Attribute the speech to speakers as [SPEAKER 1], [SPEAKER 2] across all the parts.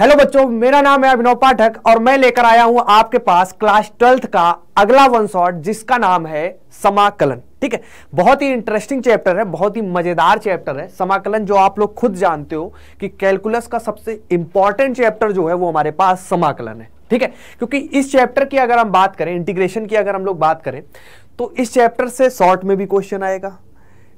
[SPEAKER 1] Hello बच्चों मेरा नाम है अभिनव पाठक और मैं लेकर आया हूं आपके पास क्लास ट्वेल्थ का अगला वन शॉट जिसका नाम है समाकलन ठीक है बहुत ही इंटरेस्टिंग चैप्टर है बहुत ही मजेदार चैप्टर है समाकलन जो आप लोग खुद जानते हो कि कैलकुलस का सबसे इंपॉर्टेंट चैप्टर जो है वो हमारे पास समाकलन है ठीक है क्योंकि इस चैप्टर की अगर हम बात करें इंटीग्रेशन की अगर हम लोग बात करें तो इस चैप्टर से शॉर्ट में भी क्वेश्चन आएगा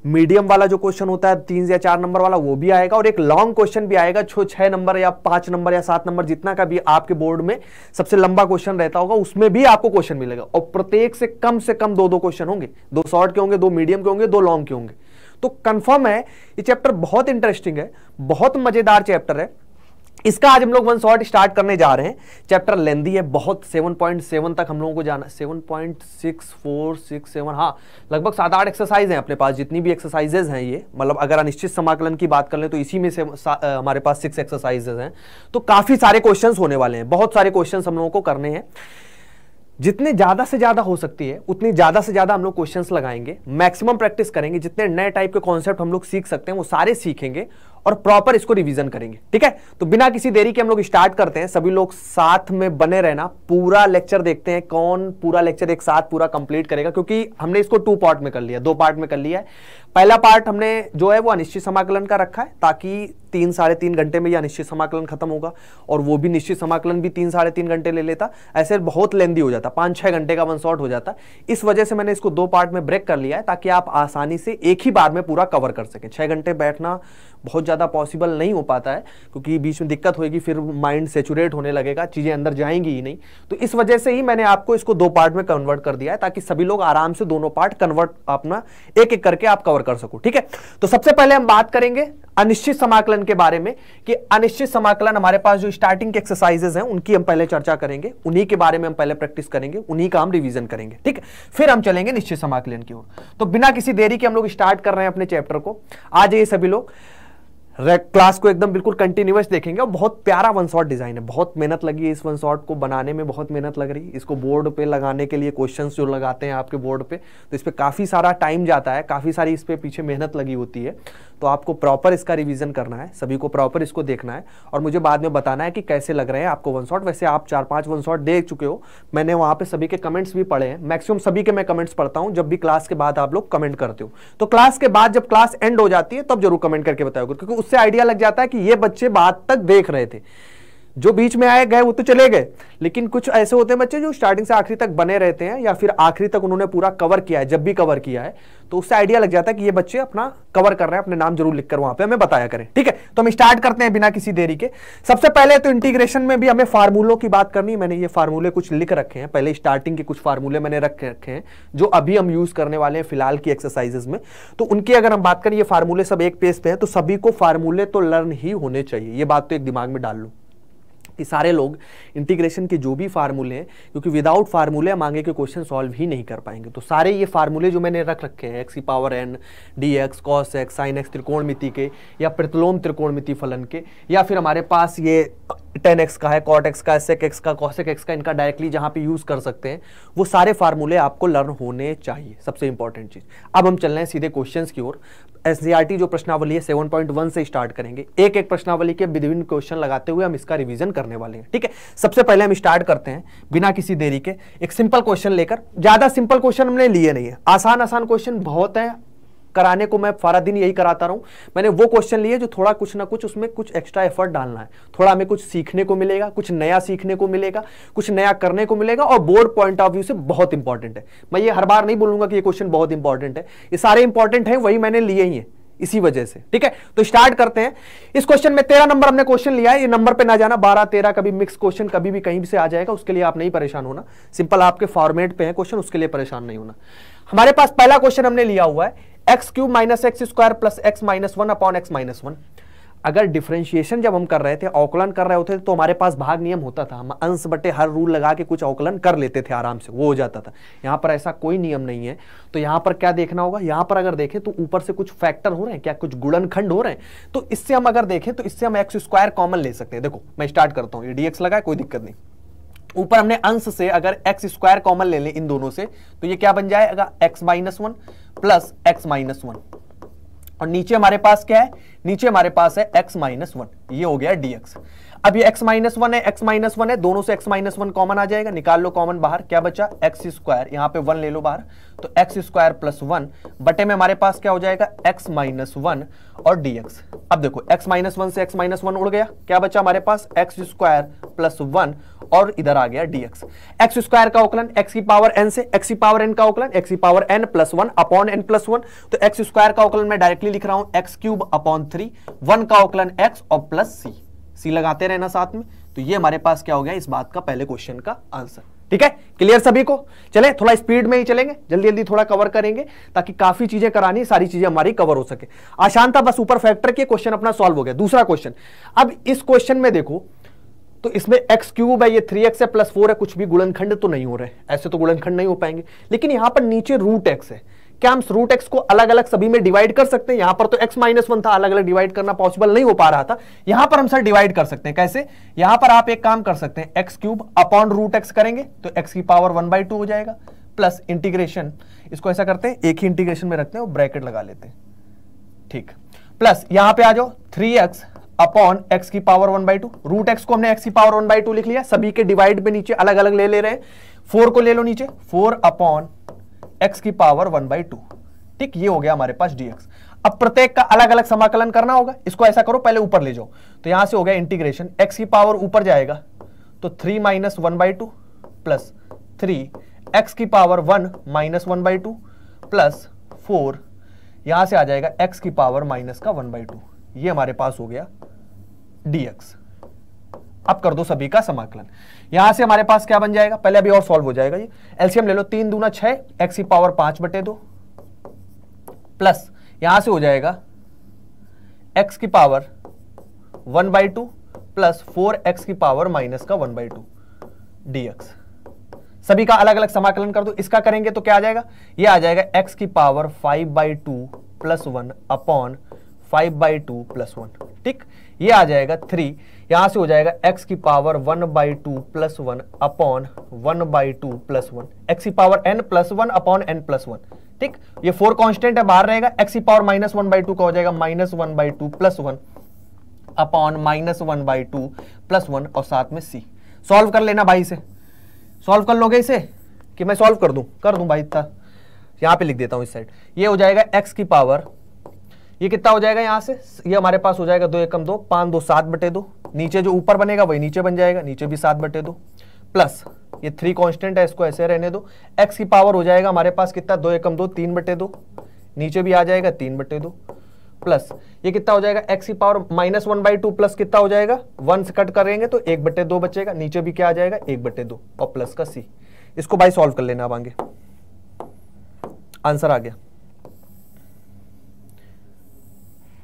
[SPEAKER 1] मीडियम वाला जो क्वेश्चन होता है तीन या चार नंबर वाला वो भी आएगा और एक लॉन्ग क्वेश्चन भी आएगा छो छह नंबर या पांच नंबर या सात नंबर जितना का भी आपके बोर्ड में सबसे लंबा क्वेश्चन रहता होगा उसमें भी आपको क्वेश्चन मिलेगा और प्रत्येक से कम से कम दो दो क्वेश्चन होंगे दो शॉर्ट के होंगे दो मीडियम के होंगे दो लॉन्ग के होंगे तो कंफर्म है ये चैप्टर बहुत इंटरेस्टिंग है बहुत मजेदार चैप्टर है इसका आज हम लोग वन शॉट स्टार्ट करने जा रहे हैं चैप्टर लेंदी है बहुत 7.7 तक हम लोगों को जाना 7.6467 हाँ लगभग सात आठ एक्सरसाइज हैं अपने पास जितनी भी एक्सरसाइजेज हैं ये मतलब अगर अनिश्चित समाकलन की बात कर लें तो इसी में से हमारे पास सिक्स एक्सरसाइजेज हैं तो काफ़ी सारे क्वेश्चन होने वाले हैं बहुत सारे क्वेश्चन हम लोगों को करने हैं जितने ज़्यादा से ज़्यादा हो सकती है उतनी ज़्यादा से ज़्यादा हम लोग क्वेश्चन लगाएंगे मैक्सिमम प्रैक्टिस करेंगे जितने नए टाइप के कॉन्सेप्ट हम लोग सीख सकते हैं वो सारे सीखेंगे और प्रॉपर इसको रिवीजन करेंगे ठीक है तो बिना किसी देरी के हम लोग स्टार्ट करते हैं सभी लोग साथ में बने रहना पूरा लेक्चर देखते हैं कौन पूरा लेक्चर एक साथ पूरा कंप्लीट करेगा क्योंकि हमने इसको टू पार्ट में कर लिया दो पार्ट में कर लिया है पहला पार्ट हमने जो है वो अनिश्चित समाकलन का रखा है ताकि तीन साढ़े तीन घंटे में ये अनिश्चित समाकलन खत्म होगा और वो भी निश्चित समाकलन भी तीन साढ़े तीन घंटे ले लेता ऐसे बहुत लेंदी हो जाता पाँच छः घंटे का वन शॉर्ट हो जाता इस वजह से मैंने इसको दो पार्ट में ब्रेक कर लिया है ताकि आप आसानी से एक ही बार में पूरा कवर कर सकें छः घंटे बैठना बहुत ज़्यादा पॉसिबल नहीं हो पाता है क्योंकि बीच में दिक्कत होगी फिर माइंड सेचुरेट होने लगेगा चीज़ें अंदर जाएंगी ही नहीं तो इस वजह से ही मैंने आपको इसको दो पार्ट में कन्वर्ट कर दिया है ताकि सभी लोग आराम से दोनों पार्ट कन्वर्ट अपना एक एक करके आप कवर कर सको ठीक है तो सबसे पहले हम बात करेंगे अनिश्चित समाकलन के बारे में कि अनिश्चित समाकलन हमारे पास जो स्टार्टिंग के एक्सरसाइजेज हैं उनकी हम पहले चर्चा करेंगे उन्हीं के बारे में हम पहले प्रैक्टिस करेंगे उन्हीं का हम रिवीजन करेंगे ठीक फिर हम चलेंगे निश्चित समाकलन की ओर तो बिना किसी देरी के हम लोग स्टार्ट कर रहे हैं अपने चैप्टर को आ जाइए सभी लोग क्लास को एकदम बिल्कुल कंटिन्यूस देखेंगे और बहुत प्यारा वन शॉट डिज़ाइन है बहुत मेहनत लगी है इस वन शॉट को बनाने में बहुत मेहनत लग रही इसको बोर्ड पे लगाने के लिए क्वेश्चंस जो लगाते हैं आपके बोर्ड पे तो इस पर काफ़ी सारा टाइम जाता है काफ़ी सारी इस पर पीछे मेहनत लगी होती है तो आपको प्रॉपर इसका रिविज़न करना है सभी को प्रॉपर इसको देखना है और मुझे बाद में बताना है कि कैसे लग रहे हैं आपको वन शॉट वैसे आप चार पाँच वन शॉट देख चुके हो मैंने वहाँ पर सभी के कमेंट्स भी पढ़े हैं मैक्सिमम सभी के मैं कमेंट्स पढ़ता हूँ जब भी क्लास के बाद आप लोग कमेंट करते हो तो क्लास के बाद जब क्लास एंड हो जाती है तब जरूर कमेंट करके बताओगे क्योंकि उससे आइडिया लग जाता है कि ये बच्चे बात तक देख रहे थे जो बीच में आए गए वो तो चले गए लेकिन कुछ ऐसे होते हैं बच्चे जो स्टार्टिंग से आखिरी तक बने रहते हैं या फिर आखिरी तक उन्होंने पूरा कवर किया है जब भी कवर किया है तो उससे आइडिया लग जाता है कि ये बच्चे अपना कवर कर रहे हैं अपने नाम जरूर लिखकर वहां पे हमें बताया करें ठीक है तो हम स्टार्ट करते हैं बिना किसी देरी के सबसे पहले तो इंटीग्रेशन में भी हमें फार्मूलों की बात करनी मैंने ये फार्मूले कुछ लिख रखे हैं पहले स्टार्टिंग के कुछ फार्मूले मैंने रख रखे हैं जो अभी हम यूज करने वाले हैं फिलहाल की एक्सरसाइजेज में तो उनकी अगर हम बात करें ये फार्मूले सब एक पेज पे है तो सभी को फार्मूले तो लर्न ही होने चाहिए ये बात तो एक दिमाग में डाल लूँ कि सारे लोग इंटीग्रेशन के जो भी फार्मूले हैं क्योंकि विदाउट फार्मूले मांगे के क्वेश्चन सॉल्व ही नहीं कर पाएंगे तो सारे ये फार्मूले जो मैंने रख रखे हैं एक्स की power n d x cos x sine x मिति के या प्रतिलोम मिति फलन के या फिर हमारे पास ये टेन एक्स का है कॉट एक्स का सेक एक्स का कॉसेक एक्स का इनका डायरेक्टली जहाँ पे यूज़ कर सकते हैं वो सारे फार्मूले आपको लर्न होने चाहिए सबसे इंपॉर्टेंट चीज़ अब हम चल रहे हैं सीधे क्वेश्चन की ओर एस जो प्रश्नावली है सेवन पॉइंट वन से स्टार्ट करेंगे एक एक प्रश्नावली के विभिन्न क्वेश्चन लगाते हुए हम इसका रिविजन करने वाले हैं ठीक है सबसे पहले हम स्टार्ट करते हैं बिना किसी देरी के एक सिंपल क्वेश्चन लेकर ज़्यादा सिंपल क्वेश्चन हमने लिए नहीं है आसान आसान क्वेश्चन बहुत है कराने को मैं सारा दिन यही कराता रहूँ मैंने वो क्वेश्चन लिए जो थोड़ा कुछ ना कुछ उसमें कुछ एक्स्ट्रा एफर्ट डालना है थोड़ा हमें कुछ सीखने को मिलेगा कुछ नया सीखने को मिलेगा कुछ नया करने को मिलेगा और बोर्ड पॉइंट ऑफ व्यू से बहुत इंपॉर्टेंट है मैं ये हर बार नहीं बोलूंगा कि ये क्वेश्चन बहुत इंपॉर्टेंट है ये सारे इंपॉर्टेंट है वही मैंने लिए ही है इसी वजह से ठीक है तो स्टार्ट करते हैं इस क्वेश्चन में तेरह नंबर हमने क्वेश्चन लिया है ये नंबर पे ना जाना बारह तेरह कभी मिक्स क्वेश्चन कभी भी कहीं भी से आ जाएगा उसके लिए आप नहीं परेशान होना सिंपल आपके फॉर्मेट पे है क्वेश्चन उसके लिए परेशान नहीं होना हमारे पास पहला क्वेश्चन हमने लिया हुआ है x cube minus x square plus x minus one upon x minus one अगर डिफ्रेंशिएशन जब हम कर रहे थे अवकलन कर रहे होते थे तो हमारे पास भाग नियम होता था हम अंश बटे हर रूल लगा के कुछ अवकलन कर लेते थे आराम से वो हो जाता था यहाँ पर ऐसा कोई नियम नहीं है तो यहाँ पर क्या देखना होगा यहाँ पर अगर देखें तो ऊपर से कुछ फैक्टर हो रहे हैं क्या कुछ गुणनखंड हो रहे हैं तो इससे हम अगर देखें तो इससे हम एक्स स्क्वायर कॉमन ले सकते हैं देखो मैं स्टार्ट करता हूँ ये डी लगाए कोई दिक्कत नहीं ऊपर हमने अंश से अगर एक्स स्क्वायर कॉमन ले लें इन दोनों से तो ये क्या बन जाएगा x minus one plus x minus one और नीचे हमारे पास क्या है नीचे हमारे पास है एक्स माइनस वन ये हो गया डीएक्स अब ये x माइनस वन है x माइनस वन है दोनों से x माइनस वन कॉमन आ जाएगा निकाल लो कॉमन बाहर क्या बचा एक्स स्क्वायर यहाँ पे वन ले लो बाहर तो एक्स स्क्वायर प्लस वन बटे में हमारे पास क्या हो जाएगा x माइनस वन और dx अब देखो x माइनस वन से x माइनस वन उड़ गया क्या बचा हमारे पास एक्स स्क्वायर प्लस वन और इधर आ गया dx एक्स स्क्वायर का ओकलन x की पावर n से x की पावर n का ओकलन x की power n plus one upon n plus one तो एक्स स्क्वायर का ओकलन मैं डायरेक्टली लिख रहा हूं x cube upon three one का ओकलन x और प्लस सी सी लगाते रहना साथ में तो ये हमारे पास क्या हो गया इस बात का पहले क्वेश्चन का आंसर ठीक है क्लियर सभी को चले थोड़ा स्पीड में ही चलेंगे जल्दी जल्दी थोड़ा कवर करेंगे ताकि काफी चीजें करानी सारी चीजें हमारी कवर हो सके आसान था बस ऊपर फैक्टर के क्वेश्चन अपना सॉल्व हो गया दूसरा क्वेश्चन अब इस क्वेश्चन में देखो तो इसमें एक्स क्यूब है ये थ्री एक्स है प्लस फोर है कुछ भी गुणनखंड तो नहीं हो रहे ऐसे तो गुणनखंड नहीं हो पाएंगे लेकिन यहां पर नीचे रूट एक्स है क्या हम रूट एक्स को अलग अलग सभी में डिवाइड कर सकते हैं यहां पर तो एक्स माइनस वन था अलग अलग डिवाइड करना पॉसिबल नहीं हो पा रहा था यहां पर हम सर डिवाइड कर सकते हैं कैसे यहां पर आप एक काम कर सकते हैं x cube upon root x करेंगे तो एक्स की पावर वन बाई टू हो जाएगा प्लस इंटीग्रेशन इसको ऐसा करते हैं एक ही इंटीग्रेशन में रखते हैं ब्रैकेट लगा लेते ठीक प्लस यहां पर आ जाओ थ्री एक्स अपॉन एक्स की power one by two root x को हमने एक्स की पावर वन बाई टू लिख लिया सभी के डिवाइड में नीचे अलग अलग ले ले रहे हैं फोर को ले लो नीचे फोर अपॉन एक्स की पावर वन बाई टू ठीक ये हो गया हमारे पास डीएक्स अब प्रत्येक का अलग अलग समाकलन करना होगा इसको ऐसा करो पहले ऊपर ले जाओ तो यहां से हो गया इंटीग्रेशन एक्स की पावर ऊपर जाएगा तो three minus one by two plus three x की power one minus one by two plus four यहां से आ जाएगा एक्स की पावर माइनस का वन बाई टू ये हमारे पास हो गया डीएक्स अब कर दो सभी का समाकलन यहां से हमारे पास क्या बन जाएगा पहले अभी और सॉल्व हो जाएगा ये एलसीएम ले लो तीन दूना छह एक्स की पावर पांच बटे दो प्लस यहां से हो जाएगा एक्स की power one by two plus four x की पावर माइनस का one by two d x सभी का अलग अलग समाकलन कर दो इसका करेंगे तो क्या आ जाएगा ये आ जाएगा एक्स की power five by two plus one upon five by two plus one ठीक ये आ जाएगा थ्री यहां से हो जाएगा x की power one by two plus one upon one by two plus one x की power n plus one upon n plus one ठीक ये फोर कांस्टेंट है बाहर रहेगा x की power minus one by two का हो जाएगा minus one by two plus one upon minus one by two plus one और साथ में c सॉल्व कर लेना भाई से सॉल्व कर लोगे इसे कि मैं सॉल्व कर दूं कर दूं भाई था यहां पे लिख देता हूं इस साइड ये हो जाएगा x की पावर ये कितना हो जाएगा यहाँ से ये हमारे पास हो जाएगा दो एकम दो पाँच दो सात बटे दो नीचे जो ऊपर बनेगा वही नीचे बन जाएगा नीचे भी सात बटे दो प्लस ये थ्री कांस्टेंट है इसको ऐसे रहने दो एक्स की पावर हो जाएगा हमारे पास कितना दो एकम दो तीन बटे दो नीचे भी आ जाएगा तीन बटे दो प्लस ये कितना हो जाएगा एक्स की power minus one by two plus कितना हो जाएगा वन से कट करेंगे तो एक बटे दो बचेगा नीचे भी क्या आ जाएगा एक बटे दो और प्लस का सी इसको भाई सॉल्व कर लेना आप आगे आंसर आ गया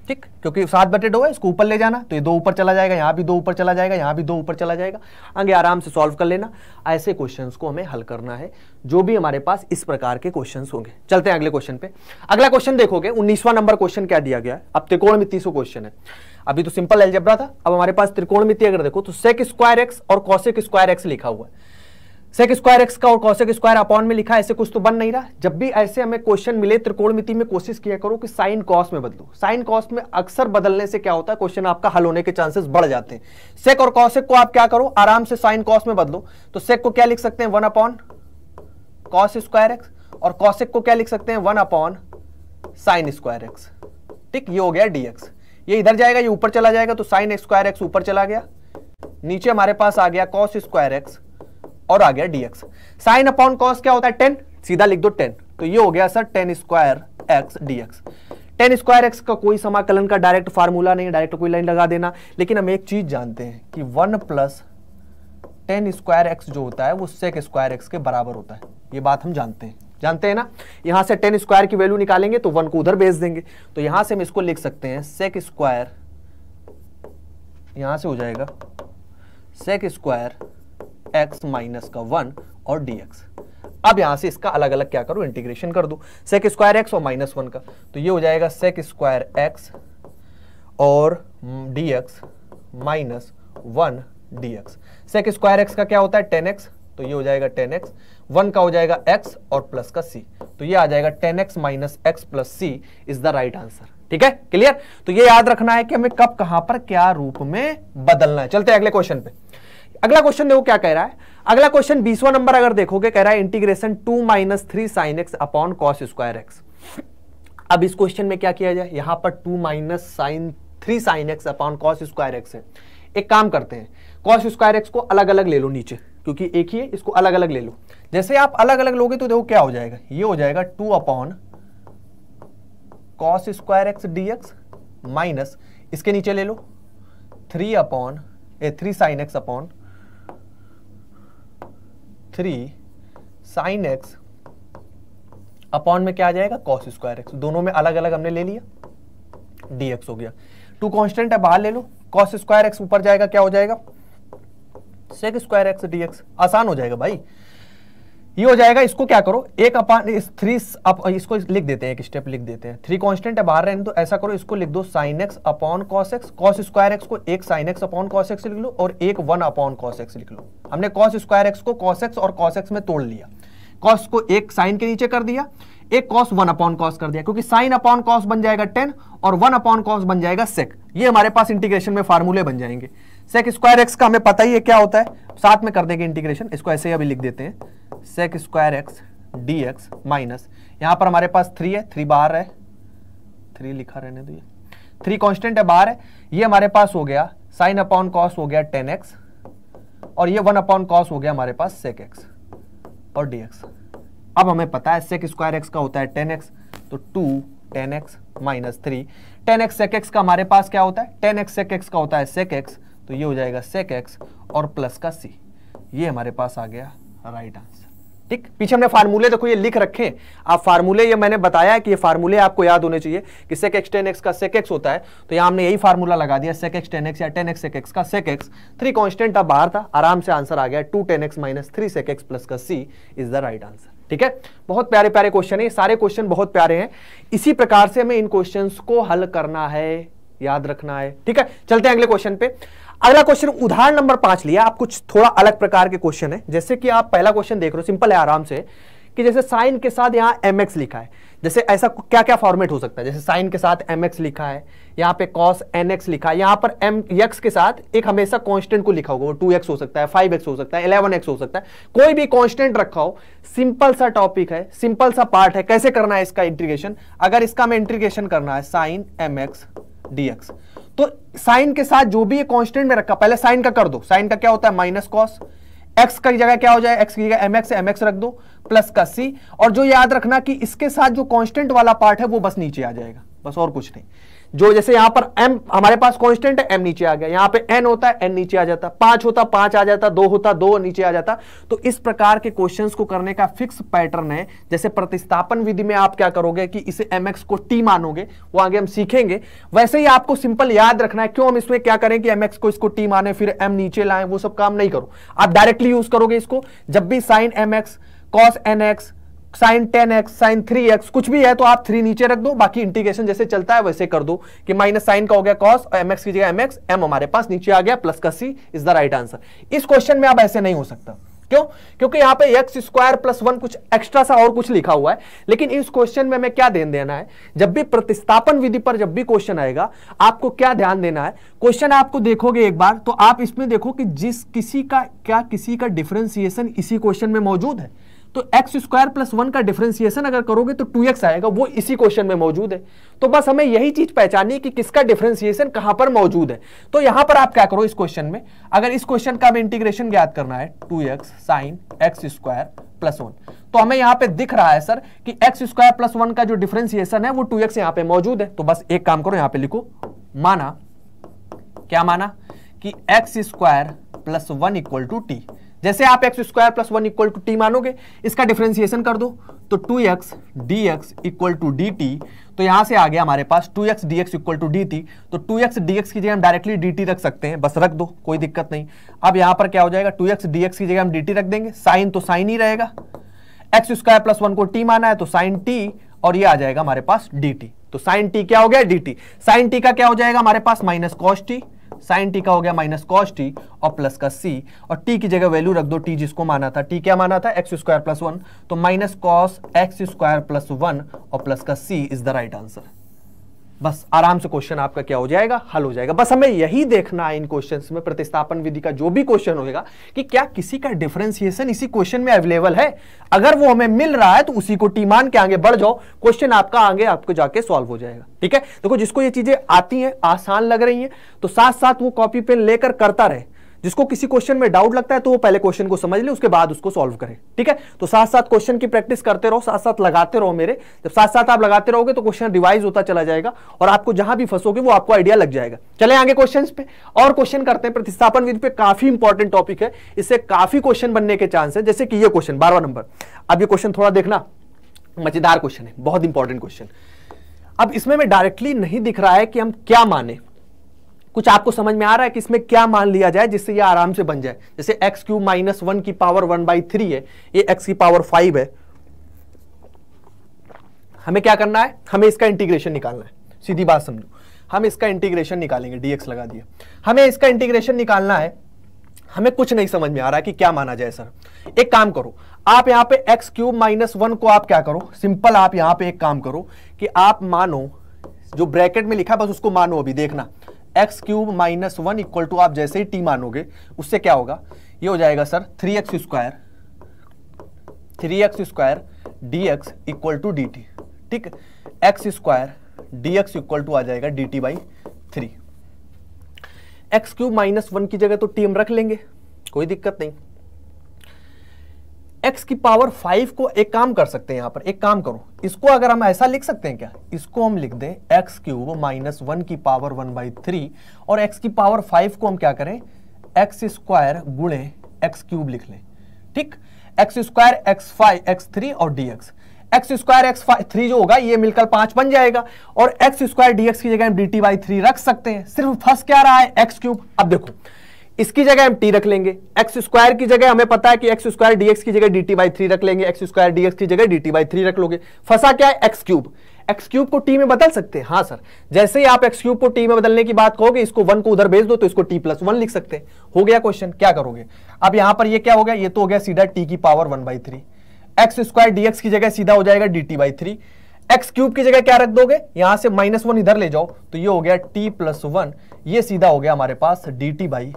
[SPEAKER 1] ठीक क्योंकि सात बटे दो है इसको ऊपर ले जाना तो ये दो ऊपर चला जाएगा यहाँ भी दो ऊपर चला जाएगा यहाँ भी दो ऊपर चला जाएगा आगे आराम से सॉल्व कर लेना ऐसे क्वेश्चन को हमें हल करना है जो भी हमारे पास इस प्रकार के क्वेश्चन होंगे चलते हैं अगले क्वेश्चन पे अगला क्वेश्चन देखोगे उन्नीसवा नंबर क्वेश्चन क्या दिया गया अब त्रिकोण में क्वेश्चन है अभी तो सिंपल एल्जेब्रा था अब हमारे पास त्रिकोण मिति अगर देखो तो सेक स्क्वायर एक्स और कौशिक स्क्वायर एक्स लिखा हुआ है सेक स्क्वायर एक्स का और कौशिक स्क्वायर अपॉन में लिखा ऐसे कुछ तो बन नहीं रहा जब भी ऐसे हमें क्वेश्चन मिले त्रिकोणमिति में कोशिश किया करो कि साइन कॉस में बदलो साइन कॉस में अक्सर बदलने से क्या होता है क्वेश्चन आपका हल होने के चांसेस बढ़ जाते हैं सेक और कौशिक को आप क्या करो आराम से साइन कॉस में बदलो तो सेक को क्या लिख सकते हैं one upon cos square x और कौशिक को क्या लिख सकते हैं one upon sine square x ठीक ये हो गया डीएक्स ये इधर जाएगा ये ऊपर चला जाएगा तो साइन स्क्वायर एक्स ऊपर चला गया नीचे हमारे पास आ गया कॉस स्क्वायर एक्स और आ गया dx साइन अपॉन कॉस क्या होता है टेन सीधा लिख दो टेन तो ये हो गया sir tan square x dx tan square x का कोई समाकलन का डायरेक्ट फार्मूला नहीं डायरेक्ट कोई लाइन लगा देना लेकिन हम एक चीज जानते हैं कि one plus tan square x जो होता है वो सेक स्क्वायर एक्स के बराबर होता है ये बात हम जानते हैं जानते हैं ना यहां से टेन स्क्वायर की वैल्यू निकालेंगे तो वन को उधर भेज देंगे तो यहां से हम इसको लिख सकते हैं सेक स्क्वायर यहां से हो जाएगा सेक स्क्वायर एक्स माइनस का वन और डीएक्स अब यहां से इसका अलग अलग क्या करो इंटीग्रेशन कर दू सेक स्क्वायर एक्स और माइनस वन का तो ये हो जाएगा सेक स्क्वायर एक्स और d x minus one d x sec square x का क्या होता है टेन एक्स तो ये हो जाएगा टेन एक्स वन का हो जाएगा एक्स और प्लस का सी तो ये आ जाएगा tan x minus x plus c is the right answer ठीक है क्लियर तो ये याद रखना है कि हमें कब कहां पर क्या रूप में बदलना है चलते हैं अगले क्वेश्चन पे अगला क्वेश्चन देखो क्या कह रहा है अगला क्वेश्चन बीसवा नंबर अगर देखोगे कह रहा है integration two minus three sine x upon cos square x अब इस क्वेश्चन में क्या किया जाए यहां पर two minus sine three sine x upon cos square x है एक काम करते हैं कॉस स्क्वायर एक्स को अलग अलग ले लो नीचे क्योंकि एक ही है इसको अलग अलग ले लो जैसे आप अलग अलग लोगे तो देखो क्या हो जाएगा ये हो जाएगा two upon cos square x d x minus इसके नीचे ले लो three upon a three sine x upon three sine x upon में क्या आ जाएगा कॉस स्क्वायर एक्स दोनों में अलग अलग हमने ले लिया डी एक्स हो गया टू कॉन्स्टेंट है बाहर ले लो कॉस स्क्वायर एक्स ऊपर जाएगा क्या हो जाएगा sec square x d x आसान हो जाएगा भाई ये हो जाएगा इसको क्या करो एक अपान इस थ्री अप, इसको लिख देते हैं एक स्टेप लिख देते हैं थ्री कांस्टेंट है बाहर रहे तो ऐसा करो इसको लिख दो sine x upon cos x cos square x को एक sine x upon cos x लिख लो और एक वन अपॉन कॉस एक्स लिख लो हमने कॉस स्क्वायर एक्स को कॉस एक्स और कॉस एक्स में तोड़ लिया कॉस को एक साइन के नीचे कर दिया एक कॉस वन अपॉन कॉस कर दिया क्योंकि साइन अपॉन कॉस बन जाएगा टेन और वन अपॉन कॉस बन जाएगा सेक ये हमारे पास इंटीग्रेशन में फार्मूले बन जाएंगे सेक स्क्वायर एक्स का हमें पता ही है क्या होता है साथ में कर देंगे इंटीग्रेशन इसको ऐसे ही अभी लिख देते हैं sec square x d x minus यहां पर हमारे पास थ्री है थ्री बाहर है थ्री लिखा रहने दो थ्री कांस्टेंट है बाहर है ये हमारे पास हो गया साइन अपॉन कॉस हो गया टेन एक्स और ये वन अपॉन कॉस हो गया हमारे पास सेक एक्स और डी एक्स अब हमें पता है सेक स्क्वायर एक्स का होता है टेन एक्स तो two tan x minus three tan x sec x का हमारे पास क्या होता है टेन एक्स सेक एक्स का होता है सेक एक्स तो ये हो जाएगा सेक एक्स और प्लस का सी ये हमारे पास आ गया राइट आंसर ठीक पीछे हमने फार्मूले देखो ये लिख रखे आप फार्मूले ये मैंने बताया कि ये फार्मूले आपको याद होने चाहिए कि सेक एक्स टेन एक्स का सेक एक्स होता है तो यहाँ हमने यही फार्मूला लगा दिया सेक एक्स टेन एक्स या टेन एक्स सेक एक्स का सेक एक्स थ्री कॉन्स्टेंट अब बाहर था आराम से आंसर आ गया two tan x minus three sec x plus का c is the right answer ठीक है बहुत प्यारे प्यारे क्वेश्चन है सारे क्वेश्चन बहुत प्यारे हैं इसी प्रकार से हमें इन क्वेश्चन को हल करना है याद रखना है ठीक है चलते हैं अगले क्वेश्चन पे अगला क्वेश्चन उदाहरण नंबर पांच लिया आप कुछ थोड़ा अलग प्रकार के क्वेश्चन है जैसे कि आप पहला क्वेश्चन देख रहे हो सिंपल है आराम से कि जैसे साइन के साथ यहाँ एम एक्स लिखा है जैसे ऐसा क्या क्या फॉर्मेट हो सकता है जैसे साइन के साथ एम एक्स लिखा है यहाँ पे कॉस एन एक्स लिखा है यहाँ पर एम एक्स के साथ एक हमेशा कांस्टेंट को लिखा होगा वो टू एक्स हो सकता है फाइव एक्स हो सकता है इलेवन एक्स हो सकता है कोई भी कांस्टेंट रखा हो सिंपल सा टॉपिक है सिंपल सा पार्ट है कैसे करना है इसका इंट्रीग्रेशन अगर इसका हमें इंट्रीग्रेशन करना है sine m x d x तो साइन के साथ जो भी ये कांस्टेंट में रखा पहले साइन का कर दो साइन का क्या होता है माइनस कॉस एक्स का जगह क्या हो जाए एक्स की जगह एम एक्स एम एक्स रख दो प्लस का सी और जो याद रखना कि इसके साथ जो कांस्टेंट वाला पार्ट है वो बस नीचे आ जाएगा बस और कुछ नहीं जो जैसे यहां पर एम हमारे पास कांस्टेंट है एम नीचे आ गया यहां पे एन होता है एन नीचे आ जाता पांच होता पांच आ जाता दो होता दो नीचे आ जाता तो इस प्रकार के क्वेश्चंस को करने का फिक्स पैटर्न है जैसे प्रतिस्थापन विधि में आप क्या करोगे कि इसे एम एक्स को टी मानोगे वो आगे हम सीखेंगे वैसे ही आपको सिंपल याद रखना है क्यों हम इसमें क्या करें कि एम एक्स को इसको टी माने फिर एम नीचे लाए वो सब काम नहीं करो आप डायरेक्टली यूज करोगे इसको जब भी sine m x cos n x sine ten x sine three x कुछ भी है तो आप थ्री नीचे रख दो बाकी इंटीग्रेशन जैसे चलता है वैसे कर दो कि माइनस साइन का हो गया कॉस और एमएक्स की जगह एमएक्स एम हमारे पास नीचे आ गया प्लस का c is the right answer इस क्वेश्चन में अब ऐसे नहीं हो सकता क्यों क्योंकि यहां पे एक्स स्क्वायर प्लस वन कुछ एक्स्ट्रा सा और कुछ लिखा हुआ है लेकिन इस क्वेश्चन में हमें क्या ध्यान देना है जब भी प्रतिस्थापन विधि पर जब भी क्वेश्चन आएगा आपको क्या ध्यान देना है क्वेश्चन आपको देखोगे एक बार तो आप इसमें देखो कि जिस किसी का क्या किसी का डिफ्रेंसिएशन इसी क्वेश्चन में मौजूद है तो एक्स स्क्वायर प्लस वन का डिफ्रेंसिएशन अगर करोगे तो टू एक्स आएगा वो इसी क्वेश्चन में मौजूद है तो बस हमें यही चीज पहचानी कि किसका डिफ्रेंसिएशन कहां पर मौजूद है तो यहां पर आप क्या करो इस क्वेश्चन में अगर इस क्वेश्चन का हमें इंटीग्रेशन ज्ञात करना है two x sine x square plus one तो हमें यहां पर दिख रहा है सर कि एक्स स्क्वायर प्लस वन का जो डिफ्रेंसिएशन है वो टू एक्स यहां पर मौजूद है तो बस एक काम करो यहां पर लिखो माना क्या माना कि x square plus one equal to t जैसे आप x square plus one equal to t मानोगे इसका डिफ्रेंसिएशन कर दो तो two x d x equal to d t तो यहां से आ गया हमारे पास two x d x equal to d t तो टू एक्स डी एक्स की जगह हम डायरेक्टली डी टी रख सकते हैं बस रख दो कोई दिक्कत नहीं अब यहां पर क्या हो जाएगा टू एक्स डी एक्स की जगह हम डी टी रख देंगे साइन तो साइन ही रहेगा एक्स स्क्वायर प्लस वन को टी माना है तो साइन टी और ये आ जाएगा हमारे पास डी टी तो साइन टी क्या हो गया डी टी साइन टी का क्या हो जाएगा हमारे पास minus cos T sine t का हो गया माइनस कॉस टी और प्लस का सी और टी की जगह वैल्यू रख दो टी जिसको माना था टी क्या माना था एक्स स्क्वायर प्लस वन तो minus cos x square plus one और प्लस का c is the right answer बस आराम से क्वेश्चन आपका क्या हो जाएगा हल हो जाएगा बस हमें यही देखना है इन क्वेश्चन में प्रतिस्थापन विधि का जो भी क्वेश्चन होगा कि क्या किसी का डिफरेंसिएशन इसी क्वेश्चन में अवेलेबल है अगर वो हमें मिल रहा है तो उसी को टीमान के आगे बढ़ जाओ क्वेश्चन आपका आगे आपको जाके सॉल्व हो जाएगा ठीक है देखो तो जिसको ये चीजें आती हैं आसान लग रही हैं तो साथ साथ वो कॉपी पेन लेकर करता रहे जिसको किसी क्वेश्चन में डाउट लगता है तो वो पहले क्वेश्चन को समझ ले उसके बाद उसको सॉल्व करें ठीक है तो साथ साथ क्वेश्चन की प्रैक्टिस करते रहो साथ साथ लगाते रहो मेरे जब साथ साथ आप लगाते रहोगे तो क्वेश्चन रिवाइज होता चला जाएगा और आपको जहां भी फंसोगे वो आपको आइडिया लग जाएगा चले आगे क्वेश्चन पे और क्वेश्चन करते हैं प्रतिस्थापन विधि पे काफी इंपॉर्टेंट टॉपिक है इससे काफी क्वेश्चन बनने के चांस है जैसे कि यह क्वेश्चन बारवा नंबर अब यह क्वेश्चन थोड़ा देखना मजेदार क्वेश्चन है बहुत इंपॉर्टेंट क्वेश्चन अब इसमें मैं डायरेक्टली नहीं दिख रहा है कि हम क्या माने कुछ आपको समझ में आ रहा है कि इसमें क्या मान लिया जाए जिससे ये आराम से बन जाए जैसे एक्स क्यूब माइनस वन की पावर वन बाई थ्री है ये एक्स की पावर फाइव है हमें क्या करना है हमें इसका इंटीग्रेशन निकालना है सीधी बात समझो हम इसका इंटीग्रेशन निकालेंगे डीएक्स लगा दिया हमें इसका इंटीग्रेशन निकालना है हमें कुछ नहीं समझ में आ रहा है कि क्या माना जाए सर एक काम करो आप यहां पे एक्स क्यूब माइनस वन को आप क्या करो सिंपल आप यहां पे एक काम करो कि आप मानो जो ब्रैकेट में लिखा है बस उसको मानो अभी देखना x cube minus one equal to आप जैसे ही टी मानोगे उससे क्या होगा ये हो जाएगा sir three x square three x square d x equal to d t ठीक x square d x equal to आ जाएगा d t by three x cube minus one की जगह तो टी हम रख लेंगे कोई दिक्कत नहीं एक्स की पावर फाइव को एक काम कर सकते हैं यहां पर एक काम करो इसको अगर हम ऐसा लिख सकते हैं क्या इसको हम लिख दें एक्स क्यूब माइनस वन की पावर वन बाई थ्री और एक्स की पावर फाइव को हम क्या करें एक्स स्क्वायर गुणे एक्स क्यूब लिख लें ठीक x square x five x three और d x x square x three जो होगा ये मिलकर पांच बन जाएगा और एक्स स्क्वायर डी एक्स की जगह हम डी टी बाई थ्री रख सकते हैं सिर्फ फर्स्ट क्या रहा है एक्स क्यूब अब देखो इसकी जगह हम टी रख लेंगे एक्स स्क्वायर की जगह हमें पता है कि एक्स स्क्वायर डीएक्स की जगह डी टी बाई थ्री रख लेंगे एक्स स्क्वायर डीएक्स की जगह डी टी बाई थ्री रख लोगे फंसा क्या है एक्स क्यूब एक्स क्यूब को टी में बदल सकते हैं हाँ सर जैसे ही आप एक्स क्यूब को टी में बदलने की बात कहोगे इसको वन को उधर भेज दो तो इसको टी प्लस वन लिख सकते हैं हो गया क्वेश्चन क्या करोगे अब यहां पर ये क्या हो गया ये तो हो गया सीधा टी की power one by three x square dx की जगह सीधा हो जाएगा d t by three x cube की जगह क्या रख दोगे यहां से माइनस वन इधर ले जाओ तो ये हो गया टी प्लस वन ये सीधा हो गया हमारे पास d t by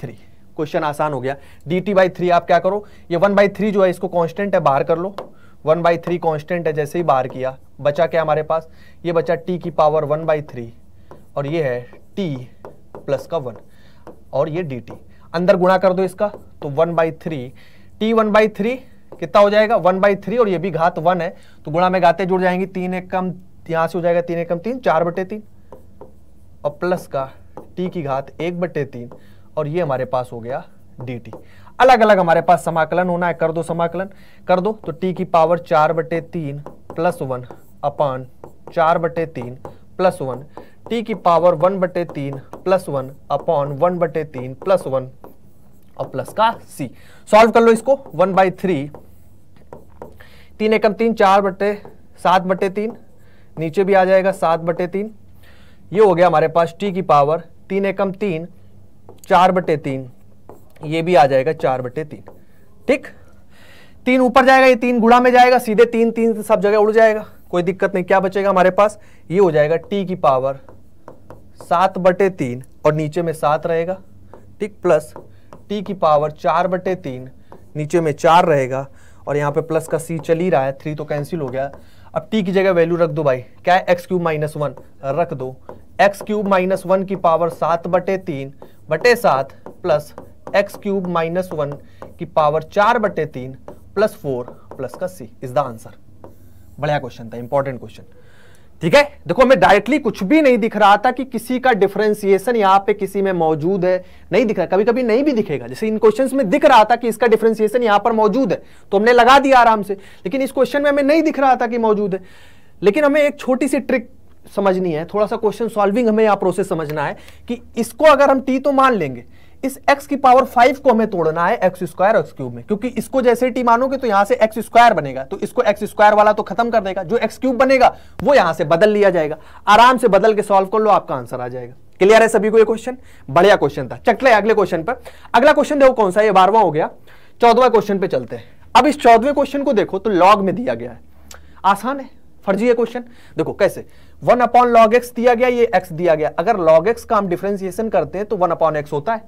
[SPEAKER 1] three question आसान हो गया डी टी बाई थ्री आप क्या करो ये वन बाई थ्री जो है इसको कांस्टेंट है बाहर कर लो वन बाई थ्री कॉन्स्टेंट है जैसे ही बाहर किया बचा क्या हमारे पास ये बचा टी की पावर वन बाई थ्री और ये है टी प्लस का वन और ये डी टी अंदर गुणा कर दो इसका तो one by three t one by three कितना हो जाएगा वन बाई थ्री और ये भी घात वन है तो गुणा में घाते जुड़ जाएंगी तीन एक कम यहाँ से हो जाएगा तीन एक कम तीन चार बटे तीन और प्लस का टी की घात एक बटे तीन और ये हमारे पास हो गया dt अलग अलग हमारे पास समाकलन होना है कर दो समाकलन कर दो तो t की पावर चार बटे तीन प्लस वन अपान चार बटे तीन प्लस वन टी की पावर वन बटे तीन प्लस वन अपॉन वन बटे तीन प्लस वन और प्लस का c सॉल्व कर लो इसको वन बाई थ्री तीन एकम तीन चार बटे सात बटे तीन नीचे भी आ जाएगा सात बटे तीन ये हो गया हमारे पास t की पावर तीन एकम तीन चार बटे तीन ये भी आ जाएगा चार बटे तीन ठीक तीन ऊपर जाएगा ये तीन गुड़ा में जाएगा सीधे तीन तीन सब जगह उड़ जाएगा कोई दिक्कत नहीं क्या बचेगा हमारे पास ये हो जाएगा टी की पावर सात बटे तीन और नीचे में सात रहेगा ठीक प्लस टी की पावर चार बटे तीन नीचे में चार रहेगा और यहाँ पे प्लस का सी चल ही रहा है थ्री तो कैंसिल हो गया अब टी की जगह वैल्यू रख दो भाई क्या है एक्स क्यूब माइनस वन रख दो एक्स क्यूब माइनस वन की पावर सात बटे तीन बटे सात plus x cube minus one की पावर चार बटे तीन प्लस फोर प्लस का सी इज द आंसर बढ़िया क्वेश्चन था इंपॉर्टेंट क्वेश्चन ठीक है देखो हमें डायरेक्टली कुछ भी नहीं दिख रहा था कि किसी का डिफरेंसिएशन यहाँ पे किसी में मौजूद है नहीं दिख रहा कभी कभी नहीं भी दिखेगा जैसे इन क्वेश्चन में दिख रहा था कि इसका डिफरेंसिएशन यहां पर मौजूद है तो हमने लगा दिया आराम से लेकिन इस क्वेश्चन में हमें नहीं दिख रहा था कि मौजूद है लेकिन हमें एक छोटी सी ट्रिक समझनी है थोड़ा सा क्वेश्चन सॉल्विंग हमें यहाँ प्रोसेस समझना है कि इसको अगर हम टी तो मान लेंगे इस x की पावर फाइव को हमें तोड़ना है एक्स स्क्वायर एक्स क्यूब में क्योंकि इसको जैसे टी मानोगे तो यहां से एक्स स्क्वायर बनेगा तो इसको एक्स स्क्वायर वाला तो खत्म कर देगा जो एक्स क्यूब बनेगा वो यहां से बदल लिया जाएगा आराम से बदल के सॉल्व कर लो आपका आंसर आ जाएगा क्लियर है सभी को ये क्वेश्चन बढ़िया क्वेश्चन था चलते अगले क्वेश्चन पर अगला क्वेश्चन देखो कौन सा ये बारवा हो गया चौदवा क्वेश्चन पे चलते हैं अब इस चौदवे क्वेश्चन को देखो तो लॉग में दिया गया है आसान है फर्जी है क्वेश्चन देखो कैसे वन अपॉन लॉग एक्स दिया गया ये एक्स दिया गया अगर लॉग एक्स का हम डिफ्रेंसिएशन करते हैं तो वन अपॉन एक्स होता है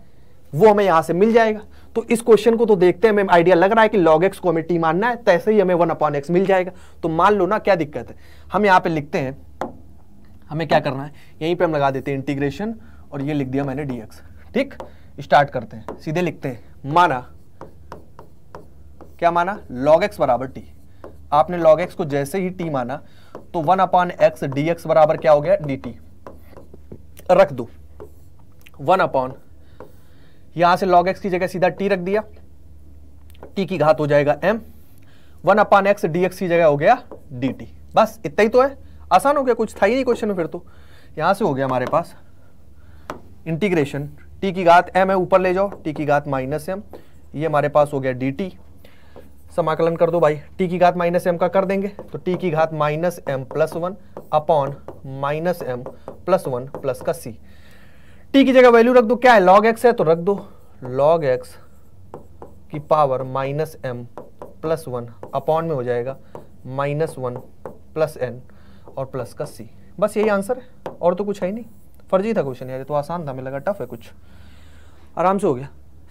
[SPEAKER 1] वो हमें यहां से मिल जाएगा तो इस क्वेश्चन को तो देखते हैं हमें आइडिया लग रहा है कि लॉग एक्स को हमें टी मानना है तैसे ही हमें वन अपॉन एक्स मिल जाएगा तो मान लो ना क्या दिक्कत है हम यहाँ पे लिखते हैं हमें क्या करना है यहीं पर हम लगा देते हैं इंटीग्रेशन और ये लिख दिया मैंने डी ठीक स्टार्ट करते हैं सीधे लिखते हैं माना क्या माना लॉग एक्स बराबर टी आपने लॉग एक्स को जैसे ही टी माना तो one upon x d x बराबर क्या हो गया डी टी रख दो वन अपॉन यहां से लॉग एक्स की जगह सीधा टी रख दिया टी की घात हो जाएगा m one upon x d x की जगह हो गया डी टी बस इतना ही तो है आसान हो गया कुछ था ही नहीं क्वेश्चन में फिर तो यहां से हो गया हमारे पास इंटीग्रेशन टी की घात एम है ऊपर ले जाओ टी की घात माइनस एम ये हमारे पास हो गया डी टी समाकलन कर दो भाई टी की घात माइनस एम का कर देंगे तो टी की घात minus m plus one upon minus m plus one plus का सी टी की जगह वैल्यू रख दो क्या है लॉग एक्स है तो रख दो लॉग एक्स की power minus m plus one upon में हो जाएगा माइनस वन प्लस एन और प्लस का सी बस यही आंसर है और तो कुछ है ही नहीं फर्जी था क्वेश्चन यार तो आसान था मैं लगा टफ है कुछ आराम से हो गया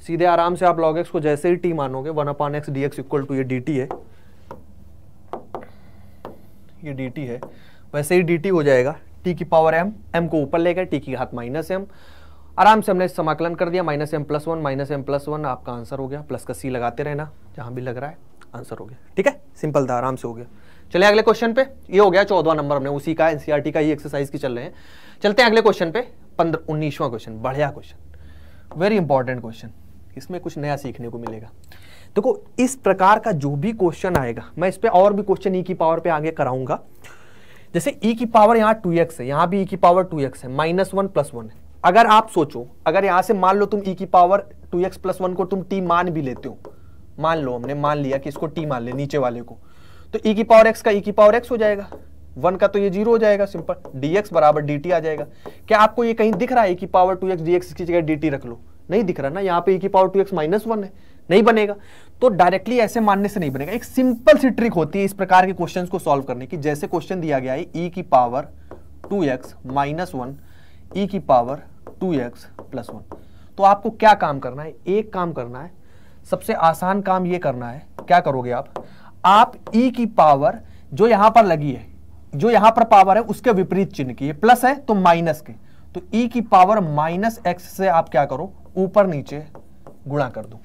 [SPEAKER 1] सीधे आराम से आप लॉग एक्स को जैसे ही टी मानोगे one upon x d x equal to ये डी टी है ये डी टी है वैसे ही डी टी हो जाएगा टी की पावर एम एम को ऊपर ले गए टी की घात माइनस एम आराम से हमने समाकलन कर दिया minus m plus one minus m plus one आपका आंसर हो गया प्लस का सी लगाते रहना जहां भी लग रहा है आंसर हो गया ठीक है सिंपल था आराम से हो गया चले अगले क्वेश्चन पे ये हो गया चौदवा नंबर हमने उसी का एनसीईआरटी e का ही एक्सरसाइज की चल रहे हैं चलते हैं अगले क्वेश्चन पे पंद्रह उन्नीसवा क्वेश्चन बढ़िया क्वेश्चन वेरी इंपॉर्टेंट क्वेश्चन इसमें कुछ नया सीखने को मिलेगा देखो तो इस प्रकार का जो भी क्वेश्चन आएगा मैं इस पर और भी क्वेश्चन ई e की पावर पे आगे कराऊंगा जैसे ई e की पावर यहाँ टू एक्स है यहाँ भी ई e की पावर टू एक्स है माइनस वन प्लस वन है अगर आप सोचो अगर यहाँ से मान लो तुम ई की power two x plus one को तुम टी मान भी लेते हो मान लो हमने मान लिया कि इसको टी मान ले नीचे वाले को तो ई की पावर एक्स का ई की पावर एक्स हो जाएगा वन का तो ये जीरो हो जाएगा सिंपल डी एक्स बराबर डी टी आ जाएगा क्या आपको ये कहीं दिख रहा है ई की power two x d x की जगह डी टी रख लो नहीं दिख रहा ना यहाँ पे ई की power two x minus one है नहीं बनेगा तो डायरेक्टली ऐसे मानने से नहीं बनेगा एक सिंपल सी ट्रिक होती है इस प्रकार के क्वेश्चंस को सॉल्व करने की जैसे क्वेश्चन दिया गया है ई e की power two x minus one e की power two x plus one तो आपको क्या काम करना है एक काम करना है सबसे आसान काम ये करना है क्या करोगे आप आप ई e की पावर जो यहां पर लगी है जो यहां पर पावर है उसके विपरीत चिन्ह की है प्लस है तो माइनस के तो ई e की पावर माइनस एक्स से आप क्या करो ऊपर नीचे गुणा कर दू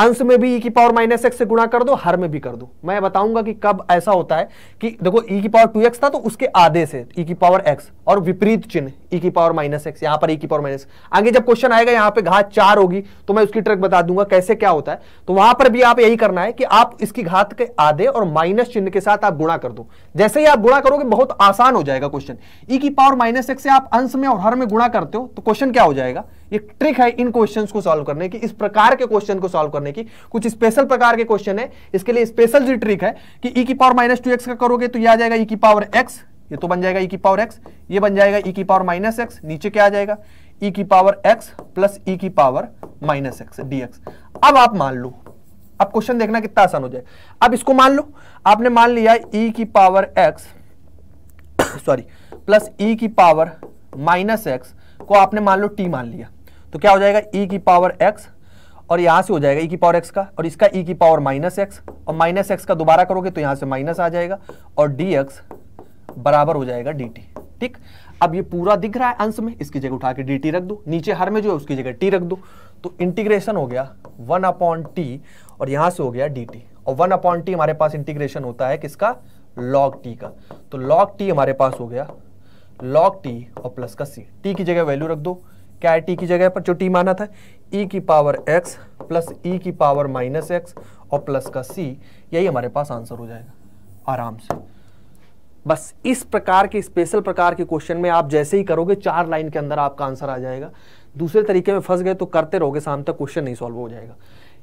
[SPEAKER 1] अंश में भी e की पावर माइनस एक्स से गुणा कर दो हर में भी कर दो मैं बताऊंगा कि कब ऐसा होता है कि देखो e की पावर टू एक्स था तो उसके आधे से e की पावर एक्स और विपरीत चिन्ह e की पावर माइनस एक्स यहां पर e की पावर माइनस आगे जब क्वेश्चन आएगा यहां पे घात चार होगी तो मैं उसकी ट्रिक बता दूंगा कैसे क्या होता है तो वहां पर भी आप यही करना है कि आप इसकी घात के आधे और माइनस चिन्ह के साथ आप गुणा कर दो जैसे ही आप गुणा करोगे बहुत आसान हो जाएगा क्वेश्चन ई e की पावर माइनस एक्स से आप अंश में और हर में गुणा करते हो तो क्वेश्चन क्या हो जाएगा ये ट्रिक है इन क्वेश्चंस को सॉल्व करने की इस प्रकार के क्वेश्चन को सॉल्व करने की कुछ स्पेशल प्रकार के क्वेश्चन है इसके लिए स्पेशल जी ट्रिक है कि ई e की पावर माइनस टू एक्स का करोगे तो यह आ जाएगा ई e की पावर एक्स ये तो बन जाएगा ई e की पावर एक्स ये बन जाएगा ई की पावर माइनस एक्स नीचे क्या आ जाएगा ई की पावर एक्स प्लस ई की power minus x d x अब आप मान लो अब क्वेश्चन देखना कितना आसान हो जाए अब इसको मान लो आपने मान लिया ई e की power x sorry plus e की पावर माइनस एक्स को आपने मान लो टी मान लिया तो क्या हो जाएगा ई e की पावर एक्स और यहां से हो जाएगा ई e की पावर एक्स का और इसका ई e की पावर माइनस एक्स और माइनस एक्स का दोबारा करोगे तो यहां से माइनस आ जाएगा और डी एक्स बराबर हो जाएगा डी टी ठीक अब ये पूरा दिख रहा है अंश में इसकी जगह उठा के डी टी रख दो नीचे हर में जो है उसकी जगह टी रख दो तो इंटीग्रेशन हो गया वन अपॉन टी और यहां से हो गया डी टी और वन अपॉन टी हमारे पास इंटीग्रेशन होता है किसका लॉग टी का तो लॉग टी हमारे पास हो गया लॉग टी और प्लस का सी टी की जगह वैल्यू रख दो क्या है टी की जगह पर जो टी माना था ई e की पावर एक्स प्लस ई की पावर माइनस एक्स और प्लस का सी यही हमारे पास आंसर हो जाएगा आराम से बस इस प्रकार के स्पेशल प्रकार के क्वेश्चन में आप जैसे ही करोगे चार लाइन के अंदर आपका आंसर आ जाएगा दूसरे तरीके में फंस गए तो करते रहोगे शाम तक क्वेश्चन नहीं सॉल्व हो जाएगा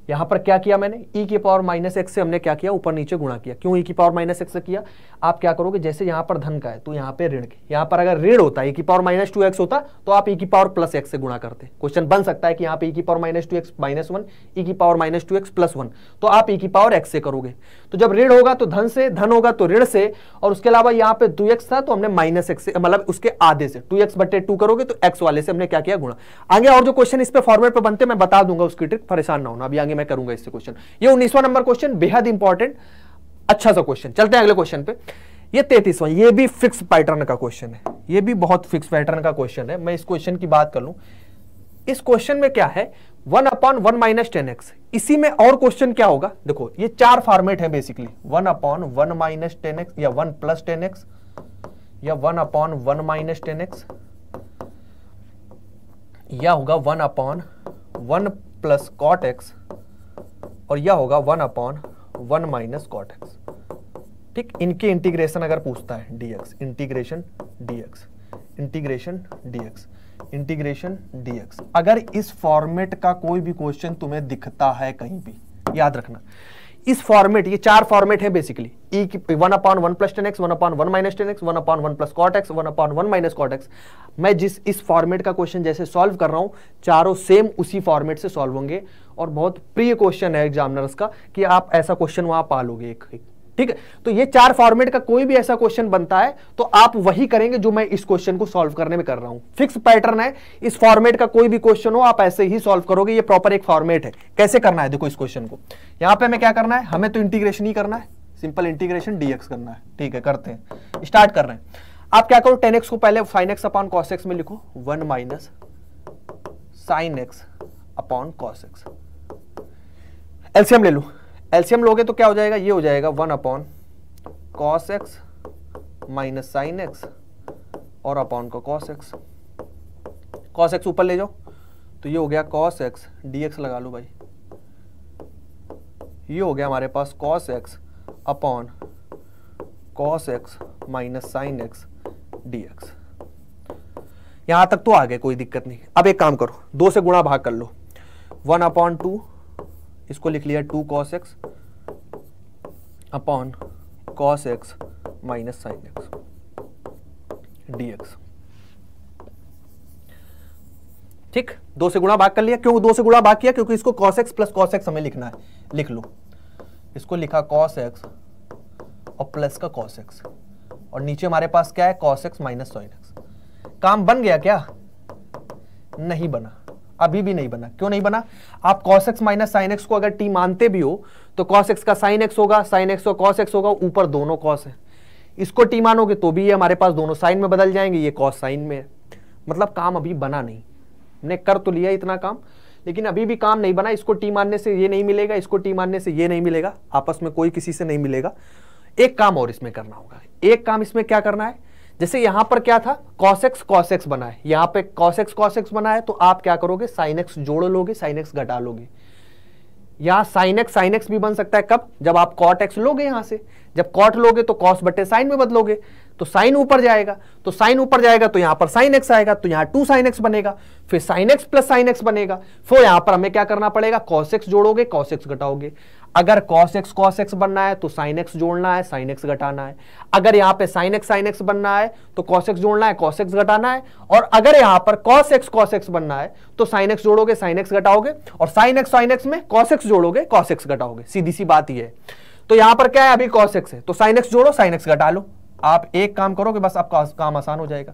[SPEAKER 1] यहाँ पर क्या किया मैंने e की पावर माइनस एक्स से हमने क्या किया ऊपर नीचे गुणा किया क्यों e की पावर माइनस एक्स से किया आप क्या करोगे जैसे यहाँ पर धन का है तो यहाँ पे ऋण के यहाँ पर अगर ऋण होता है e की पावर माइनस टू एक्स होता तो आप e की पावर प्लस एक्स से गुणा करते क्वेश्चन बन सकता है कि यहां पे e की power minus two x minus one e की power minus two x plus one तो आप e की पावर एक्स से करोगे तो जब ऋण होगा तो धन से धन होगा तो ऋण से और उसके अलावा यहां पे टू था तो हमने माइनस एक्स मतलब उसके आधे से टू एक्स बटे टू करोगे तो एक्स वाले से हमने क्या किया गुणा आगे और जो क्वेश्चन इस पर फॉर्मेट पर बनते मैं बता दूंगा उसकी ट्रिक परेशान ना होना अभी आगे मैं करूंगा इससे क्वेश्चन ये उन्नीसवा नंबर क्वेश्चन बेहद इंपॉर्टेंट अच्छा सा क्वेश्चन चलते हैं अगले क्वेश्चन पे ये तैतीसवां ये भी फिक्स पैटर्न का क्वेश्चन है ये भी बहुत फिक्स पैटर्न का क्वेश्चन है मैं इस क्वेश्चन की बात कर लूँ इस क्वेश्चन में क्या है one upon one minus tan x इसी में और क्वेश्चन क्या होगा देखो ये चार फॉर्मेट है basically one upon one minus tan x या वन प्लस टेन एक्स या one upon one minus tan x या होगा one upon one plus cot x और यह होगा one upon one minus cot x ठीक इनके इंटीग्रेशन अगर पूछता है dx integration dx integration dx integration dx अगर इस फॉर्मेट का कोई भी क्वेश्चन तुम्हें दिखता है कहीं भी याद रखना इस फॉर्मेट ये चार फॉर्मेट है basically one upon one plus tan x one upon one minus tan x one upon one plus cot x one upon one minus cot x मैं जिस इस फॉर्मेट का क्वेश्चन जैसे सॉल्व कर रहा हूं चारों सेम उसी फॉर्मेट से सॉल्व होंगे और बहुत प्रिय क्वेश्चन है एग्जामिनर्स का कि आप ऐसा क्वेश्चन वहां पा लोगे एक, एक ठीक है तो ये चार फॉर्मेट का कोई भी ऐसा क्वेश्चन बनता है तो आप वही करेंगे जो मैं इस क्वेश्चन को सॉल्व करने में कर रहा हूं फिक्स पैटर्न है इस फॉर्मेट का कोई भी क्वेश्चन हो आप ऐसे ही सॉल्व करोगे ये प्रॉपर एक फॉर्मेट है कैसे करना है देखो इस क्वेश्चन को यहां पे हमें क्या करना है हमें तो इंटीग्रेशन ही करना है सिंपल इंटीग्रेशन डीएक्स करना है ठीक है करते हैं स्टार्ट कर रहे हैं आप क्या करो टेन को पहले sine x upon cos x में लिखो one minus sine x upon cos x LCM ले लो एल्सियम लोगे तो क्या हो जाएगा ये हो जाएगा one upon cos x minus sine x और अपॉन का कॉस एक्स कॉस एक्स ऊपर ले जाओ तो ये हो गया कॉस एक्स डी एक्स लगा लो भाई ये हो गया हमारे पास cos x upon cos x minus sine x d x यहां तक तो आ गए कोई दिक्कत नहीं अब एक काम करो दो से गुणा भाग कर लो वन अपॉन टू इसको लिख लिया two cos x upon cos x minus sine x d x ठीक दो से गुणा भाग कर लिया क्यों दो से गुणा भाग किया क्योंकि इसको cos x plus cos x हमें लिखना है लिख लो इसको लिखा कॉस एक्स और प्लस का कॉस एक्स और नीचे हमारे पास क्या है cos x minus sine x काम बन गया क्या नहीं बना अभी भी नहीं बना क्यों नहीं बना आप cos x minus sine x को अगर टी मानते भी हो तो कॉस एक्स का साइन एक्स होगा साइन एक्स और कॉस एक्स होगा ऊपर दोनों कॉस है इसको टी मानोगे तो भी ये हमारे पास दोनों साइन में बदल जाएंगे ये कॉस साइन में मतलब काम अभी बना नहीं हमने कर तो लिया इतना काम लेकिन अभी भी काम नहीं बना इसको टी मानने से ये नहीं मिलेगा इसको टी मानने से ये नहीं मिलेगा आपस में कोई किसी से नहीं मिलेगा एक काम और इसमें करना होगा एक काम इसमें क्या करना है जैसे यहां पर क्या था कॉसेक्स कॉसेक्स बना है यहां पर कॉसेक्स कॉसेक्स बना है तो आप क्या करोगे साइनेक्स जोड़ लोगे साइनेक्स घटा लोगे यहां साइनेक्स साइनेक्स भी बन सकता है कब जब आप कॉट एक्स लोगे यहां से जब कॉट लोगे तो कॉस बटे साइन में बदलोगे तो साइन ऊपर जाएगा तो साइन ऊपर जाएगा तो यहां पर साइन एक्स आएगा तो यहां टू साइन एक्स बनेगा फिर sine x plus sine x बनेगा फिर यहां पर हमें क्या करना पड़ेगा कॉस एक्स जोड़ोगे कॉस एक्स घटाओगे अगर कॉस एक्स कॉस एक्स बनना है तो साइन एक्स जोड़ना है साइन एक्स घटाना है अगर यहां पे साइन एक्स साइन एक्स बनना है तो कॉस एक्स जोड़ना है कॉस एक्स घटाना है और अगर यहां पर कॉस एक्स कॉस एक्स बनना है तो साइन एक्स जोड़ोगे साइन एक्स घटाओगे और साइन एक्स साइन एक्स में कॉस एक्स जोड़ोगे कॉस एक्स घटाओगे सीधी सी बात यह है तो यहां पर क्या है अभी कॉस एक्स है तो साइन एक्स जोड़ो साइन एक्स घटा लो आप एक काम करोगे बस आपका काम आसान हो जाएगा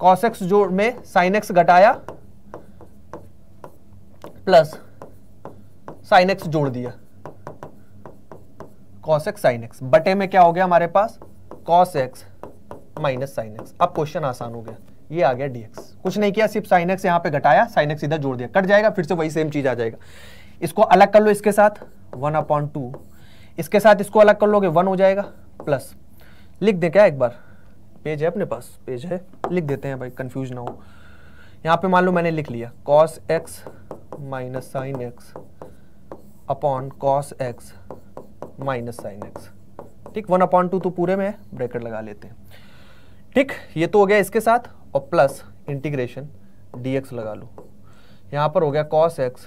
[SPEAKER 1] कॉस एक्स जोड़ में साइन एक्स घटाया प्लस साइन एक्स जोड़ दिया कॉस एक्स साइन एक्स बटे में क्या हो गया हमारे पास cos x minus sine x अब क्वेश्चन आसान हो गया ये आ गया डीएक्स कुछ नहीं किया सिर्फ साइन एक्स यहाँ पे घटाया साइन एक्स इधर जोड़ दिया कट जाएगा फिर से वही सेम चीज आ जाएगा इसको अलग कर लो इसके साथ वन अपॉन टू इसके साथ इसको अलग कर लोगे वन हो जाएगा प्लस लिख दे क्या एक बार पेज है अपने पास पेज है लिख देते हैं भाई कन्फ्यूज ना हो यहाँ पे मान लो मैंने लिख लिया cos x minus sine x upon cos x minus sine x ठीक वन अपॉन टू तो पूरे में है ब्रैकेट लगा लेते हैं ठीक ये तो हो गया इसके साथ और प्लस इंटीग्रेशन डी एक्स लगा लो यहाँ पर हो गया cos x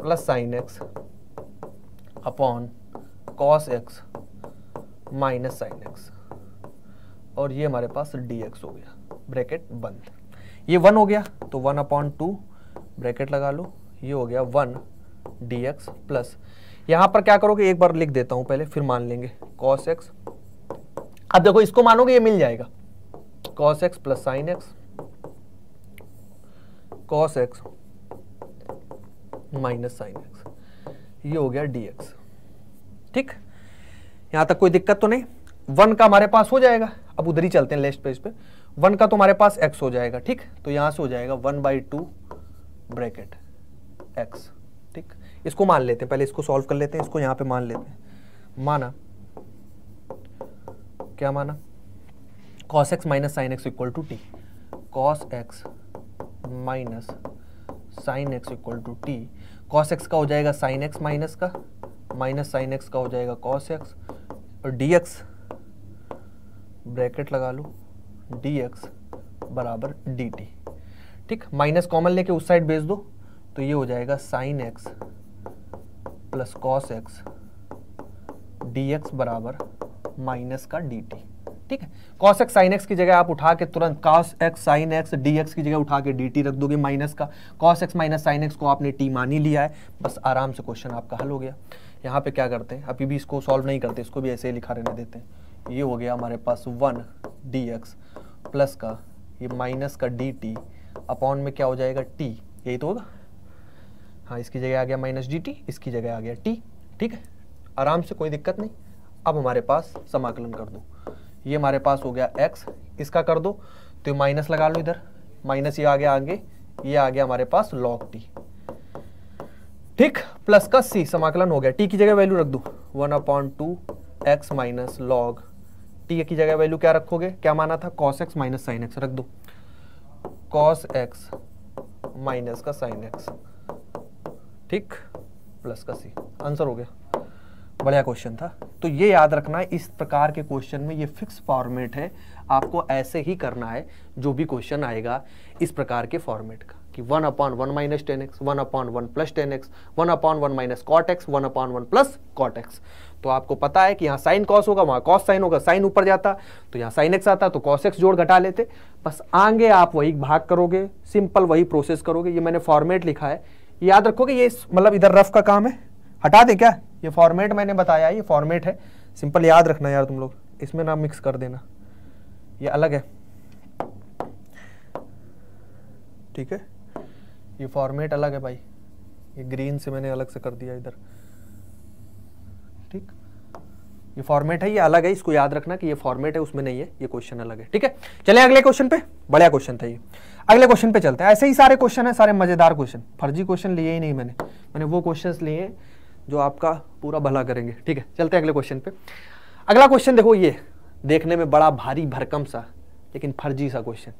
[SPEAKER 1] plus sine x upon cos x minus sine x और ये हमारे पास डी एक्स हो गया ब्रैकेट बंद ये वन हो गया तो वन अपॉन टू ब्रैकेट लगा लो ये हो गया वन डी एक्स प्लस यहां पर क्या करोगे एक बार लिख देता हूं पहले फिर मान लेंगे कॉस एक्स अब देखो इसको मानोगे ये मिल जाएगा cos x plus sine x cos x minus sine x ये हो गया डी एक्स ठीक यहां तक कोई दिक्कत तो नहीं वन का हमारे पास हो जाएगा अब उधर ही चलते हैं लेस्ट पेज पे वन का तो हमारे पास एक्स हो जाएगा ठीक तो यहां से हो जाएगा one by two bracket x इसको मान लेते हैं पहले इसको सॉल्व कर लेते हैं इसको यहां पे मान लेते हैं माना क्या माना cos x minus sine x equal to t cos x minus sine x equal to t cos x का हो जाएगा साइन एक्स माइनस का माइनस साइन एक्स का हो जाएगा कॉस एक्स और डी एक्स ब्रैकेट लगा लो डी एक्स बराबर डी टी ठीक माइनस कॉमन लेके उस साइड भेज दो तो ये हो जाएगा sine x plus cos x d x बराबर माइनस का डी टी ठीक है कॉस एक्स साइन एक्स की जगह आप उठा के तुरंत cos x sine x d x की जगह उठा के डी टी रख दोगे माइनस का cos x minus sine x को आपने टी मान ही लिया है बस आराम से क्वेश्चन आपका हल हो गया यहाँ पे क्या करते हैं अभी भी इसको सॉल्व नहीं करते इसको भी ऐसे ही लिखा रहने देते हैं ये हो गया हमारे पास वन डी एक्स प्लस का ये माइनस का डी टी अपॉन में क्या हो जाएगा टी यही तो होगा हाँ इसकी जगह आ गया माइनस डी टी इसकी जगह आ गया टी ठीक है आराम से कोई दिक्कत नहीं अब हमारे पास समाकलन कर दो ये हमारे पास हो गया एक्स इसका कर दो तो माइनस लगा लो इधर माइनस ये आ गया आगे ये आ गया हमारे पास लॉग टी ठीक प्लस का सी समाकलन हो गया टी की जगह वैल्यू रख दो one upon two x minus log t की जगह वैल्यू क्या रखोगे क्या माना था cos x minus sine x रख दो कॉस एक्स माइनस का साइन एक्स ठीक प्लस का सी आंसर हो गया बढ़िया क्वेश्चन था तो ये याद रखना है इस प्रकार के क्वेश्चन में ये फिक्स फॉर्मेट है आपको ऐसे ही करना है जो भी क्वेश्चन आएगा इस प्रकार के फॉर्मेट का कि one upon one minus tan x one upon one plus tan x one upon one minus cot x one upon one plus cot x तो आपको पता है कि यहाँ साइन कॉस होगा वहाँ कॉस साइन होगा साइन ऊपर जाता तो यहाँ साइन एक्स आता तो कॉस एक्स जोड़ घटा लेते बस आगे आप वही भाग करोगे सिंपल वही प्रोसेस करोगे ये मैंने फॉर्मेट लिखा है याद रखो कि ये मतलब इधर रफ का काम है हटा दें क्या ये फॉर्मेट मैंने बताया ये फॉर्मेट है सिंपल याद रखना यार तुम लोग इसमें ना मिक्स कर देना ये अलग है ठीक है ये फॉर्मेट अलग है भाई ये ग्रीन से मैंने अलग से कर दिया इधर ठीक ये फॉर्मेट है ये अलग है इसको याद रखना कि ये फॉर्मेट है उसमें नहीं है ये क्वेश्चन अलग है ठीक है चले अगले क्वेश्चन पे बढ़िया क्वेश्चन था ये अगले क्वेश्चन पे चलते हैं ऐसे ही सारे क्वेश्चन है सारे मजेदार क्वेश्चन फर्जी क्वेश्चन लिए ही नहीं मैंने मैंने वो क्वेश्चन लिए जो आपका पूरा भला करेंगे ठीक है चलते हैं अगले क्वेश्चन पे अगला क्वेश्चन देखो ये देखने में बड़ा भारी भरकम सा लेकिन फर्जी सा क्वेश्चन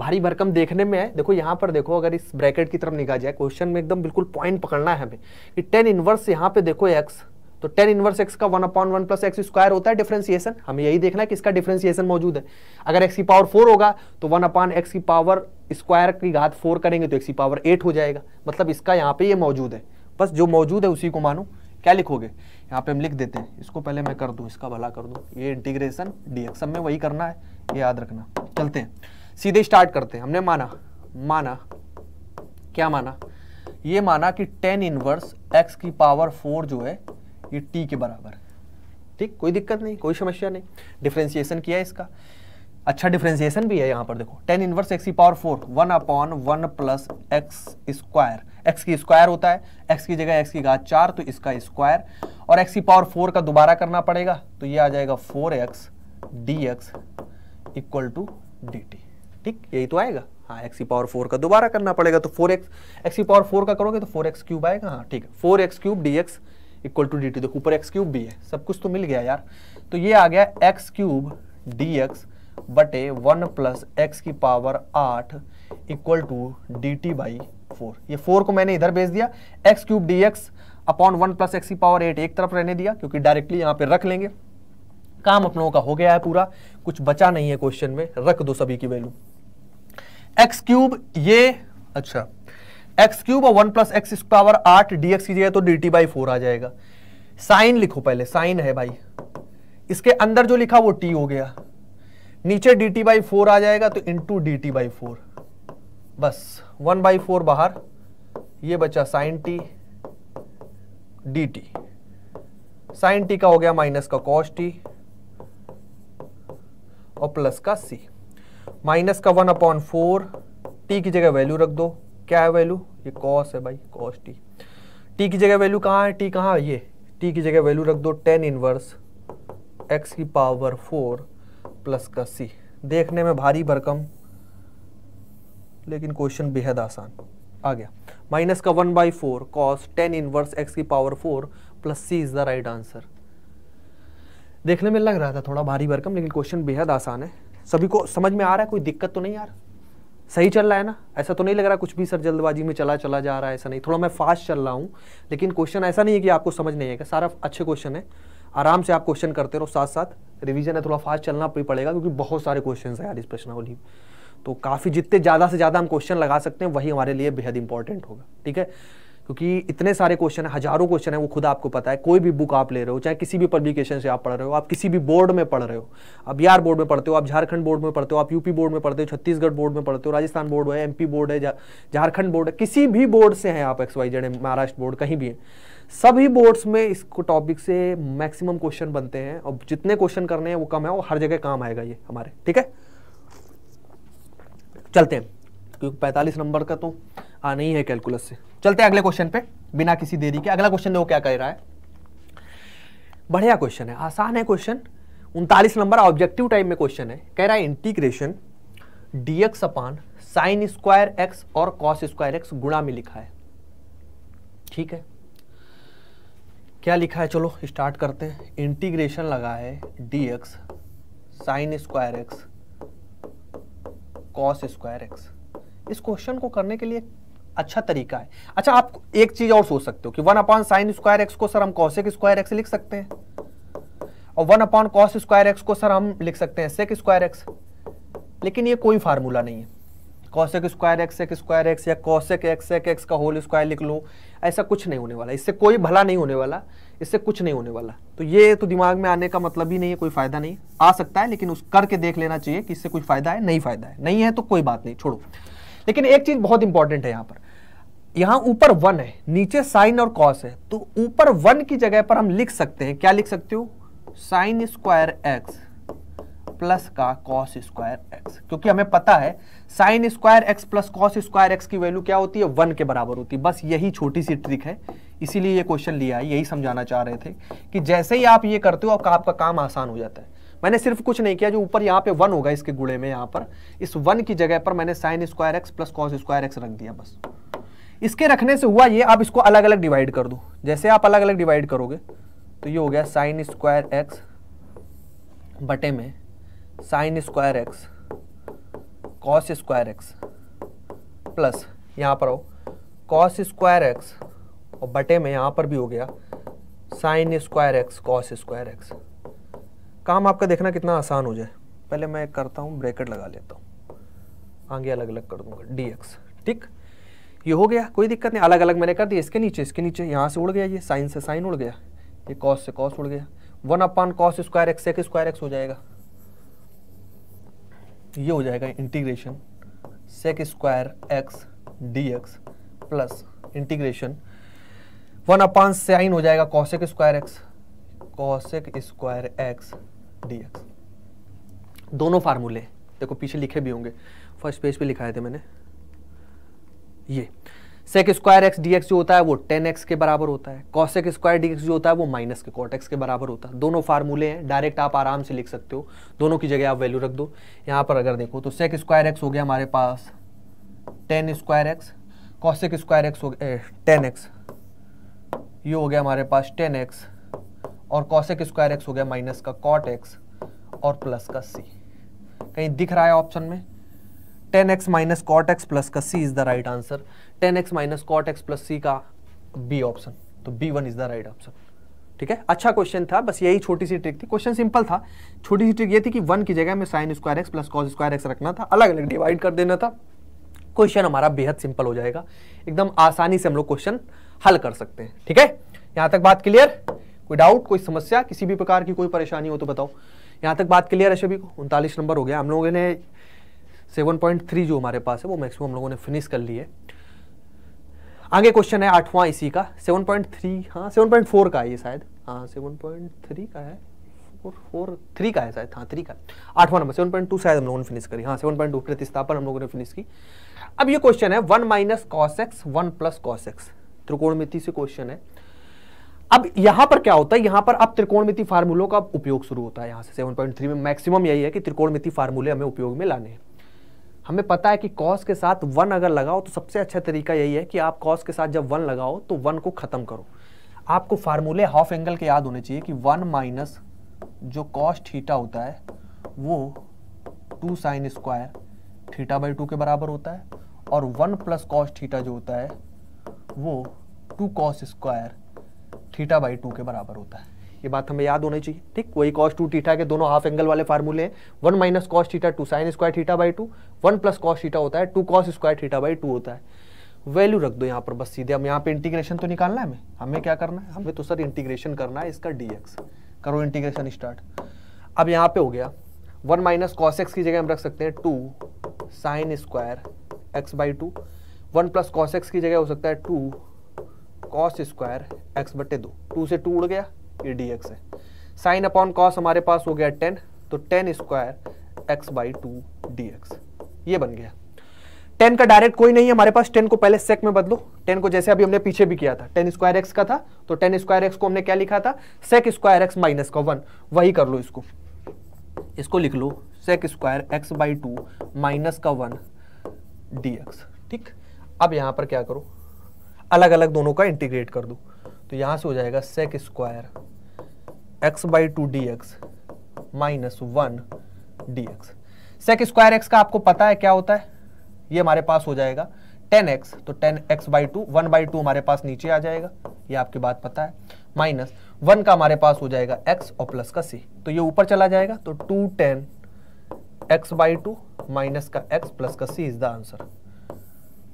[SPEAKER 1] भारी भरकम देखने में है देखो यहाँ पर देखो अगर इस ब्रैकेट की तरफ निकाल जाए क्वेश्चन में एकदम बिल्कुल पॉइंट पकड़ना है हमें कि टेन इनवर्स यहाँ पे देखो एक्स तो टेन इनवर्स एक्स का one upon one plus x square होता है डिफ्रेंसिएशन हमें यही देखना है कि इसका डिफ्रेंसिएशन मौजूद है अगर एक्स की पावर फोर होगा तो वन अपॉन एक्स की पावर स्क्वायर की घात फोर करेंगे तो एक्स की पावर एट हो जाएगा मतलब इसका यहाँ पे ये मौजूद है बस जो मौजूद है उसी को मानो क्या लिखोगे यहाँ पे हम लिख देते हैं इसको पहले मैं कर दूँ इसका भला कर दूँ ये इंटीग्रेशन डी एक्स हमें वही करना है ये याद रखना चलते हैं सीधे स्टार्ट करते हैं हमने माना माना क्या माना ये माना कि टेन इनवर्स एक्स की पावर फोर जो है ये टी के बराबर ठीक कोई दिक्कत नहीं कोई समस्या नहीं डिफ्रेंसिएशन किया इसका अच्छा डिफ्रेंसिएशन भी है यहाँ पर देखो टेन इनवर्स एक्स की power four one upon one plus x square x की स्क्वायर होता है एक्स की जगह एक्स की घात चार तो इसका स्क्वायर और एक्स की पावर फोर का दोबारा करना पड़ेगा तो ये आ जाएगा four x d x equal to d t ठीक यही तो आएगा हाँ एक्स की पावर फोर का दोबारा करना पड़ेगा तो फोर एक्स एक्स की पावर फोर का करोगे तो फोर एक्स क्यूब आएगा हाँ ठीक है four x cube d x equal to d two देखो ऊपर एक्स क्यूब भी है सब कुछ तो मिल गया यार तो ये आ गया एक्स क्यूब डी एक्स बटे वन प्लस एक्स की पावर आठ equal to d t by four ये फोर को मैंने इधर भेज दिया x cube d x upon one plus x की पावर एट एक तरफ रहने दिया क्योंकि डायरेक्टली यहाँ पे रख लेंगे काम अपनों का हो गया है पूरा कुछ बचा नहीं है क्वेश्चन में रख दो सभी की वैल्यू एक्स क्यूब ये अच्छा एक्स क्यूब और वन प्लस एक्स स्क्वावर आठ डी एक्स की जगह तो डी टी बाई फोर आ जाएगा साइन लिखो पहले साइन है भाई इसके अंदर जो लिखा वो टी हो गया नीचे डी टी बाई फोर आ जाएगा तो into d t by four बस वन बाई फोर बाहर ये बचा sine t d t sine t का हो गया माइनस का कॉस टी और प्लस का सी माइनस का वन अपॉन फोर टी की जगह वैल्यू रख दो क्या है वैल्यू ये कॉस है भाई कॉस टी टी की जगह वैल्यू कहाँ है टी कहाँ ये टी की जगह वैल्यू रख दो टेन इनवर्स एक्स की पावर फोर प्लस का सी देखने में भारी भरकम लेकिन क्वेश्चन बेहद आसान आ गया माइनस का one by four cos tan inverse x की power four plus C is the right answer देखने में लग रहा था थोड़ा भारी भरकम लेकिन क्वेश्चन बेहद आसान है सभी को समझ में आ रहा है कोई दिक्कत तो नहीं आ रहा सही चल रहा है ना ऐसा तो नहीं लग रहा कुछ भी सर जल्दबाजी में चला चला जा रहा है ऐसा नहीं थोड़ा मैं फास्ट चल रहा हूँ लेकिन क्वेश्चन ऐसा नहीं है कि आपको समझ नहीं आएगा सारा अच्छे क्वेश्चन है आराम से आप क्वेश्चन करते रहो साथ साथ रिवीजन है थोड़ा फास्ट चलना भी पड़ेगा क्योंकि बहुत सारे क्वेश्चन है यार इस प्रश्नावली में तो काफ़ी जितने ज़्यादा से ज़्यादा हम क्वेश्चन लगा सकते हैं वही हमारे लिए बेहद इंपॉर्टेंट होगा ठीक है क्योंकि इतने सारे क्वेश्चन है हजारों क्वेश्चन है वो खुद आपको पता है कोई भी बुक आप ले रहे हो चाहे किसी भी पब्लिकेशन से आप पढ़ रहे हो आप किसी भी बोर्ड में पढ़ रहे हो आप बिहार बोर्ड में पढ़ते हो आप झारखंड बोर्ड में पढ़ते हो आप यूपी बोर्ड में पढ़ते हो छत्तीसगढ़ बोर्ड में पढ़ते हो राजस्थान बोर्ड है एमपी बोर्ड है झारखंड बोर्ड है किसी भी बोर्ड से हैं आप X Y Z Maharashtra board कहीं भी है सभी बोर्ड्स में इसको टॉपिक से मैक्सिमम क्वेश्चन बनते हैं और जितने क्वेश्चन करने हैं वो कम है वो हर जगह काम आएगा ये हमारे ठीक है चलते हैं क्योंकि पैंतालीस नंबर का तो आना ही है कैलकुलस से चलते हैं अगले क्वेश्चन पे बिना किसी देरी के अगला क्वेश्चन देखो क्या कह रहा है बढ़िया क्वेश्चन है आसान है क्वेश्चन उनतालीस नंबर ऑब्जेक्टिव टाइप में क्वेश्चन है कह रहा है integration d x upon sine square x और कॉस स्क्वायर एक्स गुणा में लिखा है ठीक है क्या लिखा है चलो स्टार्ट करते हैं इंटीग्रेशन लगा है d x sine square x cos square x इस क्वेश्चन को करने के लिए अच्छा तरीका है अच्छा आप एक चीज और सोच सकते हो कि one upon sine square x को सर हम कौशिक स्क्वायर एक्स लिख सकते हैं और one upon cos square x को सर हम लिख सकते हैं सेक स्क्वायर एक्स लेकिन ये कोई फार्मूला नहीं है कॉशेक स्क्वायर एक्स एक स्क्वायर एक्स या कॉशेक एक्स एक एक्स का होल स्क्वायर लिख लो ऐसा कुछ नहीं होने वाला इससे कोई भला नहीं होने वाला इससे कुछ नहीं होने वाला तो ये तो दिमाग में आने का मतलब ही नहीं है कोई फायदा नहीं आ सकता है लेकिन उस करके देख लेना चाहिए कि इससे कोई फायदा है नहीं फायदा है नहीं है तो कोई बात नहीं छोड़ो लेकिन एक चीज बहुत इंपॉर्टेंट है यहाँ पर यहां ऊपर वन है नीचे साइन और कॉस है तो ऊपर वन की जगह पर हम लिख सकते हैं क्या लिख सकते हो साइन स्क्वायर एक्स प्लस का कॉस स्क्वायर एक्स क्योंकि हमें पता है sine square x plus cos square x की वैल्यू क्या होती है वन के बराबर होती है बस यही छोटी सी ट्रिक है इसीलिए ये क्वेश्चन लिया है यही समझाना चाह रहे थे कि जैसे ही आप ये करते हो आपका आपका काम आसान हो जाता है मैंने सिर्फ कुछ नहीं किया जो ऊपर यहाँ पे वन होगा इसके गुड़े में यहाँ पर इस वन की जगह पर मैंने sine square x plus cos square x रख दिया बस इसके रखने से हुआ ये आप इसको अलग अलग डिवाइड कर दो जैसे आप अलग अलग डिवाइड करोगे तो ये हो गया साइन स्क्वायर एक्स बटे में sine square x cos square x plus यहाँ पर हो कॉस स्क्वायर एक्स और बटे में यहाँ पर भी हो गया sine square x cos square x काम आपका देखना कितना आसान हो जाए पहले मैं करता हूँ ब्रैकेट लगा लेता हूँ आगे अलग अलग कर दूंगा डी एक्स ठीक ये हो गया कोई दिक्कत नहीं अलग अलग मैंने कर दिया इसके नीचे इसके नीचे यहाँ से उड़ गया ये साइन से साइन उड़ गया ये कॉस से कॉस उड़ गया one upon cos square x एक स्क्वायर एक्स हो जाएगा ये हो जाएगा integration sec square x d x plus integration one upon sine हो जाएगा cosec square x cosec square x d x दोनों फार्मूले देखो पीछे लिखे भी होंगे फर्स्ट पेज पे लिखाए थे मैंने ये सेक स्क्वायर एक्स डी जो होता है वो टेन एक्स के बराबर होता है कॉसेक स्क्वायर डी जो होता है वो माइनस के कॉट एक्स के बराबर होता है दोनों फार्मूले हैं डायरेक्ट आप आराम से लिख सकते हो दोनों की जगह आप वैल्यू रख दो यहाँ पर अगर देखो तो सेक स्क्वायर एक्स हो गया हमारे पास tan square x cosec square x हो गया टेन एक्स ये हो गया हमारे पास टेन एक्स और कॉसेक स्क्वायर एक्स हो गया माइनस का कॉट एक्स और प्लस का सी कहीं दिख रहा है ऑप्शन में tan x minus cot x plus का c is the right answer tan x minus cot x plus c का बी ऑप्शन तो b one is the right option ठीक है अच्छा क्वेश्चन था बस यही छोटी सी ट्रिक थी क्वेश्चन सिंपल था छोटी सी ट्रिक ये थी कि वन की जगह में sine square x plus cos square x रखना था अलग अलग डिवाइड कर देना था क्वेश्चन हमारा बेहद सिंपल हो जाएगा एकदम आसानी से हम लोग क्वेश्चन हल कर सकते हैं ठीक है यहाँ तक बात क्लियर कोई डाउट कोई समस्या किसी भी प्रकार की कोई परेशानी हो तो बताओ यहाँ तक बात क्लियर है सभी को उनतालीस नंबर हो गया हम लोगों ने सेवन पॉइंट थ्री जो हमारे पास है वो मैक्सिमम हम लोगों ने फिनिश कर ली है आगे क्वेश्चन है आठवां इसी का सेवन पॉइंट थ्री हाँ सेवन पॉइंट फोर का है ये शायद हाँ सेवन पॉइंट थ्री का है फोर फोर थ्री का है शायद हाँ थ्री का आठवां नंबर सेवन पॉइंट टू शायद हम लोगों ने फिनिश करी हाँ सेवन पॉइंट टू प्रतिस्थापन हम लोगों ने फिनिश की अब ये क्वेश्चन है one minus cos x one plus cos x त्रिकोणमिति से क्वेश्चन है अब यहाँ पर क्या होता है यहाँ पर अब त्रिकोणमिति फार्मूलों का उपयोग शुरू होता है यहाँ से 7.3 में मैक्सिमम यही है कि त्रिकोणमिति फार्मूले हमें उपयोग में लाने हैं हमें पता है कि कॉस के साथ वन अगर लगाओ तो सबसे अच्छा तरीका यही है कि आप कॉस के साथ जब वन लगाओ तो वन को ख़त्म करो आपको फार्मूले हाफ एंगल के याद होने चाहिए कि वन माइनस जो कॉस थीटा होता है वो two sine square theta by two के बराबर होता है और वन प्लस कॉस थीटा जो होता है वो two cos square theta by two के बराबर होता है ये बात हमें याद होनी चाहिए ठीक वही कॉस टू टीटा के दोनों हाफ एंगल वाले फार्मूले हैं one minus cos theta two sine square theta by two one plus cos theta होता है two cos square theta by two होता है वैल्यू रख दो यहाँ पर बस सीधे हम यहाँ पे इंटीग्रेशन तो निकालना है हमें हमें क्या करना है हमें तो सर इंटीग्रेशन करना है इसका डी करो इंटीग्रेशन स्टार्ट अब यहाँ पे हो गया वन माइनस कॉस एक्स की जगह हम रख सकते हैं two sine square x by two one plus cos x की जगह हो सकता है टू कॉस स्क्वायर एक्स बटे दो टू से टू उड़ गया ये डी एक्स है साइन अपॉन कॉस हमारे पास हो गया टेन तो tan square x by two d x ये बन गया टेन का डायरेक्ट कोई नहीं है हमारे पास टेन को पहले सेक में बदलो टेन को जैसे अभी हमने पीछे भी किया था टेन स्क्वायर एक्स का था तो टेन स्क्वायर एक्स को हमने क्या लिखा था सेक स्क्वायर एक्स माइनस का वन वही कर लो इसको इसको लिख लो sec square x by two minus का वन डी एक्स ठीक अब यहां पर क्या करो अलग अलग दोनों का इंटीग्रेट कर दो तो यहाँ से हो जाएगा sec square x by two d x minus one d x sec square x का आपको पता है क्या होता है ये हमारे पास हो जाएगा टेन एक्स तो tan x by two one by two हमारे पास नीचे आ जाएगा ये आपकी बात पता है माइनस वन का हमारे पास हो जाएगा एक्स और प्लस का सी तो ये ऊपर चला जाएगा तो two tan x by two minus का एक्स प्लस का सी इज द आंसर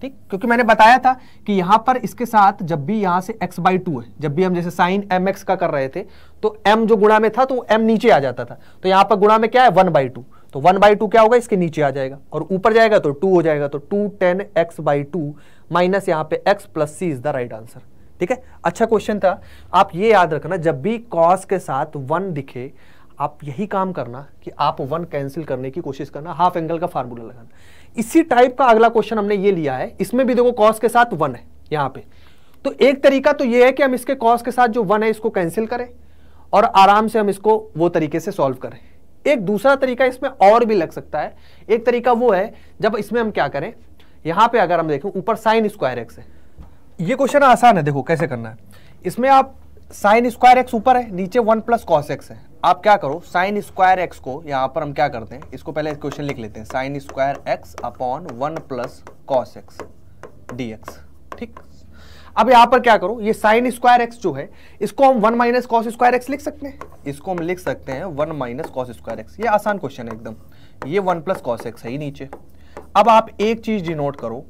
[SPEAKER 1] ठीक क्योंकि मैंने बताया था कि यहां पर इसके साथ जब भी यहां से x बाई टू है जब भी हम जैसे साइन एम एक्स का कर रहे थे तो m जो गुणा में था तो m नीचे आ जाता था तो यहां पर गुणा में क्या है वन बाई टू तो वन बाई टू क्या होगा इसके नीचे आ जाएगा और ऊपर जाएगा तो टू हो जाएगा तो two tan x by two minus यहाँ पे x plus c is the right answer ठीक है अच्छा क्वेश्चन था आप ये याद रखना जब भी कॉस के साथ वन दिखे आप यही काम करना कि आप वन कैंसिल करने की कोशिश करना हाफ एंगल का फार्मूला लगाना इसी टाइप का अगला क्वेश्चन हमने ये लिया है इसमें भी देखो कॉस के साथ वन है यहाँ पे तो एक तरीका तो ये है कि हम इसके कॉस के साथ जो वन है इसको कैंसिल करें और आराम से हम इसको वो तरीके से सॉल्व करें एक दूसरा तरीका इसमें और भी लग सकता है एक तरीका वो है जब इसमें हम क्या करें यहाँ पर अगर हम देखें ऊपर साइन स्क्वायर एक्स है ये क्वेश्चन आसान है देखो कैसे करना है इसमें आप साइन स्क्वायर एक्स ऊपर है नीचे वन प्लस कॉस एक्स है आप क्या करो साइन स्क्वायर एक्स को यहाँ पर हम क्या करते हैं इसको पहले क्वेश्चन लिख लेते हैं sine square x upon one plus cos x d x ठीक अब यहाँ पर क्या करो ये साइन स्क्वायर एक्स जो है इसको हम one minus cos square x लिख सकते हैं इसको हम लिख सकते हैं one minus cos square x ये आसान क्वेश्चन है एकदम ये वन प्लस कॉस एक्स है ही नीचे अब आप एक चीज डिनोट करो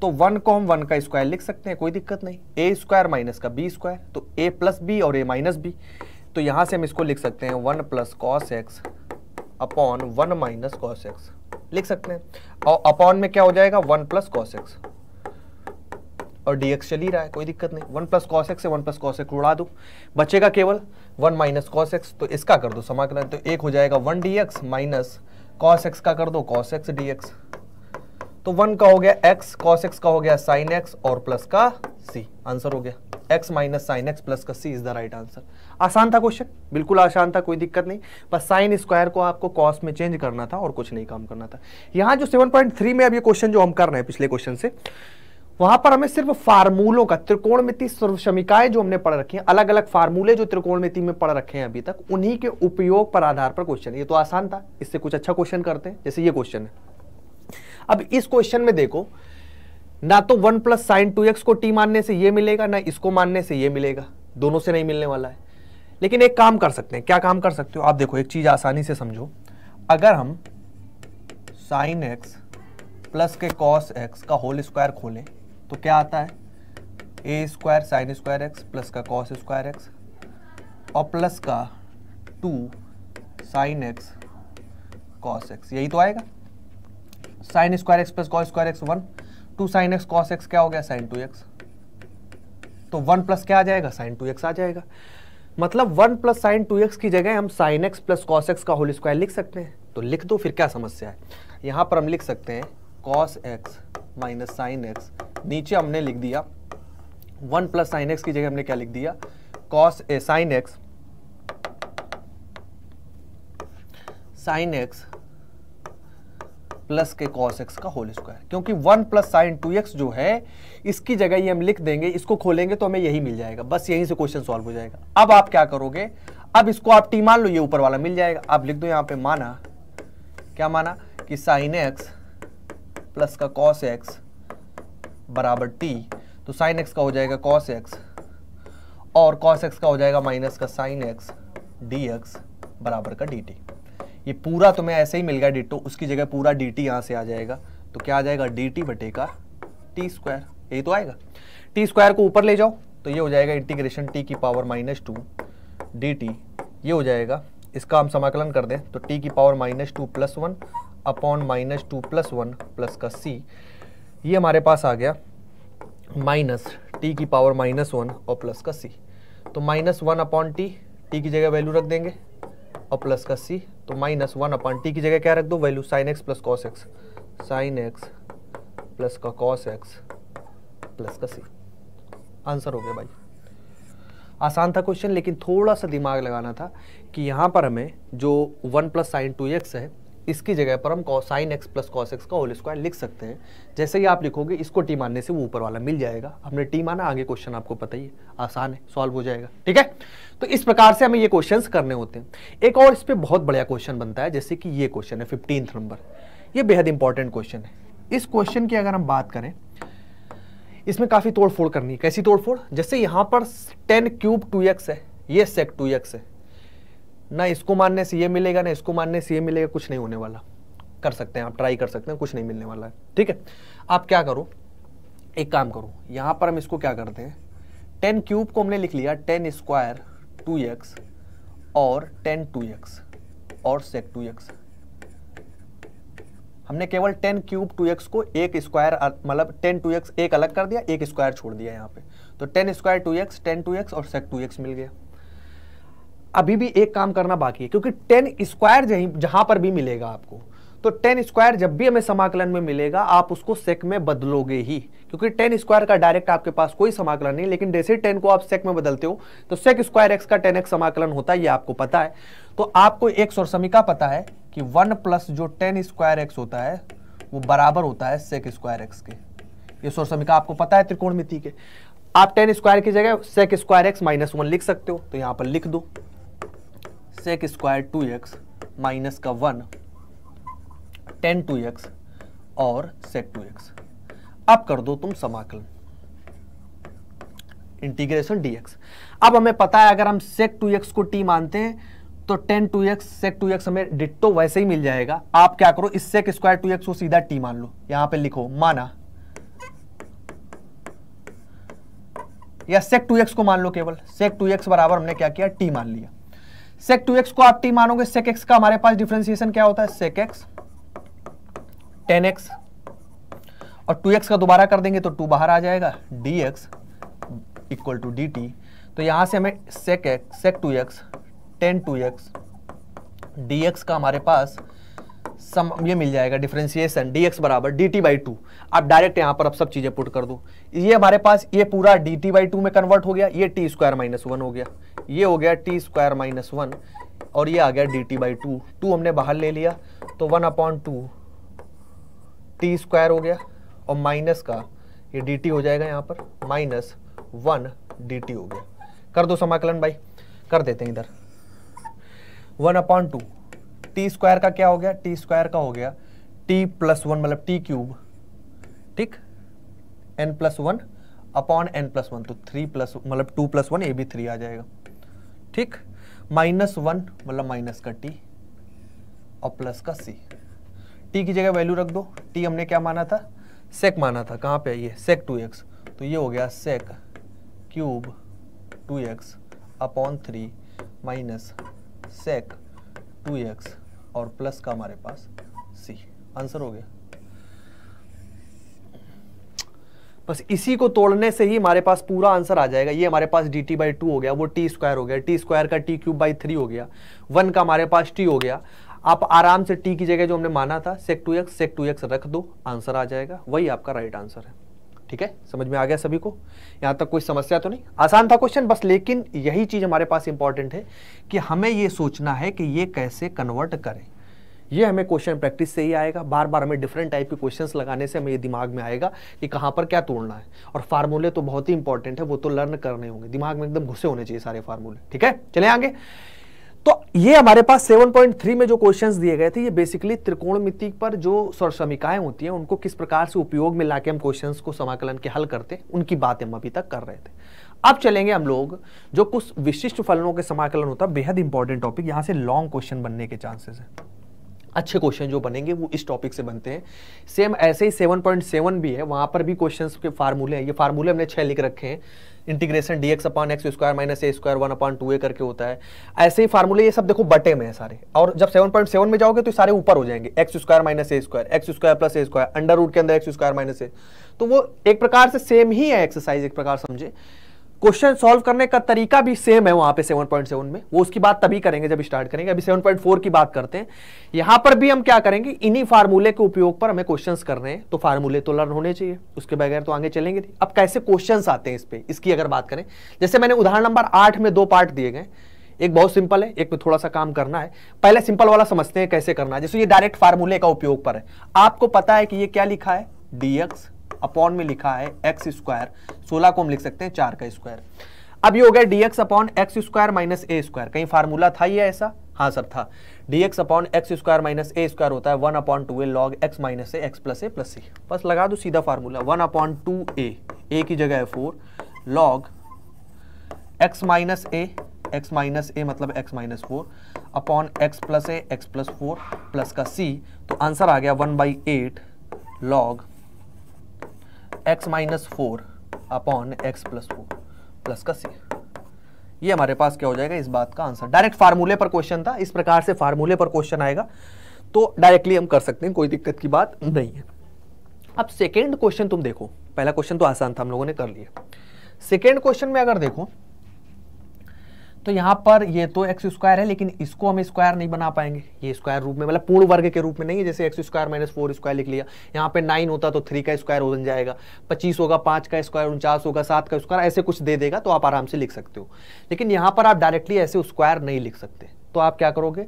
[SPEAKER 1] तो वन को हम वन का स्क्वायर लिख सकते हैं कोई दिक्कत नहीं ए स्क्वायर माइनस का बी स्क्वायर तो ए प्लस बी और ए माइनस बी तो यहां से हम इसको लिख सकते हैं one plus cos x upon one minus cos x लिख सकते हैं और अपॉन में क्या हो जाएगा वन प्लस कॉस एक्स और डी एक्स चल ही रहा है कोई दिक्कत नहीं वन प्लस कॉस एक्स से वन प्लस कॉस एक्स उड़ा दो बचेगा केवल वन माइनस कॉस एक्स तो इसका कर दो समाकलन तो एक हो जाएगा one d x minus cos x का कर दो कॉस एक्स डी एक्स तो वन का हो गया एक्स कॉस एक्स का हो गया साइन एक्स और प्लस का सी आंसर हो गया x minus sine x plus का c is the right answer आसान था क्वेश्चन बिल्कुल आसान था कोई दिक्कत नहीं बस साइन स्क्वायर को आपको कॉस में चेंज करना था और कुछ नहीं काम करना था यहां जो सेवन पॉइंट थ्री में अब ये क्वेश्चन जो हम कर रहे हैं पिछले क्वेश्चन से वहां पर हमें सिर्फ फार्मूलों का त्रिकोणमिति सर्वशमिकाएं जो हमने पढ़ रखी हैं अलग अलग फार्मूले जो त्रिकोणमिति में पढ़ रखे हैं अभी तक उन्हीं के उपयोग पर आधार पर क्वेश्चन ये तो आसान था इससे कुछ अच्छा क्वेश्चन करते हैं जैसे ये क्वेश्चन है अब इस क्वेश्चन में देखो ना तो one plus sine two x को टी मानने से ये मिलेगा ना इसको मानने से ये मिलेगा दोनों से नहीं मिलने वाला है लेकिन एक काम कर सकते हैं क्या काम कर सकते हो आप देखो एक चीज आसानी से समझो अगर हम साइन एक्स प्लस के कॉस एक्स का होल स्क्वायर खोलें तो क्या आता है a square sine square x plus का कॉस स्क्वायर एक्स और प्लस का two sine x cos x यही तो आएगा sine square x plus cos square x one two sine x cos x क्या हो गया साइन टू एक्स तो वन प्लस क्या आ जाएगा साइन टू एक्स आ जाएगा मतलब one plus sine two x की जगह हम sine x plus cos x का होल स्क्वायर लिख सकते हैं तो लिख दो फिर क्या समस्या है यहां पर हम लिख सकते हैं cos x minus sine x नीचे हमने लिख दिया वन प्लस साइन एक्स की जगह हमने क्या लिख दिया cos a sine x sine x plus के कॉस एक्स का होल स्क्वायर क्योंकि one plus sine two x जो है इसकी जगह ये हम लिख देंगे इसको खोलेंगे तो हमें यही मिल जाएगा बस यहीं से क्वेश्चन सॉल्व हो जाएगा अब आप क्या करोगे अब इसको आप टी मान लो ये ऊपर वाला मिल जाएगा आप लिख दो यहां पे माना क्या माना कि साइन एक्स प्लस का कॉस एक्स बराबर टी तो साइन एक्स का हो जाएगा कॉस एक्स और कॉस एक्स का हो जाएगा माइनस का साइन एक्स डी एक्स बराबर का डी टी ये पूरा तुम्हें ऐसे ही मिल गया डिटो उसकी जगह पूरा डी टी यहाँ से आ जाएगा तो क्या आ जाएगा डी टी का टी स्क्वायर यही तो आएगा टी स्क्वायर को ऊपर ले जाओ तो ये हो जाएगा इंटीग्रेशन टी की power minus two d t ये हो जाएगा इसका हम समाकलन कर दें तो टी की power minus two plus one upon minus two plus one plus का सी ये हमारे पास आ गया माइनस टी की पावर माइनस वन और प्लस का सी तो minus one upon T t की जगह वैल्यू रख देंगे और प्लस का सी तो माइनस वन अपॉन टी की जगह क्या रख दो value sine x plus cos x sine x plus का कॉस एक्स प्लस का सी आंसर हो गया भाई आसान था क्वेश्चन लेकिन थोड़ा सा दिमाग लगाना था कि यहाँ पर हमें जो one plus sine two x है इसकी जगह पर हम sine x plus cos x का होल स्क्वायर लिख सकते हैं जैसे ही आप लिखोगे इसको टी मानने से वो ऊपर वाला मिल जाएगा हमने टी माना आगे क्वेश्चन आपको पता ही है आसान है सॉल्व हो जाएगा ठीक है तो इस प्रकार से हमें ये क्वेश्चन करने होते हैं एक और इस पर बहुत बढ़िया क्वेश्चन बनता है जैसे कि ये क्वेश्चन है फिफ्टीन नंबर ये बेहद इंपॉर्टेंट क्वेश्चन है इस क्वेश्चन की अगर हम बात करें इसमें काफ़ी तोड़फोड़ करनी है कैसी तोड़फोड़ जैसे यहां पर टेन क्यूब टू एक्स है ये सेक टू एक्स है ना इसको मानने से ये मिलेगा ना इसको मानने से ये मिलेगा कुछ नहीं होने वाला कर सकते हैं आप ट्राई कर सकते हैं कुछ नहीं मिलने वाला है ठीक है आप क्या करो एक काम करो यहाँ पर हम इसको क्या करते हैं टेन क्यूब को हमने लिख लिया टेन स्क्वायर टू एक्स और टेन टू एक्स और सेक टू एक्स हमने केवल टेन क्यूब टू एक्स को एक स्क्वायर मतलब टेन टू एक्स एक अलग कर दिया एक स्क्वायर छोड़ दिया यहाँ पे तो tan square two x tan two x और सेक टू एक्स मिल गया अभी भी एक काम करना बाकी है क्योंकि टेन स्क्वायर जहां पर भी मिलेगा आपको तो टेन स्क्वायर जब भी हमें समाकलन में मिलेगा आप उसको सेक में बदलोगे ही क्योंकि टेन स्क्वायर का डायरेक्ट आपके पास कोई समाकलन नहीं लेकिन जैसे टेन को आप सेक में बदलते हो तो सेक स्क्वायर एक्स का टेन एक्स समाकलन होता है ये आपको पता है तो आपको एक समीका पता है कि वन प्लस जो टेन स्क्वायर एक्स होता है वो बराबर होता है सेक स्क्वायर एक्स के ये समीका आपको पता है त्रिकोणमिति के आप टेन स्क्वायर की जगह sec square x minus one लिख सकते हो तो यहां पर लिख दो sec square two x minus का वन टेन टू एक्स और सेक टू एक्स अब कर दो तुम समाकलन इंटीग्रेशन एक्स अब हमें पता है अगर हम सेक टू एक्स को टी मानते हैं तो tan two x sec two x हमें डिट्टो वैसे ही मिल जाएगा आप क्या करो इस सेक स्क्वायर टू एक्स को सीधा टी मान लो यहां पे लिखो माना या सेक टू एक्स को मान लो केवल सेक टू एक्स बराबर हमने क्या किया टी मान लिया सेक टू एक्स को आप टी मानोगे सेक एक्स का हमारे पास डिफ्रेंसिएशन क्या होता है सेक एक्स टेन एक्स और टू एक्स का दोबारा कर देंगे तो टू बाहर आ जाएगा d x equal to d t तो यहां से हमें sec x sec two x tan two x d x का हमारे पास सम ये मिल जाएगा डिफ्रेंसिएशन डी एक्स बराबर डी टी बाई टू आप डायरेक्ट यहाँ पर अब सब चीज़ें पुट कर दो ये हमारे पास ये पूरा डी टी बाई टू में कन्वर्ट हो गया ये टी स्क्वायर माइनस वन हो गया ये हो गया टी स्क्वायर माइनस वन और ये आ गया d t by two two हमने बाहर ले लिया तो one upon two t square हो गया और माइनस का ये डी टी हो जाएगा यहाँ पर माइनस वन डी टी हो गया कर दो समाकलन भाई कर देते हैं इधर one upon two t square का क्या हो गया टी स्क्वायर का हो गया टी प्लस वन मतलब टी क्यूब ठीक n plus one upon n plus one तो थ्री प्लस मतलब टू प्लस वन ए भी थ्री आ जाएगा ठीक माइनस वन मतलब माइनस का टी और प्लस का सी टी की जगह वैल्यू रख दो टी हमने क्या माना था सेक माना था कहाँ पे है ये सेक टू एक्स तो ये हो गया sec cube two x upon three minus sec two x और प्लस का हमारे पास सी आंसर हो गया बस इसी को तोड़ने से ही हमारे पास पूरा आंसर आ जाएगा ये हमारे पास डी टी बाई टू हो गया वो टी स्क्वायर हो गया टी स्क्वायर का टी क्यूब बाई थ्री हो गया वन का हमारे पास टी हो गया आप आराम से टी की जगह जो हमने माना था sec two x sec two x रख दो आंसर आ जाएगा वही आपका राइट आंसर है ठीक है समझ में आ गया सभी को यहां तक कोई समस्या तो नहीं आसान था क्वेश्चन बस लेकिन यही चीज़ हमारे पास इंपॉर्टेंट है कि हमें यह सोचना है कि यह कैसे कन्वर्ट करें ये हमें क्वेश्चन प्रैक्टिस से ही आएगा बार बार हमें डिफरेंट टाइप के क्वेश्चंस लगाने से हमें ये दिमाग में आएगा कि कहाँ पर क्या तोड़ना है और फार्मूले तो बहुत ही इंपॉर्टेंट है वो तो लर्न करने होंगे दिमाग में एकदम घुसे होने चाहिए सारे फार्मूले ठीक है चले आगे तो ये हमारे पास 7.3 में जो क्वेश्चंस दिए गए थे ये बेसिकली त्रिकोणमिति पर जो सरसमिकाएं होती हैं उनको किस प्रकार से उपयोग में लाके हम क्वेश्चंस को समाकलन के हल करते हैं उनकी बात हम अभी तक कर रहे थे अब चलेंगे हम लोग जो कुछ विशिष्ट फलनों के समाकलन होता है बेहद इंपॉर्टेंट टॉपिक यहाँ से लॉन्ग क्वेश्चन बनने के चांसेस है अच्छे क्वेश्चन जो बनेंगे वो इस टॉपिक से बनते हैं सेम ऐसे ही सेवन भी है वहाँ पर भी क्वेश्चंस के फार्मूले हैं ये फार्मूले हमने छह लिख रखे हैं integration d x upon x square minus a square one upon two a करके होता है ऐसे ही फार्मूले ये सब देखो बटे में है सारे और जब 7.7 में जाओगे तो सारे ऊपर हो जाएंगे x square minus a square x square plus a square under root के अंदर एक्स स्क्वायर माइनस ए तो वो एक प्रकार से सेम ही है एक्सरसाइज एक प्रकार समझे क्वेश्चन सॉल्व करने का तरीका भी सेम है वहां पे 7.7 में वो उसकी बात तभी करेंगे जब स्टार्ट करेंगे अभी 7.4 की बात करते हैं यहां पर भी हम क्या करेंगे इन्हीं फार्मूले के उपयोग पर हमें क्वेश्चंस करने हैं तो फार्मूले तो लर्न होने चाहिए उसके बगैर तो आगे चलेंगे नहीं अब कैसे क्वेश्चन आते हैं इस पर इसकी अगर बात करें जैसे मैंने उदाहरण नंबर आठ में दो पार्ट दिए गए एक बहुत सिंपल है एक में थोड़ा सा काम करना है पहले सिंपल वाला समझते हैं कैसे करना है जैसे ये डायरेक्ट फार्मूले का उपयोग पर है आपको पता है कि ये क्या लिखा है डीएक्स अपॉन में लिखा है एक्स स्क्वायर सोलह को हम लिख सकते हैं चार का स्क्वायर अब ये हो गया dx upon x square minus a square कहीं फार्मूला था ये ऐसा हाँ सर था dx upon x square minus a square होता है one upon two a log x minus a x plus a plus c बस लगा दो सीधा formula one upon two a a की जगह है four log x minus a x minus a मतलब x minus four upon x plus a x plus four plus का सी तो आंसर आ गया one by eight log x minus four upon x plus four plus का C ये हमारे पास क्या हो जाएगा इस बात का आंसर डायरेक्ट फार्मूले पर क्वेश्चन था इस प्रकार से फार्मूले पर क्वेश्चन आएगा तो डायरेक्टली हम कर सकते हैं कोई दिक्कत की बात नहीं है अब सेकेंड क्वेश्चन तुम देखो पहला क्वेश्चन तो आसान था हम लोगों ने कर लिया सेकेंड क्वेश्चन में अगर देखो तो यहाँ पर ये तो एक्स स्क्वायर है लेकिन इसको हम स्क्वायर नहीं बना पाएंगे ये स्क्वायर रूप में मतलब पूर्ण वर्ग के रूप में नहीं है जैसे x square minus four square लिख लिया यहाँ पे नाइन होता तो थ्री का स्क्वायर बन जाएगा पच्चीस होगा पाँच का स्क्वायर उनचास होगा सात का स्क्वायर ऐसे कुछ दे देगा तो आप आराम से लिख सकते हो लेकिन यहाँ पर आप डायरेक्टली ऐसे स्क्वायर नहीं लिख सकते तो आप क्या करोगे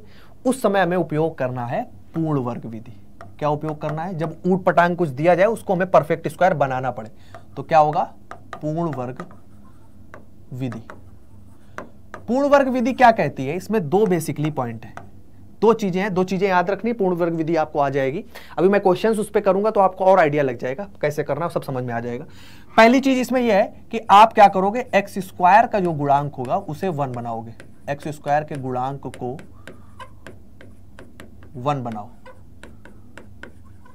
[SPEAKER 1] उस समय हमें उपयोग करना है पूर्ण वर्ग विधि क्या उपयोग करना है जब ऊट पटांग कुछ दिया जाए उसको हमें परफेक्ट स्क्वायर बनाना पड़े तो क्या होगा पूर्ण वर्ग विधि पूर्ण वर्ग विधि क्या कहती है इसमें दो बेसिकली पॉइंट है दो चीजें हैं दो चीजें याद रखनी पूर्ण वर्ग विधि आपको आ जाएगी अभी मैं क्वेश्चंस उस पर करूंगा तो आपको और आइडिया लग जाएगा कैसे करना सब समझ में आ जाएगा पहली चीज इसमें यह है कि आप क्या करोगे एक्स स्क्वायर का जो गुणांक होगा उसे वन बनाओगे एक्स स्क्वायर के गुणांक को वन बनाओ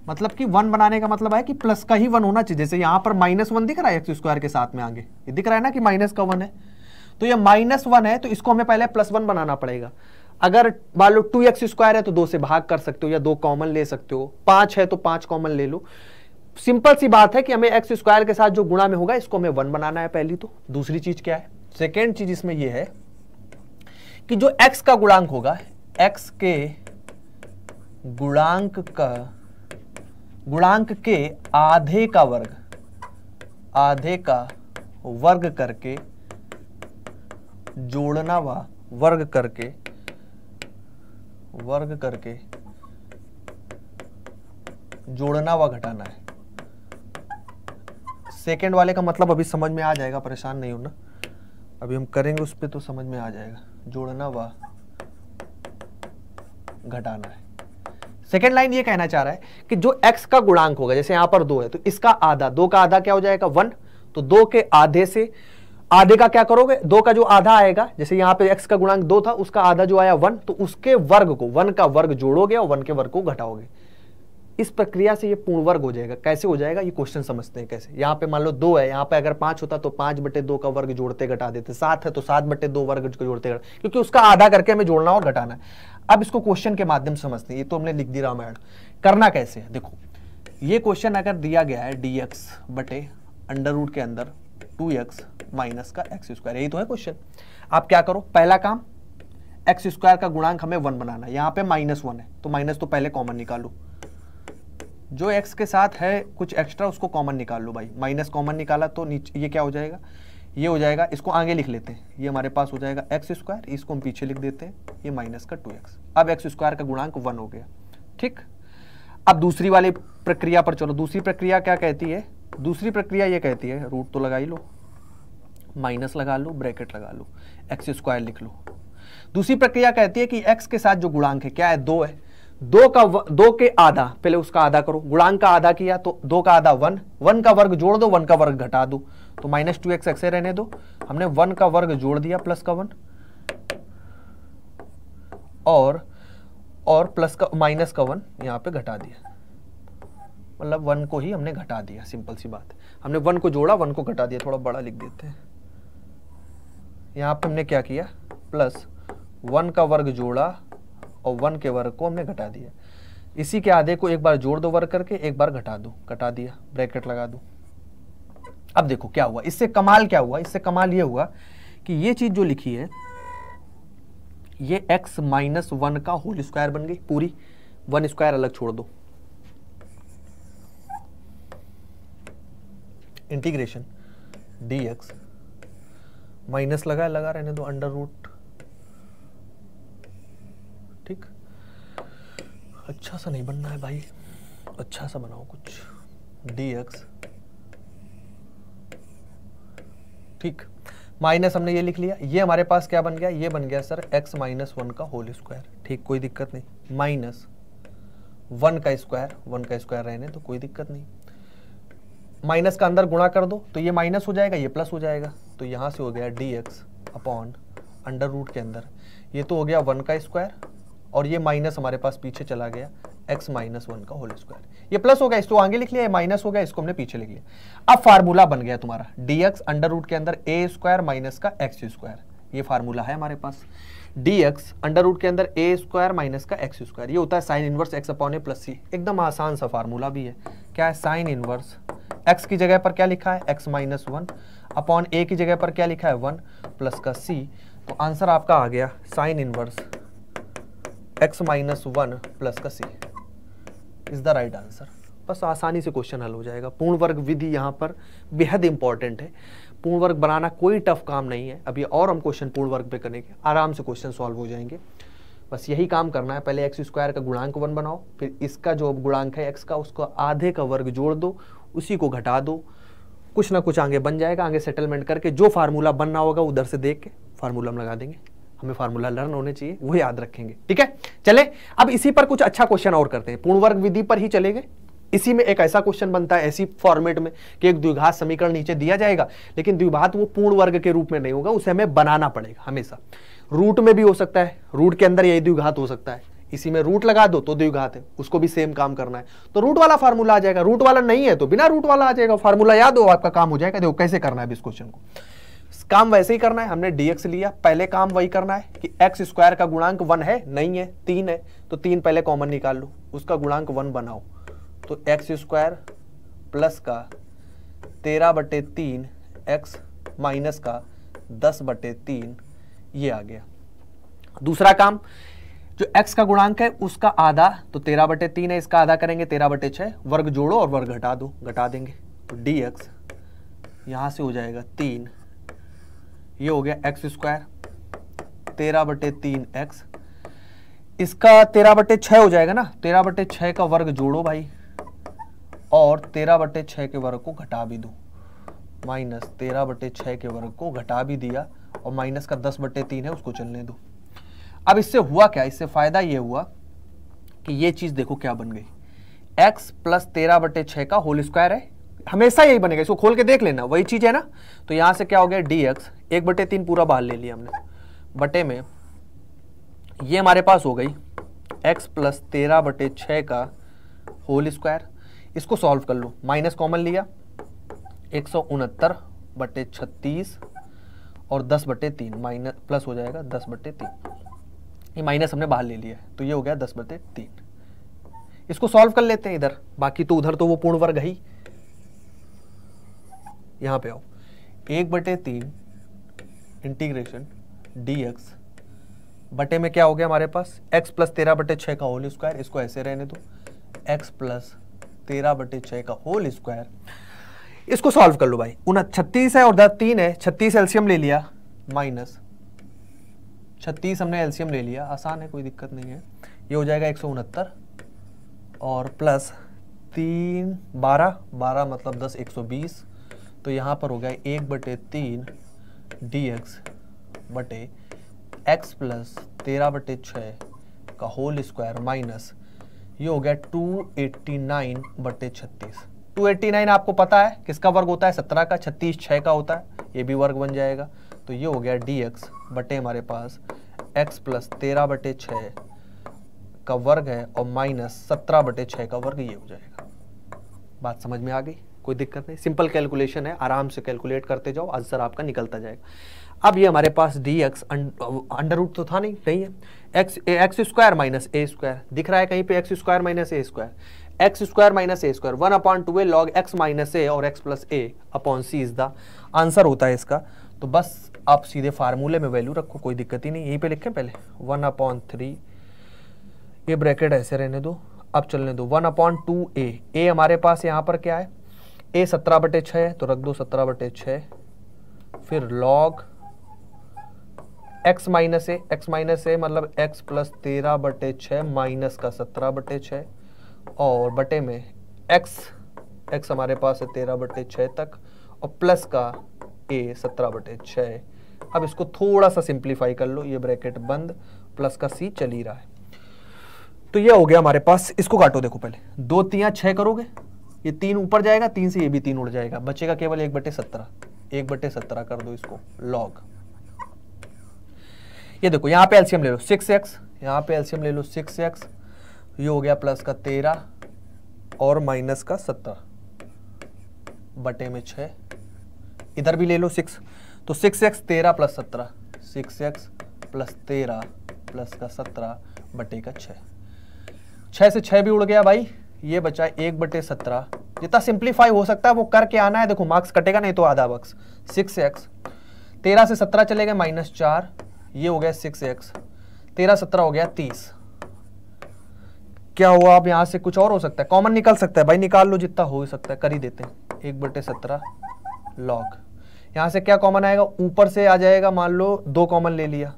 [SPEAKER 1] मतलब कि वन बनाने का मतलब है कि प्लस का ही वन होना चाहिए जैसे यहां पर माइनस वन दिख रहा है एक्स स्क्वायर के साथ में आगे दिख रहा है ना कि माइनस का वन है तो ये माइनस वन है तो इसको हमें पहले प्लस वन बनाना पड़ेगा अगर मान लो टू एक्स स्क्वायर है तो दो से भाग कर सकते हो या दो कॉमन ले सकते हो पांच है तो पांच कॉमन ले लो सिंपल सी बात है कि हमें एक्स स्क्वायर के साथ जो गुणा में होगा इसको हमें वन बनाना है पहली तो दूसरी चीज क्या है सेकेंड चीज इसमें यह है कि जो एक्स का गुणांक होगा एक्स के गुणांक का गुणांक के आधे का वर्ग आधे का वर्ग करके जोड़ना व वर्ग करके वर्ग करके जोड़ना व घटाना है सेकेंड वाले का मतलब अभी समझ में आ जाएगा परेशान नहीं होना अभी हम करेंगे उस पर तो समझ में आ जाएगा जोड़ना व घटाना है सेकेंड लाइन ये कहना चाह रहा है कि जो x का गुणांक होगा जैसे यहां पर दो है तो इसका आधा दो का आधा क्या हो जाएगा वन तो दो के आधे से आधे का क्या करोगे दो का जो आधा आएगा जैसे यहां पे एक्स का गुणांक दो था उसका आधा जो आया वन तो उसके वर्ग को वन का वर्ग जोड़ोगे और वन के वर्ग को घटाओगे इस प्रक्रिया से ये पूर्ण वर्ग हो जाएगा कैसे हो जाएगा ये क्वेश्चन समझते हैं कैसे यहाँ पे मान लो दो है यहाँ पे अगर पांच होता तो पांच बटे दो का वर्ग जोड़ते घटा देते सात है तो सात बटे दो वर्ग को जोड़ते घटा क्योंकि उसका आधा करके हमें जोड़ना और घटाना है अब इसको क्वेश्चन के माध्यम समझते हैं ये तो हमने लिख दी रामायण करना कैसे है देखो ये क्वेश्चन अगर दिया गया है डी एक्स बटे अंडर रूट के अंदर टू एक्स माइनस का एक्स स्क्वायर यही तो है क्वेश्चन आप क्या करो पहला काम एक्स स्क्वायर का गुणांक हमें वन बनाना है यहाँ पे माइनस वन है तो माइनस तो पहले कॉमन निकालो जो एक्स के साथ है कुछ एक्स्ट्रा उसको कॉमन निकाल लो भाई माइनस कॉमन निकाला तो नीचे ये क्या हो जाएगा ये हो जाएगा इसको आगे लिख लेते हैं ये हमारे पास हो जाएगा एक्स स्क्वायर इसको हम पीछे लिख देते हैं ये माइनस का टू एक्स अब एक्स स्क्वायर का गुणांक वन हो गया ठीक अब दूसरी वाली प्रक्रिया पर चलो दूसरी प्रक्रिया क्या कहती है दूसरी प्रक्रिया ये कहती है रूट तो लगा ही लो माइनस लगा लो ब्रैकेट लगा लो एक्स स्क्वायर लिख लो दूसरी प्रक्रिया कहती है कि एक्स के साथ जो गुणांक है क्या है दो है दो का व, दो के आधा पहले उसका आधा करो गुणांक का आधा किया तो दो का आधा वन वन का वर्ग जोड़ दो वन का वर्ग घटा दो तो माइनस टू एक्स एक्स रहने दो हमने वन का वर्ग जोड़ दिया प्लस का वन और और प्लस का माइनस का वन यहां पे घटा दिया मतलब वन को ही हमने घटा दिया सिंपल सी बात हमने वन को जोड़ा वन को घटा दिया थोड़ा बड़ा लिख देते हैं यहाँ पे हमने क्या किया प्लस वन का वर्ग जोड़ा और वन के वर्ग को हमने घटा दिया इसी के आधे को एक बार जोड़ दो वर्ग करके एक बार घटा दो घटा दिया ब्रैकेट लगा दो अब देखो क्या हुआ इससे कमाल क्या हुआ इससे कमाल ये हुआ कि ये चीज़ जो लिखी है ये x माइनस वन का होल स्क्वायर बन गई पूरी वन स्क्वायर अलग छोड़ दो इंटीग्रेशन डी एक्स माइनस लगा है लगा रहने दो अंडर रूट ठीक अच्छा सा नहीं बनना है भाई अच्छा सा बनाओ कुछ डी एक्स ठीक माइनस हमने ये लिख लिया ये हमारे पास क्या बन गया ये बन गया सर x माइनस वन का होल स्क्वायर ठीक कोई दिक्कत नहीं माइनस वन का स्क्वायर वन का स्क्वायर रहने तो कोई दिक्कत नहीं माइनस का अंदर गुणा कर दो तो ये माइनस हो जाएगा ये प्लस हो जाएगा तो यहाँ से हो गया d x upon under root के अंदर ये तो हो गया वन का स्क्वायर और ये माइनस हमारे पास पीछे चला गया एक्स माइनस वन का होल स्क्वायर ये प्लस हो गया इसको आगे लिख लिया माइनस हो गया इसको हमने पीछे लिख लिया अब फार्मूला बन गया तुम्हारा डी एक्स अंडर रूट के अंदर ए स्क्वायर माइनस का एक्स स्क्वायर ये फार्मूला है हमारे पास डी एक्स अंडर रूट के अंदर ए स्क्वायर माइनस का एक्स स्क्वायर ये होता है sine inverse x upon a plus c एकदम आसान सा फार्मूला भी है क्या है साइन इनवर्स एक्स की जगह पर क्या लिखा है x minus one upon a की जगह पर क्या लिखा है वन प्लस का सी तो आंसर आपका आ गया sine inverse x minus one plus का c is the right answer बस आसानी से क्वेश्चन हल हो जाएगा पूर्ण वर्ग विधि यहाँ पर बेहद इंपॉर्टेंट है पूर्ण वर्ग बनाना कोई टफ काम नहीं है अभी और हम क्वेश्चन पूर्ण वर्ग पे करेंगे आराम से क्वेश्चन सॉल्व हो जाएंगे बस यही काम करना है पहले एक्स स्क्वायर का गुणांक वन बनाओ फिर इसका जो गुणांक है एक्स का उसको आधे का वर्ग जोड़ दो उसी को घटा दो कुछ ना कुछ आगे बन जाएगा आगे सेटलमेंट करके जो फार्मूला बनना होगा उधर से देख के फार्मूला हम लगा देंगे हमें फार्मूला लर्न होने चाहिए वो याद रखेंगे ठीक है चले अब इसी पर कुछ अच्छा क्वेश्चन और करते हैं पूर्ण वर्ग विधि पर ही चले गए इसी में एक ऐसा क्वेश्चन बनता है ऐसी फॉर्मेट में कि एक द्विघात समीकरण नीचे दिया जाएगा लेकिन द्विघात वो पूर्ण वर्ग के रूप में नहीं होगा उसे हमें बनाना पड़ेगा हमेशा रूट में भी हो सकता है रूट के अंदर यही द्विघात हो सकता है इसी में रूट लगा दो तो द्विघात है उसको भी सेम काम करना है तो रूट वाला फार्मूला आ जाएगा रूट वाला नहीं है तो बिना रूट वाला आ जाएगा फार्मूला याद हो आपका काम हो जाएगा देखो कैसे करना है इस क्वेश्चन को काम वैसे ही करना है हमने dx लिया पहले काम वही करना है कि एक्स स्क्वायर का गुणांक वन है नहीं है तीन है तो तीन पहले कॉमन निकाल लो उसका गुणांक वन बनाओ तो एक्स स्क्वायर प्लस का तेरह बटे तीन एक्स माइनस का दस बटे तीन ये आ गया दूसरा काम जो x का गुणांक है उसका आधा तो तेरह बटे तीन है इसका आधा करेंगे तेरह बटे छह वर्ग जोड़ो और वर्ग घटा दो घटा देंगे तो डी एक्स यहां से हो जाएगा तीन ये हो गया एक्स स्क्वायर तेरह बटे तीन एक्स इसका तेरह बटे छह हो जाएगा ना तेरह बटे छह का वर्ग जोड़ो भाई और तेरह बटे छह के वर्ग को घटा भी दो माइनस तेरह बटे छह के वर्ग को घटा भी दिया और माइनस का दस बटे तीन है उसको चलने दो अब इससे हुआ क्या इससे फायदा यह हुआ कि यह चीज देखो क्या बन गई x प्लस तेरह बटे छः का होल स्क्वायर है हमेशा यही बनेगा इसको खोल के देख लेना वही चीज है ना तो यहां से क्या हो गया डी एक्स एक बटे तीन पूरा बाहर ले लिया हमने बटे में ये हमारे पास हो गई x प्लस तेरह बटे छः का होल स्क्वायर इसको सॉल्व कर लो माइनस कॉमन लिया एक सौ उनहत्तर बटे छत्तीस और दस बटे तीन माइनस प्लस हो जाएगा दस बटे तीन ये माइनस हमने बाहर ले लिया है तो ये हो गया दस बटे तीन इसको सॉल्व कर लेते हैं इधर बाकी तो उधर तो वो पूर्ण वर्ग ही यहां पे आओ एक बटे तीन इंटीग्रेशन डी एक्स बटे में क्या हो गया हमारे पास एक्स प्लस तेरह बटे छः का होल स्क्वायर इसको ऐसे रहने दो एक्स प्लस तेरह बटे छः का होल स्क्वायर इसको सॉल्व कर लो भाई उन छत्तीस है और दस तीन है छत्तीस एल्सियम ले लिया माइनस छत्तीस हमने एल्सियम ले लिया आसान है कोई दिक्कत नहीं है ये हो जाएगा एक सौ उनहत्तर और प्लस तीन बारह बारह मतलब दस एक सौ बीस तो यहाँ पर हो गया एक बटे तीन डी एक्स बटे एक्स प्लस तेरह बटे छः का होल स्क्वायर माइनस ये हो गया टू एट्टी नाइन बटे छत्तीस 289 आपको पता है किसका वर्ग होता है 17 का 36 छः का होता है ये भी वर्ग बन जाएगा तो ये हो गया डी एक्स बटे हमारे पास एक्स प्लस तेरह बटे छः का वर्ग है और माइनस सत्रह बटे छः का वर्ग ये हो जाएगा बात समझ में आ गई कोई दिक्कत नहीं सिंपल कैलकुलेशन है आराम से कैलकुलेट करते जाओ आंसर आपका निकलता जाएगा अब ये हमारे पास डी एक्स अं-, अंडर रूट तो था नहीं नहीं है x x square minus a square दिख रहा है कहीं पे x square minus a square x square minus a square one upon two a log x minus a और x plus a upon c is the answer होता है इसका तो बस आप सीधे फार्मूले में वैल्यू रखो कोई दिक्कत ही नहीं यहीं पे लिखें पहले वन अपॉन थ्री ये ब्रैकेट ऐसे रहने दो अब चलने दो one upon two a a हमारे पास यहाँ पर क्या है ए सत्रह बटे छः है तो रख दो सत्रह बटे छः फिर log x minus a x minus a मतलब एक्स प्लस तेरह बटे छ माइनस का सत्रह बटे छः और बटे में x x हमारे पास है तेरह बटे छः तक और प्लस का ए सत्रह बटे छः अब इसको थोड़ा सा सिंप्लीफाई कर लो ये ब्रैकेट बंद प्लस का सी चल ही रहा है तो ये हो गया हमारे पास इसको काटो देखो पहले दो तिया छः करोगे ये तीन ऊपर जाएगा तीन से ये भी तीन उड़ जाएगा बचेगा केवल एक बटे सत्रह एक बटे सत्रह कर दो इसको लॉग ये देखो यहाँ पे एल्सियम ले लो सिक्स एक्स यहाँ पे एल्सियम ले लो सिक्स एक्स ये हो गया प्लस का तेरह और माइनस का सत्रह बटे में छ इधर भी ले लो सिक्स तो सिक्स एक्स तेरह प्लस सत्रह सिक्स एक्स प्लस तेरह प्लस का सत्रह बटे का छ छः से छः भी उड़ गया भाई ये बचा एक बटे सत्रह जितना सिंप्लीफाई हो सकता है वो करके आना है देखो मार्क्स कटेगा नहीं तो आधा बक्स सिक्स एक्स तेरह से सत्रह चले गए माइनस चार ये हो गया सिक्स एक्स तेरह सत्रह हो गया तीस क्या हुआ अब यहाँ से कुछ और हो सकता है कॉमन निकाल सकता है भाई निकाल लो जितना हो सकता है कर ही देते हैं एक बटे सत्रह लॉग यहाँ से क्या कॉमन आएगा ऊपर से आ जाएगा मान लो दो कॉमन ले लिया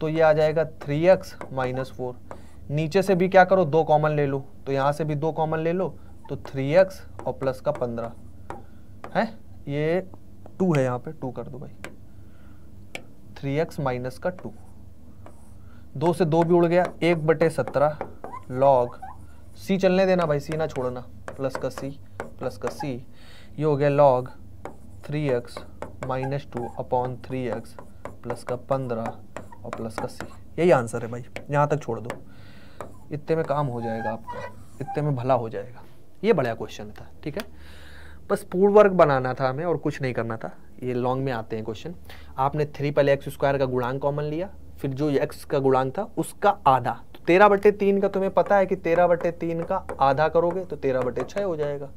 [SPEAKER 1] तो ये आ जाएगा थ्री एक्स माइनस फोर नीचे से भी क्या करो दो कॉमन ले लो तो यहाँ से भी दो कॉमन ले लो तो थ्री एक्स और प्लस का पंद्रह है ये टू है यहाँ पे टू कर दो भाई थ्री एक्स माइनस का टू दो से दो भी उड़ गया एक बटे सत्रह लॉग सी चलने देना भाई सी ना छोड़ना प्लस का सी प्लस का सी ये हो गया log three x minus two upon three x plus का पंद्रह और प्लस का सी यही आंसर है भाई यहाँ तक छोड़ दो इतने में काम हो जाएगा आपका इतने में भला हो जाएगा ये बढ़िया क्वेश्चन था ठीक है बस वर्ग बनाना था हमें और कुछ नहीं करना था ये लॉन्ग में आते हैं क्वेश्चन आपने थ्री पहले एक्स स्क्वायर का गुणांक कॉमन लिया फिर जो एक्स का गुणांक था उसका आधा तेरह बटे तीन का तुम्हें पता है कि तेरह बटे तीन का आधा करोगे तो तेरह बटे छः हो जाएगा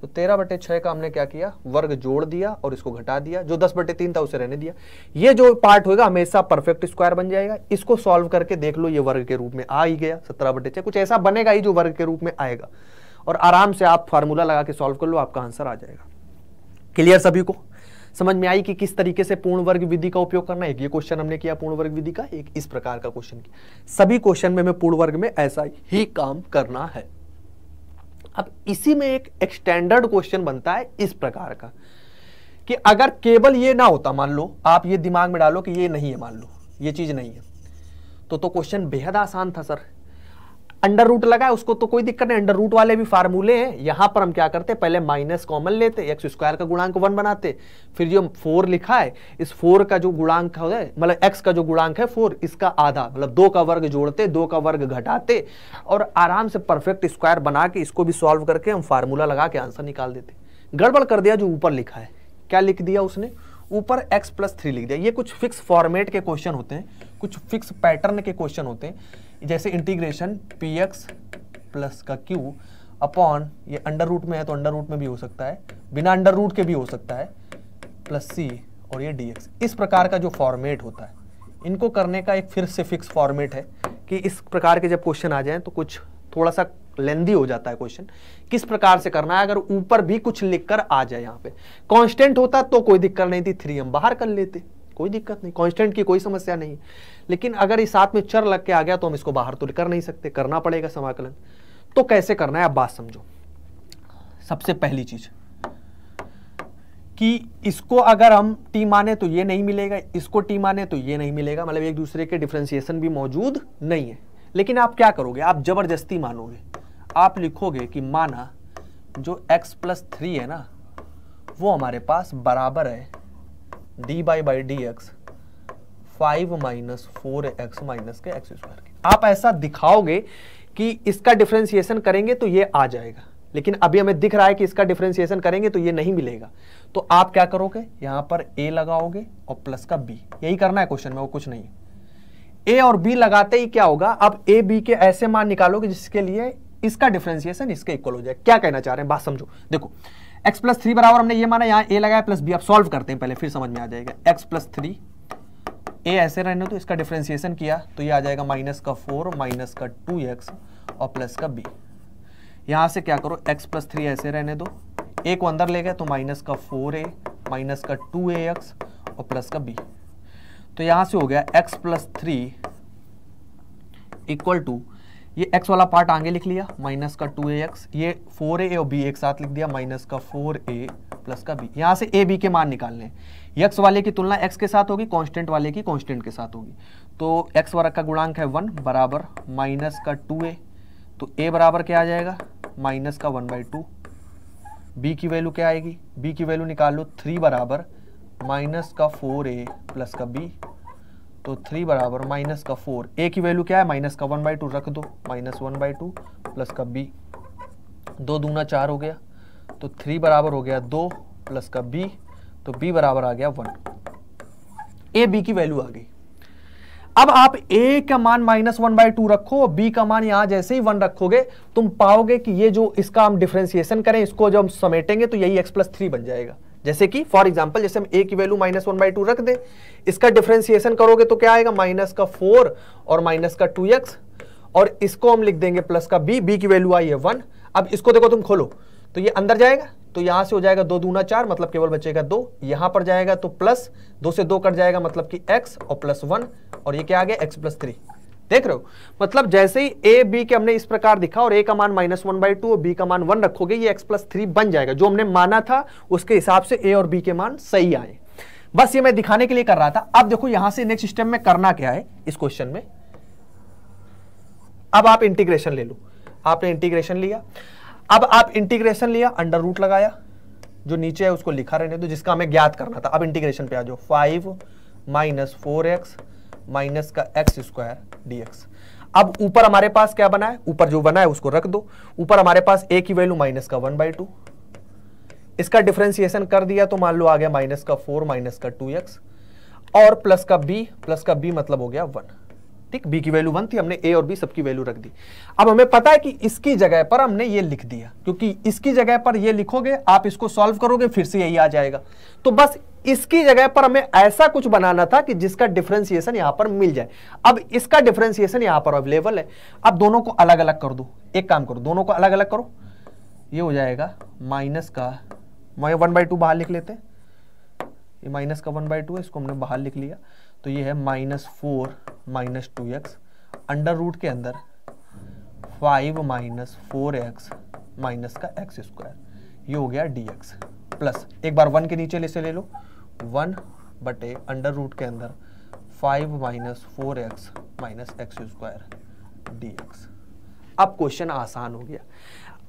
[SPEAKER 1] तो तेरह बटे छः का हमने क्या किया वर्ग जोड़ दिया और इसको घटा दिया जो दस बटे तीन था उसे रहने दिया ये जो पार्ट होगा हमेशा परफेक्ट स्क्वायर बन जाएगा इसको सॉल्व करके देख लो ये वर्ग के रूप में आ ही गया सत्रह बटे छः कुछ ऐसा बनेगा ही जो वर्ग के रूप में आएगा और आराम से आप फार्मूला लगा के सॉल्व कर लो आपका आंसर आ जाएगा क्लियर सभी को समझ में आई कि किस तरीके से पूर्ण वर्ग विधि का उपयोग करना है ये क्वेश्चन हमने किया पूर्ण वर्ग विधि का एक इस प्रकार का क्वेश्चन किया सभी क्वेश्चन में पूर्ण वर्ग में ऐसा ही काम करना है अब इसी में एक स्टैंडर्ड क्वेश्चन बनता है इस प्रकार का कि अगर केवल ये ना होता मान लो आप ये दिमाग में डालो कि ये नहीं है मान लो ये चीज नहीं है तो तो क्वेश्चन बेहद आसान था सर अंडर रूट लगा है उसको तो कोई दिक्कत नहीं अंडर रूट वाले भी फार्मूले हैं यहाँ पर हम क्या करते पहले माइनस कॉमन लेते एक्स स्क्वायर का गुणांक वन बनाते फिर जो फोर लिखा है इस फोर का जो गुणांक है मतलब एक्स का जो गुणांक है फोर इसका आधा मतलब दो का वर्ग जोड़ते दो का वर्ग घटाते और आराम से परफेक्ट स्क्वायर बना के इसको भी सॉल्व करके हम फार्मूला लगा के आंसर निकाल देते गड़बड़ कर दिया जो ऊपर लिखा है क्या लिख दिया उसने ऊपर एक्स प्लस थ्री लिख दिया ये कुछ फिक्स फॉर्मेट के क्वेश्चन होते हैं कुछ फिक्स पैटर्न के क्वेश्चन होते हैं जैसे इंटीग्रेशन पी एक्स प्लस का क्यू अपॉन ये अंडर रूट में है तो अंडर रूट में भी हो सकता है बिना अंडर रूट के भी हो सकता है प्लस सी और ये डी एक्स इस प्रकार का जो फॉर्मेट होता है इनको करने का एक फिर से फिक्स फॉर्मेट है कि इस प्रकार के जब क्वेश्चन आ जाएं तो कुछ थोड़ा सा लेंदी हो जाता है क्वेश्चन किस प्रकार से करना है अगर ऊपर भी कुछ लिखकर आ जाए यहाँ पे कांस्टेंट होता तो कोई दिक्कत नहीं थी थ्री हम बाहर कर लेते कोई दिक्कत नहीं कॉन्स्टेंट की कोई समस्या नहीं लेकिन अगर इस साथ में चर लग के आ गया तो हम इसको बाहर तो कर नहीं सकते करना पड़ेगा समाकलन तो कैसे करना है आप बात समझो सबसे पहली चीज कि इसको अगर हम टी माने तो ये नहीं मिलेगा इसको टी माने तो ये नहीं मिलेगा मतलब एक दूसरे के डिफ्रेंसिएशन भी मौजूद नहीं है लेकिन आप क्या करोगे आप जबरदस्ती मानोगे आप लिखोगे कि माना जो x प्लस थ्री है ना वो हमारे पास बराबर है d by by d x five minus four x minus के एक्स स्क्वायर के आप ऐसा दिखाओगे कि इसका डिफ्रेंसिएशन करेंगे तो ये आ जाएगा लेकिन अभी हमें दिख रहा है कि इसका डिफ्रेंसिएशन करेंगे तो ये नहीं मिलेगा तो आप क्या करोगे यहां पर ए लगाओगे और प्लस का बी यही करना है क्वेश्चन में वो कुछ नहीं ए और बी लगाते ही क्या होगा अब ए बी के ऐसे मान निकालोगे जिसके लिए इसका डिफ्रेंसिएशन इसके इक्वल हो जाए क्या कहना चाह रहे हैं बात समझो देखो एक्स प्लस थ्री बराबर हमने ये माना यहाँ ए लगाया प्लस बी आप सॉल्व करते हैं पहले फिर समझ में आ जाएगा एक्स प्लस थ्री ए ऐसे रहने तो इसका डिफ्रेंसिएशन किया तो ये आ जाएगा माइनस का फोर माइनस का टू एक्स और प्लस का बी यहाँ से क्या करो एक्स प्लस थ्री ऐसे रहने दो ए को अंदर ले गए तो माइनस का फोर ए माइनस का टू ए एक्स और प्लस का बी तो यहाँ से हो गया x plus three equal to ये x वाला पार्ट आगे लिख लिया माइनस का टू ए एक्स ये फोर ए और b एक साथ लिख दिया माइनस का फोर ए प्लस का b यहाँ से a b के मान निकालने हैं x वाले की तुलना x के साथ होगी कांस्टेंट वाले की कांस्टेंट के साथ होगी तो x वर्ग का गुणांक है वन बराबर माइनस का टू ए तो a बराबर क्या आ जाएगा माइनस का वन बाई टू बी की वैल्यू क्या आएगी b की वैल्यू निकाल लो थ्री बराबर माइनस का फोर ए प्लस का बी तो थ्री बराबर माइनस का फोर ए की वैल्यू क्या है माइनस का वन बाई टू रख दो minus one by two plus का बी दो दूना चार हो गया तो थ्री बराबर हो गया दो प्लस का बी तो बी बराबर आ गया वन ए बी की वैल्यू आ गई अब आप ए का मान माइनस वन बाई टू रखो और बी का मान यहां जैसे ही वन रखोगे तुम पाओगे कि ये जो इसका हम डिफ्रेंसिएशन करें इसको जब हम समेटेंगे तो यही एक्स प्लस थ्री बन जाएगा जैसे कि फॉर एग्जाम्पल जैसे हम ए की value minus one by two रख दे इसका डिफ्रेंसिएशन करोगे तो क्या आएगा माइनस का फोर और माइनस का टू एक्स और इसको हम लिख देंगे प्लस का बी बी की वैल्यू आई है वन अब इसको देखो तुम खोलो तो ये अंदर जाएगा तो यहां से हो जाएगा दो दूना चार मतलब केवल बचेगा दो यहां पर जाएगा तो प्लस दो से दो कट जाएगा मतलब कि एक्स और प्लस वन और ये क्या आ गया एक्स प्लस थ्री देख रहे हो मतलब जैसे ही ए बी के हमने इस प्रकार दिखा और ए का मान माइनस वन बाई टू और बी का मान वन रखोगे ये एक्स प्लस थ्री बन जाएगा जो हमने माना था उसके हिसाब से ए और बी के मान सही आए बस ये मैं दिखाने के लिए कर रहा था अब देखो यहां से नेक्स्ट स्टेप में करना क्या है इस क्वेश्चन में अब आप इंटीग्रेशन ले लो आपने इंटीग्रेशन लिया अब आप इंटीग्रेशन लिया अंडर रूट लगाया जो नीचे है उसको लिखा रहने दो जिसका हमें ज्ञात करना था अब इंटीग्रेशन पे आ जाओ five minus four x minus का एक्स स्क्वायर डीएक्स अब ऊपर हमारे पास क्या बना है ऊपर जो बना है उसको रख दो ऊपर हमारे पास ए की वैल्यू माइनस का वन बाई टू इसका डिफ्रेंसिएशन कर दिया तो मान लो आ गया माइनस का फोर माइनस का टू एक्स और प्लस का बी प्लस का बी मतलब हो गया वन ठीक बी की वैल्यू वन थी हमने ए और बी सबकी वैल्यू रख दी अब हमें पता है कि इसकी जगह पर हमने ये लिख दिया क्योंकि इसकी जगह पर ये लिखोगे आप इसको सॉल्व करोगे फिर से यही आ जाएगा तो बस इसकी जगह पर हमें ऐसा कुछ बनाना था कि जिसका डिफ्रेंसिएशन यहां पर मिल जाए अब इसका डिफ्रेंसिएशन यहां पर अवेलेबल है अब दोनों को अलग अलग कर दो एक काम करो दोनों को अलग अलग करो ये हो जाएगा माइनस का मैं वन बाई टू बाहर लिख लेते ये माइनस का वन बाई टू है इसको हमने बाहर लिख लिया तो ये है minus four minus two x under root के अंदर five minus four x minus का एक्स स्क्वायर ये हो गया डी एक्स प्लस एक बार वन के नीचे ले से ले लो वन बटे अंडर रूट के अंदर five minus four x minus x square d x अब क्वेश्चन आसान हो गया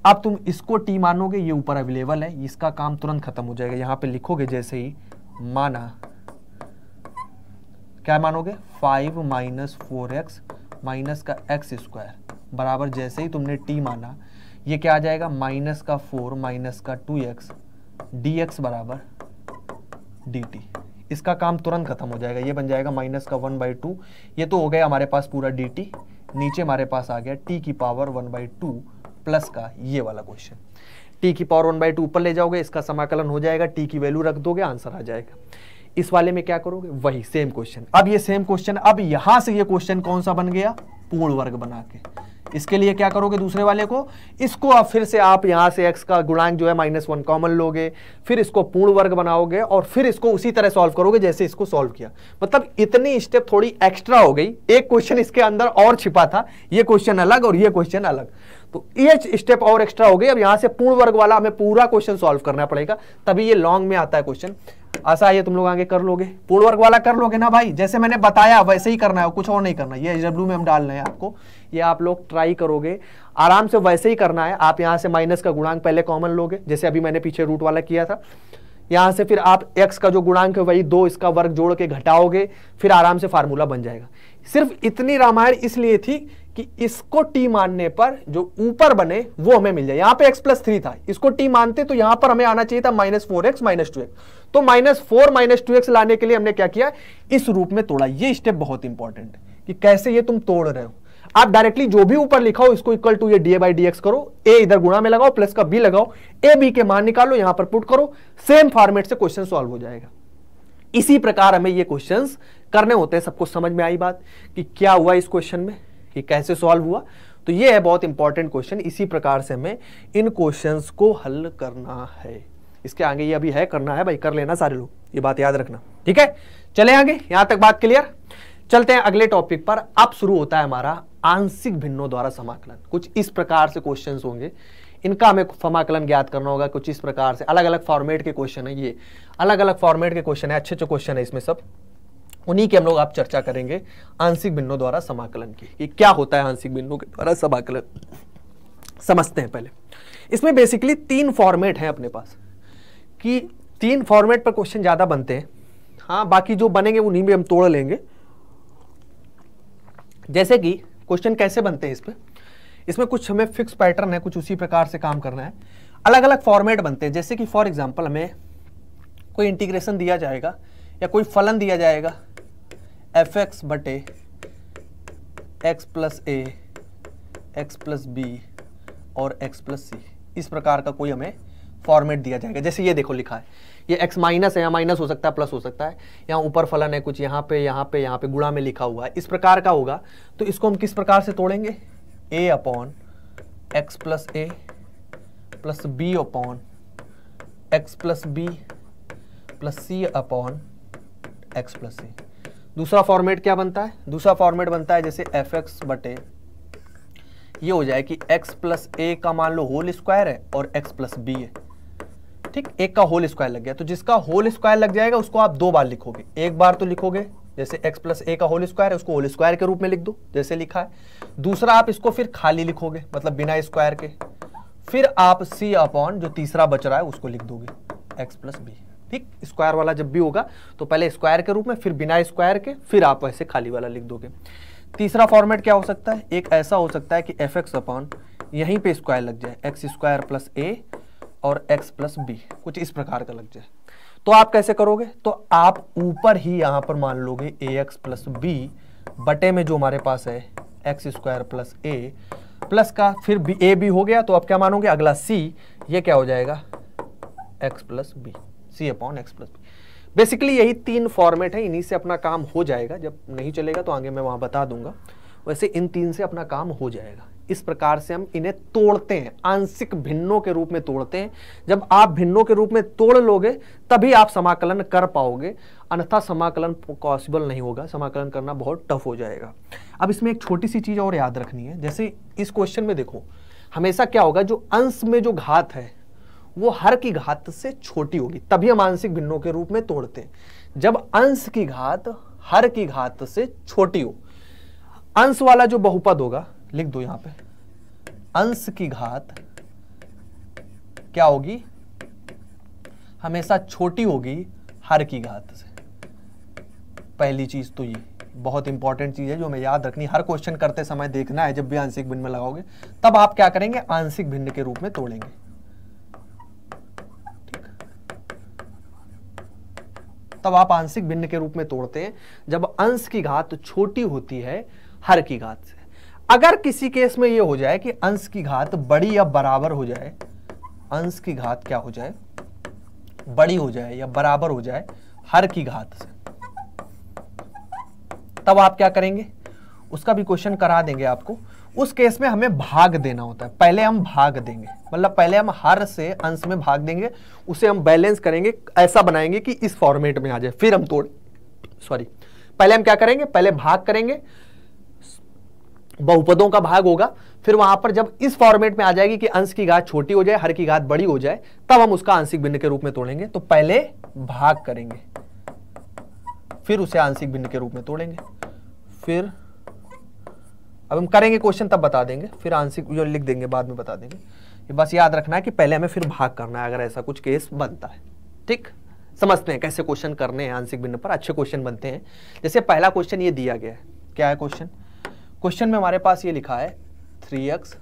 [SPEAKER 1] अब तुम इसको टी मानोगे ये ऊपर अवेलेबल है इसका काम तुरंत खत्म हो जाएगा यहाँ पे लिखोगे जैसे ही माना क्या मानोगे five minus four x minus का एक्स स्क्वायर बराबर जैसे ही तुमने टी माना ये क्या आ जाएगा माइनस का फोर माइनस का टू एक्स डी एक्स बराबर डी इसका काम तुरंत खत्म हो जाएगा ये बन जाएगा माइनस का वन बाई टू ये तो हो गया हमारे पास पूरा dt टी नीचे हमारे पास आ गया t की power one by two plus का ये वाला क्वेश्चन टी की पावर वन बाई टू ऊपर ले जाओगे इसका समाकलन हो जाएगा टी की वैल्यू रख दोगे आंसर आ जाएगा इस वाले में क्या करोगे वही सेम क्वेश्चन अब ये सेम क्वेश्चन अब यहां से ये क्वेश्चन कौन सा बन गया पूर्ण वर्ग बना के इसके लिए क्या करोगे दूसरे वाले को इसको अब फिर से आप यहाँ से एक्स का गुणांक जो है माइनस वन कॉमन लोगे फिर इसको पूर्ण वर्ग बनाओगे और फिर इसको उसी तरह सॉल्व करोगे जैसे इसको सॉल्व किया मतलब इतनी स्टेप थोड़ी एक्स्ट्रा हो गई एक क्वेश्चन इसके अंदर और छिपा था ये क्वेश्चन अलग और ये क्वेश्चन अलग तो ये स्टेप और एक्स्ट्रा हो गई अब यहां से पूर्ण वर्ग वाला हमें पूरा क्वेश्चन सॉल्व करना पड़ेगा तभी ये लॉन्ग में आता है क्वेश्चन आशा ये तुम लोग आगे कर लोगे पूर्ण वर्ग वाला कर लोगे ना भाई जैसे मैंने बताया वैसे ही करना है कुछ और नहीं करना ये एच डब्ल्यू में हम डाल रहे हैं आपको ये आप लोग ट्राई करोगे आराम से वैसे ही करना है आप यहाँ से माइनस का गुणांक पहले कॉमन लोगे जैसे अभी मैंने पीछे रूट वाला किया था यहाँ से फिर आप x का जो गुणांक है वही दो इसका वर्ग जोड़ के घटाओगे फिर आराम से फार्मूला बन जाएगा सिर्फ इतनी रामायण इसलिए थी कि इसको टी मानने पर जो ऊपर बने वो हमें मिल जाए यहां पे x प्लस थ्री था इसको टी मानते तो यहां पर हमें आना चाहिए था minus four x minus two x तो minus four minus two x लाने के लिए हमने क्या किया इस रूप में तोड़ा ये स्टेप बहुत इंपॉर्टेंट है कि कैसे ये तुम तोड़ रहे हो आप डायरेक्टली जो भी ऊपर लिखा हो इसको इक्वल टू ये डी बाई डी एक्स करो ए इधर गुणा में लगाओ प्लस का बी लगाओ ए बी के मान निकालो यहां पर पुट करो सेम फॉर्मेट से क्वेश्चन सॉल्व हो जाएगा इसी प्रकार हमें ये क्वेश्चंस करने होते हैं सबको समझ में आई बात कि क्या हुआ इस क्वेश्चन में कि कैसे सॉल्व हुआ तो ये है बहुत इंपॉर्टेंट क्वेश्चन इसी प्रकार से हमें इन क्वेश्चंस को हल करना है इसके आगे ये अभी है करना है भाई कर लेना सारे लोग ये बात याद रखना ठीक है चले आगे यहां तक बात क्लियर चलते हैं अगले टॉपिक पर अब शुरू होता है हमारा आंशिक भिन्नों द्वारा समाकलन कुछ इस प्रकार से क्वेश्चन होंगे इनका हमें समाकलन ज्ञात करना होगा कुछ इस प्रकार से अलग अलग फॉर्मेट के क्वेश्चन है ये अलग अलग फॉर्मेट के क्वेश्चन है अच्छे अच्छे क्वेश्चन है इसमें सब उन्हीं की हम लोग आप चर्चा करेंगे आंशिक बिंदु द्वारा समाकलन की कि क्या होता है आंशिक बिंदु के द्वारा समाकलन समझते हैं पहले इसमें बेसिकली तीन फॉर्मेट हैं अपने पास कि तीन फॉर्मेट पर क्वेश्चन ज़्यादा बनते हैं हाँ बाकी जो बनेंगे उन्हीं में हम तोड़ लेंगे जैसे कि क्वेश्चन कैसे बनते हैं इस पर इसमें कुछ हमें फिक्स पैटर्न है कुछ उसी प्रकार से काम करना है अलग अलग फॉर्मेट बनते हैं जैसे कि फॉर एग्जाम्पल हमें कोई इंटीग्रेशन दिया जाएगा या कोई फलन दिया जाएगा एफ एक्स बटे x plus a x plus b और एक्स प्लस सी इस प्रकार का कोई हमें फॉर्मेट दिया जाएगा जैसे ये देखो लिखा है ये x माइनस है यहाँ माइनस हो सकता है प्लस हो सकता है यहाँ ऊपर फलन है कुछ यहाँ पे यहाँ पे यहाँ पे गुणा में लिखा हुआ है इस प्रकार का होगा तो इसको हम किस प्रकार से तोड़ेंगे a upon x plus a plus b upon x plus b plus c upon x plus c दूसरा फॉर्मेट क्या बनता है दूसरा फॉर्मेट बनता है जैसे एफ एक्स बटे ये हो जाए कि x प्लस ए का मान लो होल स्क्वायर है और x प्लस बी है ठीक एक का होल स्क्वायर लग गया तो जिसका होल स्क्वायर लग जाएगा उसको आप दो बार लिखोगे एक बार तो लिखोगे जैसे x प्लस ए का होल स्क्वायर है उसको होल स्क्वायर के रूप में लिख दो जैसे लिखा है दूसरा आप इसको फिर खाली लिखोगे मतलब बिना स्क्वायर के फिर आप सी अपॉन जो तीसरा बच रहा है उसको लिख दोगे एक्स प्लस बी ठीक स्क्वायर वाला जब भी होगा तो पहले स्क्वायर के रूप में फिर बिना स्क्वायर के फिर आप ऐसे खाली वाला लिख दोगे तीसरा फॉर्मेट क्या हो सकता है एक ऐसा हो सकता है कि एफ एक्स अपॉन यहीं पे स्क्वायर लग जाए एक्स स्क्वायर प्लस ए और एक्स प्लस बी कुछ इस प्रकार का लग जाए तो आप कैसे करोगे तो आप ऊपर ही यहाँ पर मान लोगे ए एक्स प्लस बी बटे में जो हमारे पास है x square plus a plus का फिर बी ए बी हो गया तो आप क्या मानोगे अगला सी ये क्या हो जाएगा x plus b c upon x plus b basically यही तीन फॉर्मेट है इन्हीं से अपना काम हो जाएगा जब नहीं चलेगा तो आगे मैं वहां बता दूंगा वैसे इन तीन से अपना काम हो जाएगा इस प्रकार से हम इन्हें तोड़ते हैं आंशिक भिन्नों के रूप में तोड़ते हैं जब आप भिन्नों के रूप में तोड़ लोगे तभी आप समाकलन कर पाओगे अन्यथा समाकलन पॉसिबल नहीं होगा समाकलन करना बहुत टफ हो जाएगा अब इसमें एक छोटी सी चीज़ और याद रखनी है जैसे इस क्वेश्चन में देखो हमेशा क्या होगा जो अंश में जो घात है वो हर की घात से छोटी होगी तभी हम आंशिक भिन्नों के रूप में तोड़ते हैं जब अंश की घात हर की घात से छोटी हो अंश वाला जो बहुपद होगा लिख दो यहां पे अंश की घात क्या होगी हमेशा छोटी होगी हर की घात से पहली चीज तो ये बहुत इंपॉर्टेंट चीज है जो हमें याद रखनी हर क्वेश्चन करते समय देखना है जब भी आंशिक भिन्न में लगाओगे तब आप क्या करेंगे आंशिक भिन्न के रूप में तोड़ेंगे तब आप आंशिक भिन्न के रूप में तोड़ते हैं जब अंश की घात छोटी होती है हर की घात से अगर किसी केस में यह हो जाए कि अंश की घात बड़ी या बराबर हो जाए अंश की घात क्या हो जाए बड़ी हो जाए या बराबर हो जाए हर की घात से तब आप क्या करेंगे उसका भी क्वेश्चन करा देंगे आपको उस केस में हमें भाग देना होता है पहले हम भाग देंगे मतलब पहले हम हर से अंश में भाग देंगे उसे हम बैलेंस करेंगे ऐसा बनाएंगे कि इस फॉर्मेट में आ जाए फिर हम तोड़ सॉरी पहले हम क्या करेंगे पहले भाग करेंगे बहुपदों का भाग होगा फिर वहां पर जब इस फॉर्मेट में आ जाएगी कि अंश की घात छोटी हो जाए हर की घात बड़ी हो जाए तब हम उसका आंशिक भिन्न के रूप में तोड़ेंगे तो पहले भाग करेंगे फिर उसे आंशिक भिन्न के रूप में तोड़ेंगे फिर अब हम करेंगे क्वेश्चन तब बता देंगे फिर आंसर जो लिख देंगे बाद में बता देंगे ये बस याद रखना है कि पहले हमें फिर भाग करना है अगर ऐसा कुछ केस बनता है ठीक समझते हैं कैसे क्वेश्चन करने हैं आंशिक भिन्न पर अच्छे क्वेश्चन बनते हैं जैसे पहला क्वेश्चन ये दिया गया है क्या है क्वेश्चन क्वेश्चन में हमारे पास ये लिखा है थ्री एक्स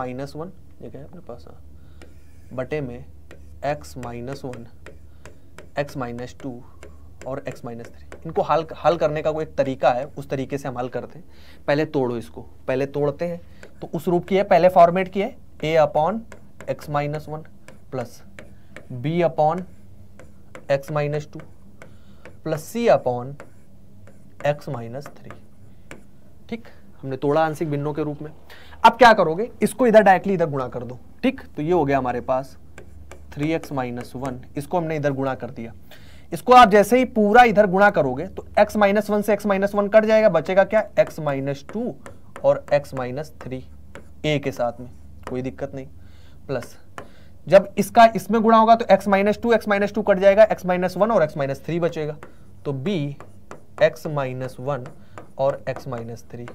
[SPEAKER 1] माइनस वन ठीक है अपने पास हाँ। बटे में x minus one x minus two और x माइनस थ्री इनको हल हल करने का कोई एक तरीका है उस तरीके से हम हल करते हैं पहले तोड़ो इसको पहले तोड़ते हैं तो उस रूप की है पहले फॉर्मेट की है a upon x minus one plus b upon x minus two plus c upon x minus three ठीक हमने तोड़ा आंशिक भिन्नों के रूप में अब क्या करोगे इसको इधर डायरेक्टली इधर गुणा कर दो ठीक तो ये हो गया हमारे पास थ्री एक्स माइनस वन इसको हमने इधर गुणा कर दिया इसको आप जैसे ही पूरा इधर गुणा करोगे तो x माइनस वन से x माइनस वन कट जाएगा बचेगा क्या x माइनस टू और x माइनस थ्री ए के साथ में कोई दिक्कत नहीं प्लस जब इसका इसमें गुणा होगा तो x minus two x minus two cut जाएगा x माइनस वन और x माइनस थ्री बचेगा तो b x माइनस वन और x माइनस थ्री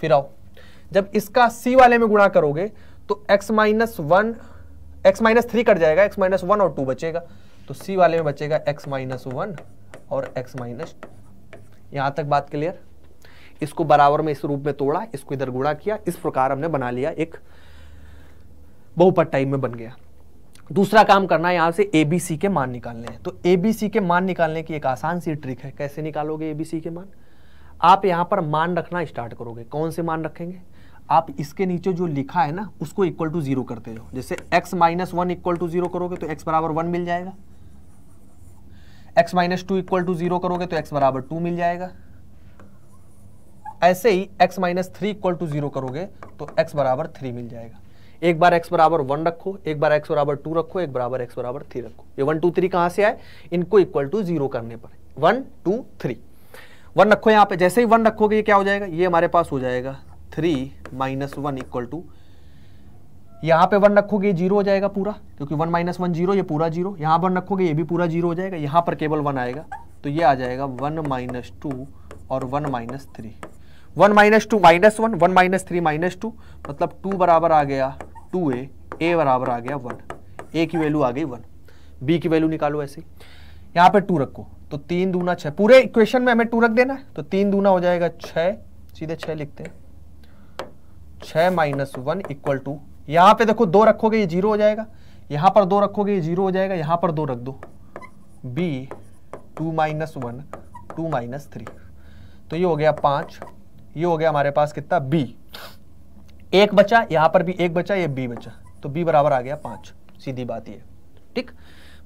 [SPEAKER 1] फिर आओ जब इसका c वाले में गुणा करोगे तो x minus one x minus three cut जाएगा x माइनस वन और टू बचेगा तो सी वाले में बचेगा एक्स माइनस वन और एक्स माइनस यहां तक बात क्लियर इसको बराबर में इस रूप में तोड़ा इसको इधर गुणा किया इस प्रकार हमने बना लिया एक बहुपद टाइप में बन गया दूसरा काम करना है यहां से एबीसी के मान निकालने हैं तो एबीसी के मान निकालने की एक आसान सी ट्रिक है कैसे निकालोगे एबीसी के मान आप यहां पर मान रखना स्टार्ट करोगे कौन से मान रखेंगे आप इसके नीचे जो लिखा है ना उसको इक्वल टू जीरो करते रहो जैसे x minus one equal to zero करोगे तो x बराबर वन मिल जाएगा x minus two equal to zero करोगे तो x बराबर टू मिल जाएगा ऐसे ही x minus three equal to zero करोगे तो x बराबर थ्री मिल जाएगा एक बार x बराबर वन रखो एक बार x बराबर टू रखो एक बराबर x बराबर थ्री रखो ये वन टू थ्री कहां से आए इनको इक्वल टू जीरो करने पर वन टू थ्री वन रखो यहां पे जैसे ही वन रखोगे ये क्या हो जाएगा ये हमारे पास हो जाएगा three minus one equal to यहाँ पे वन रखोगे जीरो हो जाएगा पूरा क्योंकि वन माइनस वन जीरो ये पूरा जीरो यहाँ वन रखोगे ये भी पूरा जीरो हो जाएगा यहाँ पर केवल वन आएगा तो ये आ जाएगा वन माइनस टू और one minus three one minus two minus one one minus three minus two मतलब टू बराबर आ गया टू ए ए बराबर आ गया वन ए की वैल्यू आ गई वन बी की वैल्यू निकालो ऐसे यहाँ पे टू रखो तो तीन दूना छः पूरे इक्वेशन में हमें टू रख देना है तो तीन दूना हो जाएगा छः सीधे छः लिखते हैं छः माइनस वन इक्वल टू यहां पे देखो दो रखोगे ये जीरो हो जाएगा यहां पर दो रखोगे ये जीरो हो जाएगा यहां पर दो रख दो b two minus one two minus three तो ये हो गया पांच ये हो गया हमारे पास कितना b एक बचा यहां पर भी एक बचा ये b बचा तो b बराबर आ गया पांच सीधी बात ये ठीक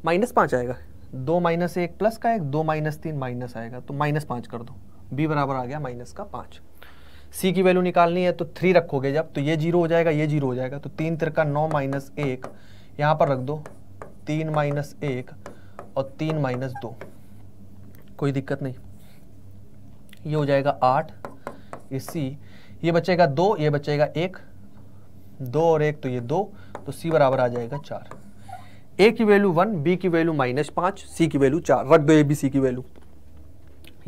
[SPEAKER 1] माइनस पांच आएगा दो माइनस एक प्लस का एक दो माइनस तीन माइनस आएगा तो माइनस पांच कर दो बी बराबर आ गया माइनस का पांच सी की वैल्यू निकालनी है तो थ्री रखोगे जब तो ये जीरो हो जाएगा ये जीरो हो जाएगा तो तीन तिरका नौ माइनस एक यहाँ पर रख दो तीन माइनस एक और तीन माइनस दो कोई दिक्कत नहीं ये हो जाएगा आठ सी ये बचेगा दो ये बचेगा एक दो और एक तो ये दो तो सी बराबर आ जाएगा चार ए की वैल्यू वन बी की वैल्यू माइनस पाँच सी की वैल्यू चार रख दो ए बी सी की वैल्यू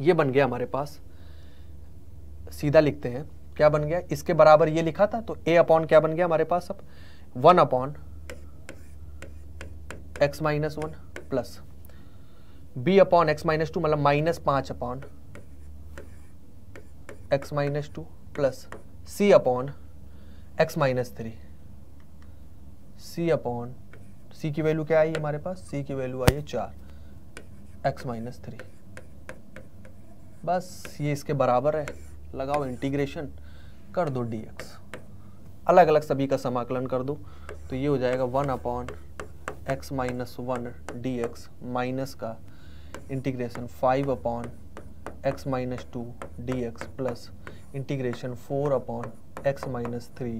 [SPEAKER 1] ये बन गया हमारे पास सीधा लिखते हैं क्या बन गया इसके बराबर ये लिखा था तो ए अपॉन क्या बन गया हमारे पास अब one upon x minus one plus b upon x minus two मतलब माइनस पांच upon x minus two plus c upon x minus three c upon c की वैल्यू क्या आई हमारे पास सी की वैल्यू आई है चार एक्स माइनस थ्री बस ये इसके बराबर है लगाओ इंटीग्रेशन कर दो डी अलग अलग सभी का समाकलन कर दो तो ये हो जाएगा one upon x minus one d x minus का integration five upon x minus two d x plus integration four upon x minus three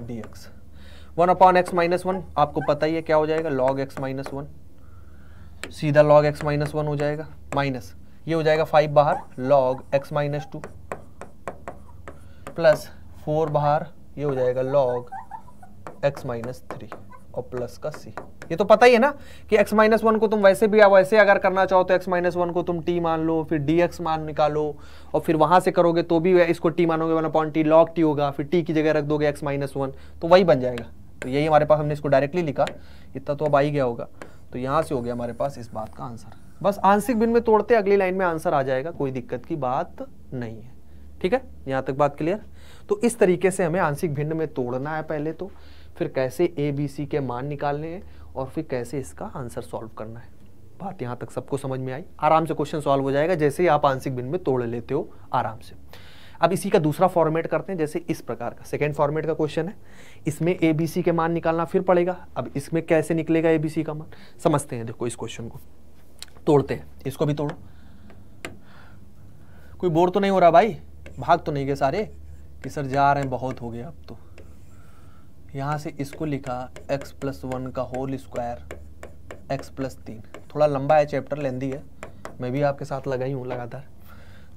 [SPEAKER 1] d x one upon x minus one आपको पता ही है क्या हो जाएगा लॉग एक्स माइनस वन सीधा log x minus one हो जाएगा माइनस ये हो जाएगा फाइव बाहर log x minus two plus four बाहर ये हो जाएगा लॉग एक्स माइनस थ्री और प्लस का सी ये तो पता ही है ना कि x माइनस वन को तुम वैसे भी वैसे अगर करना चाहो तो x माइनस वन को तुम t मान लो फिर dx मान निकालो और फिर वहां से करोगे तो भी इसको t मानोगे one upon t log t होगा फिर t की जगह रख दोगे x माइनस वन तो वही बन जाएगा तो यही हमारे पास हमने इसको डायरेक्टली लिखा इतना तो अब आ ही गया होगा तो यहाँ से हो गया हमारे पास इस बात का आंसर बस आंशिक बिन में तोड़ते अगली लाइन में आंसर आ जाएगा कोई दिक्कत की बात नहीं है ठीक है यहाँ तक बात क्लियर तो इस तरीके से हमें आंशिक भिन्न में तोड़ना है पहले तो फिर कैसे ए बी सी के मान निकालने हैं और फिर कैसे इसका आंसर सॉल्व करना है बात यहाँ तक सबको समझ में आई आराम से क्वेश्चन सॉल्व हो जाएगा जैसे ही आप आंशिक भिन्न में तोड़ लेते हो आराम से अब इसी का दूसरा फॉर्मेट करते हैं जैसे इस प्रकार का सेकेंड फॉर्मेट का क्वेश्चन है इसमें ए बी सी के मान निकालना फिर पड़ेगा अब इसमें कैसे निकलेगा ए बी सी का मान समझते हैं देखो इस क्वेश्चन को तोड़ते हैं इसको भी तोड़ो कोई बोर तो नहीं हो रहा भाई भाग तो नहीं गए सारे कि सर जा रहे हैं बहुत हो गया अब तो यहाँ से इसको लिखा x प्लस वन का होल स्क्वायर x प्लस तीन थोड़ा लंबा है चैप्टर लेंदी है मैं भी आपके साथ लगा ही हूँ लगातार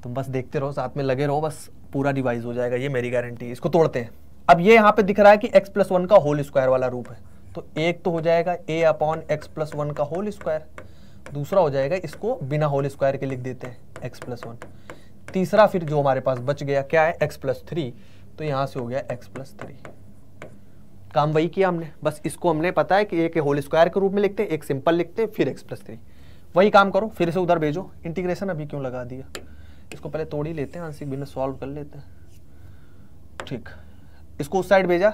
[SPEAKER 1] तुम तो बस देखते रहो साथ में लगे रहो बस पूरा रिवाइज हो जाएगा ये मेरी गारंटी इसको तोड़ते हैं अब ये यहाँ पे दिख रहा है कि x प्लस वन का होल स्क्वायर वाला रूप है तो एक तो हो जाएगा a upon x plus one का होल स्क्वायर दूसरा हो जाएगा इसको बिना होल स्क्वायर के लिख देते हैं x प्लस वन तीसरा फिर जो हमारे पास बच गया क्या है एक्स प्लस थ्री तो यहां से हो गया एक्स प्लस थ्री काम वही किया हमने बस इसको हमने पता है कि एक होल स्क्वायर के रूप में लिखते हैं एक सिंपल लिखते हैं फिर एक्स प्लस थ्री वही काम करो फिर से उधर भेजो इंटीग्रेशन अभी क्यों लगा दिया इसको पहले तोड़ ही लेते हैं आंशिक भिन्न सॉल्व कर लेते हैं ठीक इसको उस साइड भेजा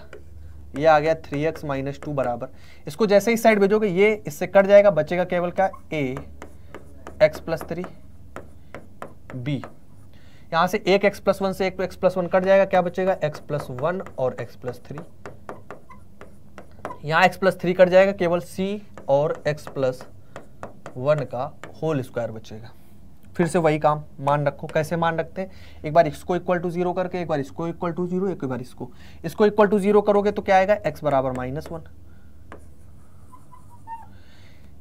[SPEAKER 1] ये आ गया थ्री एक्स माइनस टू बराबर इसको जैसे ही साइड भेजोगे ये इससे कट जाएगा बचेगा केवल का a x plus three b यहां से एक एक्स प्लस वन से एक एक्स प्लस वन कट जाएगा क्या बचेगा एक्स प्लस वन और एक्स प्लस थ्री यहां एक्स प्लस थ्री कट जाएगा केवल सी और एक्स प्लस वन का होल स्क्वायर बचेगा फिर से वही काम मान रखो कैसे मान रखते हैं एक बार इसको इक्वल टू जीरो करके एक बार इसको इक्वल टू जीरो एक बार इसको इसको इक्वल टू जीरो करोगे तो क्या आएगा एक्स बराबर माइनस वन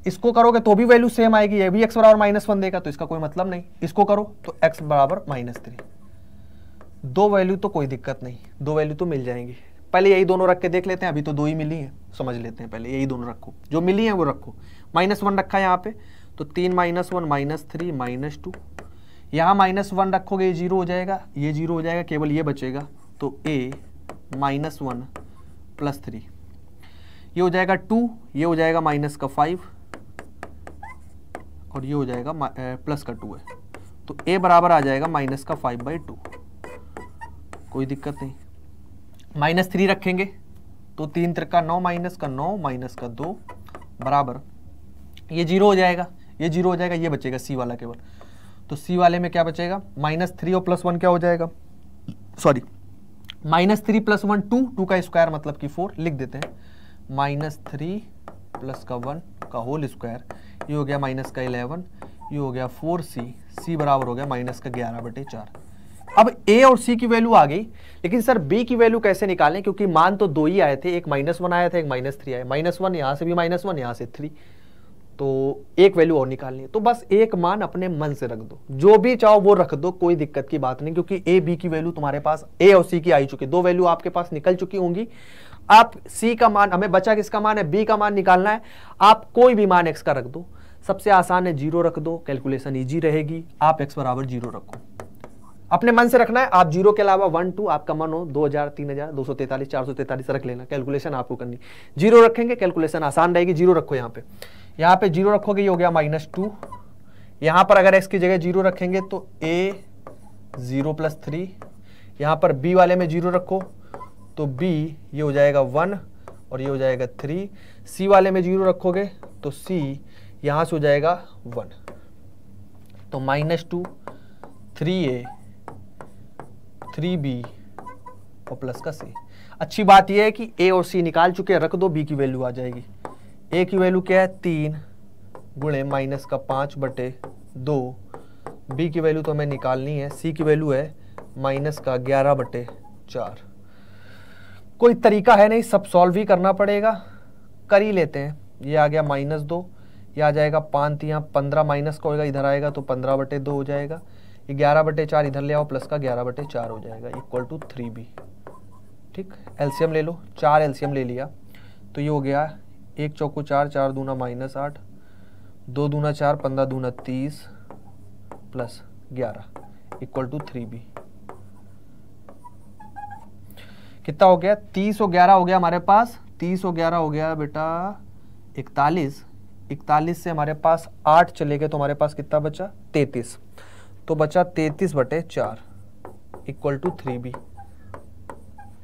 [SPEAKER 1] इसको करोगे तो भी वैल्यू सेम आएगी ये भी एक्स बराबर माइनस वन देगा तो इसका कोई मतलब नहीं इसको करो तो एक्स बराबर माइनस थ्री दो वैल्यू तो कोई दिक्कत नहीं दो वैल्यू तो मिल जाएंगी पहले यही दोनों रख के देख लेते हैं अभी तो दो ही मिली हैं समझ लेते हैं पहले यही दोनों रखो जो मिली हैं वो रखो माइनस वन रखा है यहाँ पे तो तीन minus one minus three minus two यहाँ माइनस वन रखोगे ये जीरो हो जाएगा ये जीरो हो जाएगा केवल ये बचेगा तो a minus one plus three ये हो जाएगा टू ये हो जाएगा माइनस का फाइव और ये हो जाएगा प्लस का टू है तो ए बराबर आ जाएगा माइनस का फाइव बाई टू कोई दिक्कत नहीं माइनस थ्री रखेंगे तो तीन तरक्का नौ माइनस का नौ माइनस का दो बराबर ये जीरो हो जाएगा ये जीरो हो जाएगा ये बचेगा सी वाला केवल तो सी वाले में क्या बचेगा माइनस थ्री और प्लस वन क्या हो जाएगा sorry minus three plus one to two का स्क्वायर मतलब कि फोर लिख देते हैं माइनस थ्री प्लस का वन का होल स्क्वायर ये हो गया माइनस का इलेवन ये हो गया फोर सी सी बराबर हो गया माइनस का ग्यारह बटे चार अब ए और सी की वैल्यू आ गई लेकिन सर बी की वैल्यू कैसे निकालें क्योंकि मान तो दो ही आए थे एक माइनस वन आया था एक माइनस थ्री आया माइनस वन यहाँ से भी माइनस वन यहाँ से थ्री तो एक वैल्यू और निकालनी है तो बस एक मान अपने मन से रख दो जो भी चाहो वो रख दो कोई दिक्कत की बात नहीं क्योंकि ए बी की वैल्यू तुम्हारे पास ए और सी की आई चुकी दो वैल्यू आपके पास निकल चुकी होंगी आप सी का मान हमें बचा किसका मान है बी का मान निकालना है आप कोई भी मान एक्स का रख दो सबसे आसान है जीरो रख दो कैलकुलेशन ईजी रहेगी आप एक्स बराबर जीरो रखो अपने मन से रखना है आप जीरो के अलावा वन टू आपका मन हो दो हजार तीन हजार दो सौ तैतालीस चार सौ तैतालीस रख लेना कैलकुलेशन आपको करनी जीरो रखेंगे कैलकुलेशन आसान रहेगी जीरो रखो यहाँ पे यहाँ पे जीरो रखोगे ये हो गया माइनस टू यहाँ पर अगर एक्स की जगह जीरो रखेंगे तो ए जीरो प्लस थ्री यहाँ पर बी वाले में जीरो रखो तो बी ये हो जाएगा वन और ये हो जाएगा थ्री सी वाले में जीरो रखोगे तो सी यहाँ से हो जाएगा वन तो minus to three A three B और प्लस का सी अच्छी बात यह है कि ए और सी निकाल चुके हैं रख दो बी की वैल्यू आ जाएगी ए की वैल्यू क्या है तीन गुणे माइनस का पाँच बटे दो बी की वैल्यू तो हमें निकालनी है सी की वैल्यू है माइनस का ग्यारह बटे चार कोई तरीका है नहीं सब सॉल्व ही करना पड़ेगा कर ही लेते हैं ये आ गया माइनस दो ये आ जाएगा पाँच यहाँ पंद्रह माइनस का होगा इधर आएगा तो पंद्रह बटे दो हो जाएगा ये ग्यारह बटे चार इधर ले आओ प्लस का ग्यारह बटे चार हो जाएगा इक्वल टू थ्री बी ठीक एलसीएम ले लो चार एलसीएम ले लिया तो ये हो गया एक चौको चार चार दूना माइनस आठ दो दूना चार पंद्रह दूना तीस प्लस ग्यारह इक्वल टू थ्री बी कितना हो गया तीस और ग्यारह हो गया हमारे पास तीस और ग्यारह हो गया बेटा इकतालीस इकतालीस से हमारे पास आठ चले गए तो हमारे पास कितना बचा तैतीस तो बचा तैतीस बटे चार इक्वल टू थ्री बी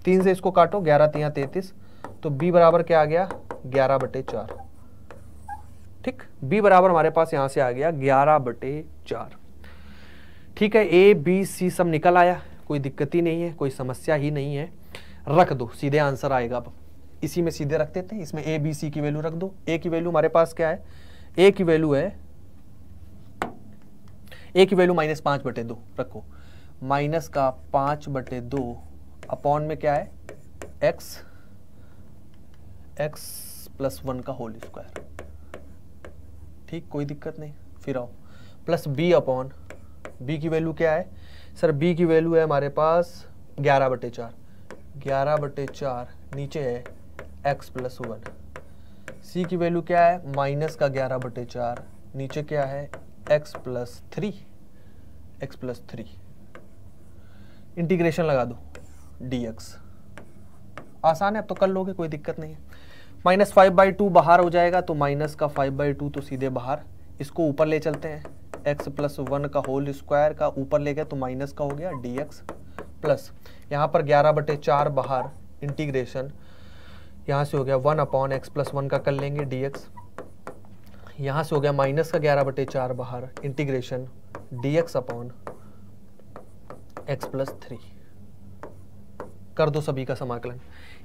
[SPEAKER 1] तीन से इसको काटो ग्यारह तीन तैतीस तो बी बराबर क्या आ गया ग्यारह बटे चार ठीक बी बराबर हमारे पास यहां से आ गया ग्यारह बटे चार ठीक है ए बी सी सब निकल आया कोई दिक्कत ही नहीं है कोई समस्या ही नहीं है रख दो सीधे आंसर आएगा अब इसी में सीधे रख देते हैं इसमें ए बी सी की वैल्यू रख दो ए की वैल्यू हमारे पास क्या है ए की वैल्यू है ए की वैल्यू माइनस पांच बटे दो रखो माइनस का पांच बटे दो अपॉन में क्या है एक्स एक्स प्लस वन का होल स्क्वायर ठीक कोई दिक्कत नहीं फिर आओ प्लस बी अपॉन बी की वैल्यू क्या है सर बी की वैल्यू है हमारे पास ग्यारह बटे चार ग्यारह बटे चार नीचे है एक्स प्लस वन सी की वैल्यू क्या है माइनस का ग्यारह बटे चार नीचे क्या है x plus three x plus three integration लगा दो डी एक्स आसान है अब तो कर लोगे कोई दिक्कत नहीं है माइनस फाइव बाई टू बाहर हो जाएगा तो माइनस का फाइव बाई टू तो सीधे बाहर इसको ऊपर ले चलते हैं एक्स प्लस वन का होल स्क्वायर का ऊपर ले गया तो माइनस का हो गया डी एक्स प्लस यहाँ पर ग्यारह बटे चार बाहर इंटीग्रेशन यहाँ से हो गया one upon x plus one का कर लेंगे डी एक्स यहाँ से हो गया माइनस का ग्यारह बटे चार बाहर integration d x upon x plus three कर दो सभी का समाकलन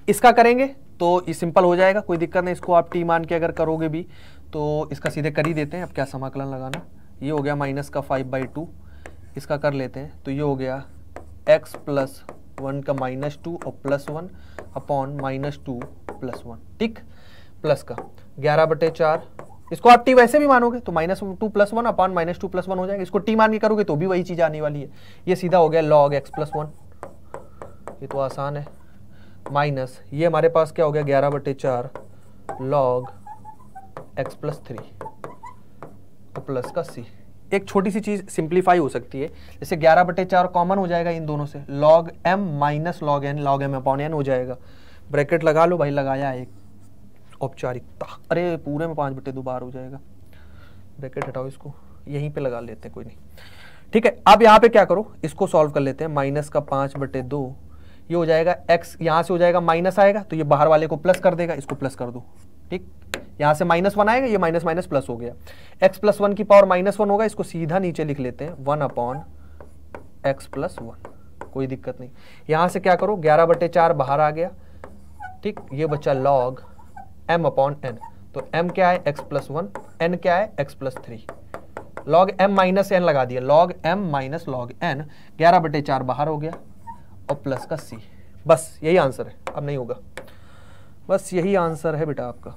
[SPEAKER 1] इसका करेंगे तो ये सिंपल हो जाएगा कोई दिक्कत नहीं इसको आप टी मान के अगर करोगे भी तो इसका सीधे कर ही देते हैं अब क्या समाकलन लगाना ये हो गया माइनस का फाइव बाई टू इसका कर लेते हैं तो ये हो गया एक्स प्लस वन का माइनस टू और plus one upon minus two plus one ठीक प्लस का ग्यारह बटे चार इसको आप टी वैसे भी मानोगे तो minus two plus one upon minus two plus one हो जाएगा इसको टी मान के करोगे तो भी वही चीज़ आने वाली है ये सीधा हो गया लॉग एक्स प्लस वन ये तो आसान है माइनस ये हमारे पास क्या हो गया ग्यारह बटे चार log x plus three plus का सी एक छोटी सी चीज सिंप्लीफाई हो सकती है जैसे ग्यारह बटे चार कॉमन हो जाएगा इन दोनों से log m minus log n log m upon n हो जाएगा ब्रैकेट लगा लो भाई लगाया एक औपचारिकता अरे पूरे में पाँच बटे दो बार हो जाएगा ब्रैकेट हटाओ इसको यहीं पे लगा लेते हैं कोई नहीं ठीक है अब यहाँ पे क्या करो इसको सॉल्व कर लेते हैं माइनस का पाँच बटे दो ये हो जाएगा एक्स यहाँ से हो जाएगा माइनस आएगा तो ये बाहर वाले को प्लस कर देगा इसको प्लस कर दो ठीक यहां से माइनस वन आएगा ये माइनस माइनस प्लस हो गया एक्स प्लस वन की पावर माइनस वन होगा इसको सीधा नीचे लिख लेते हैं one upon x plus one कोई दिक्कत नहीं यहां से क्या करो ग्यारह बटे चार बाहर आ गया ठीक ये बच्चा लॉग एम अपॉन एन तो एम क्या है एक्स प्लस वन एन क्या है x plus three log m minus n लगा दिया log m minus log n ग्यारह बटे चार बाहर हो गया और प्लस का सी बस यही आंसर है अब नहीं होगा बस यही आंसर है बेटा आपका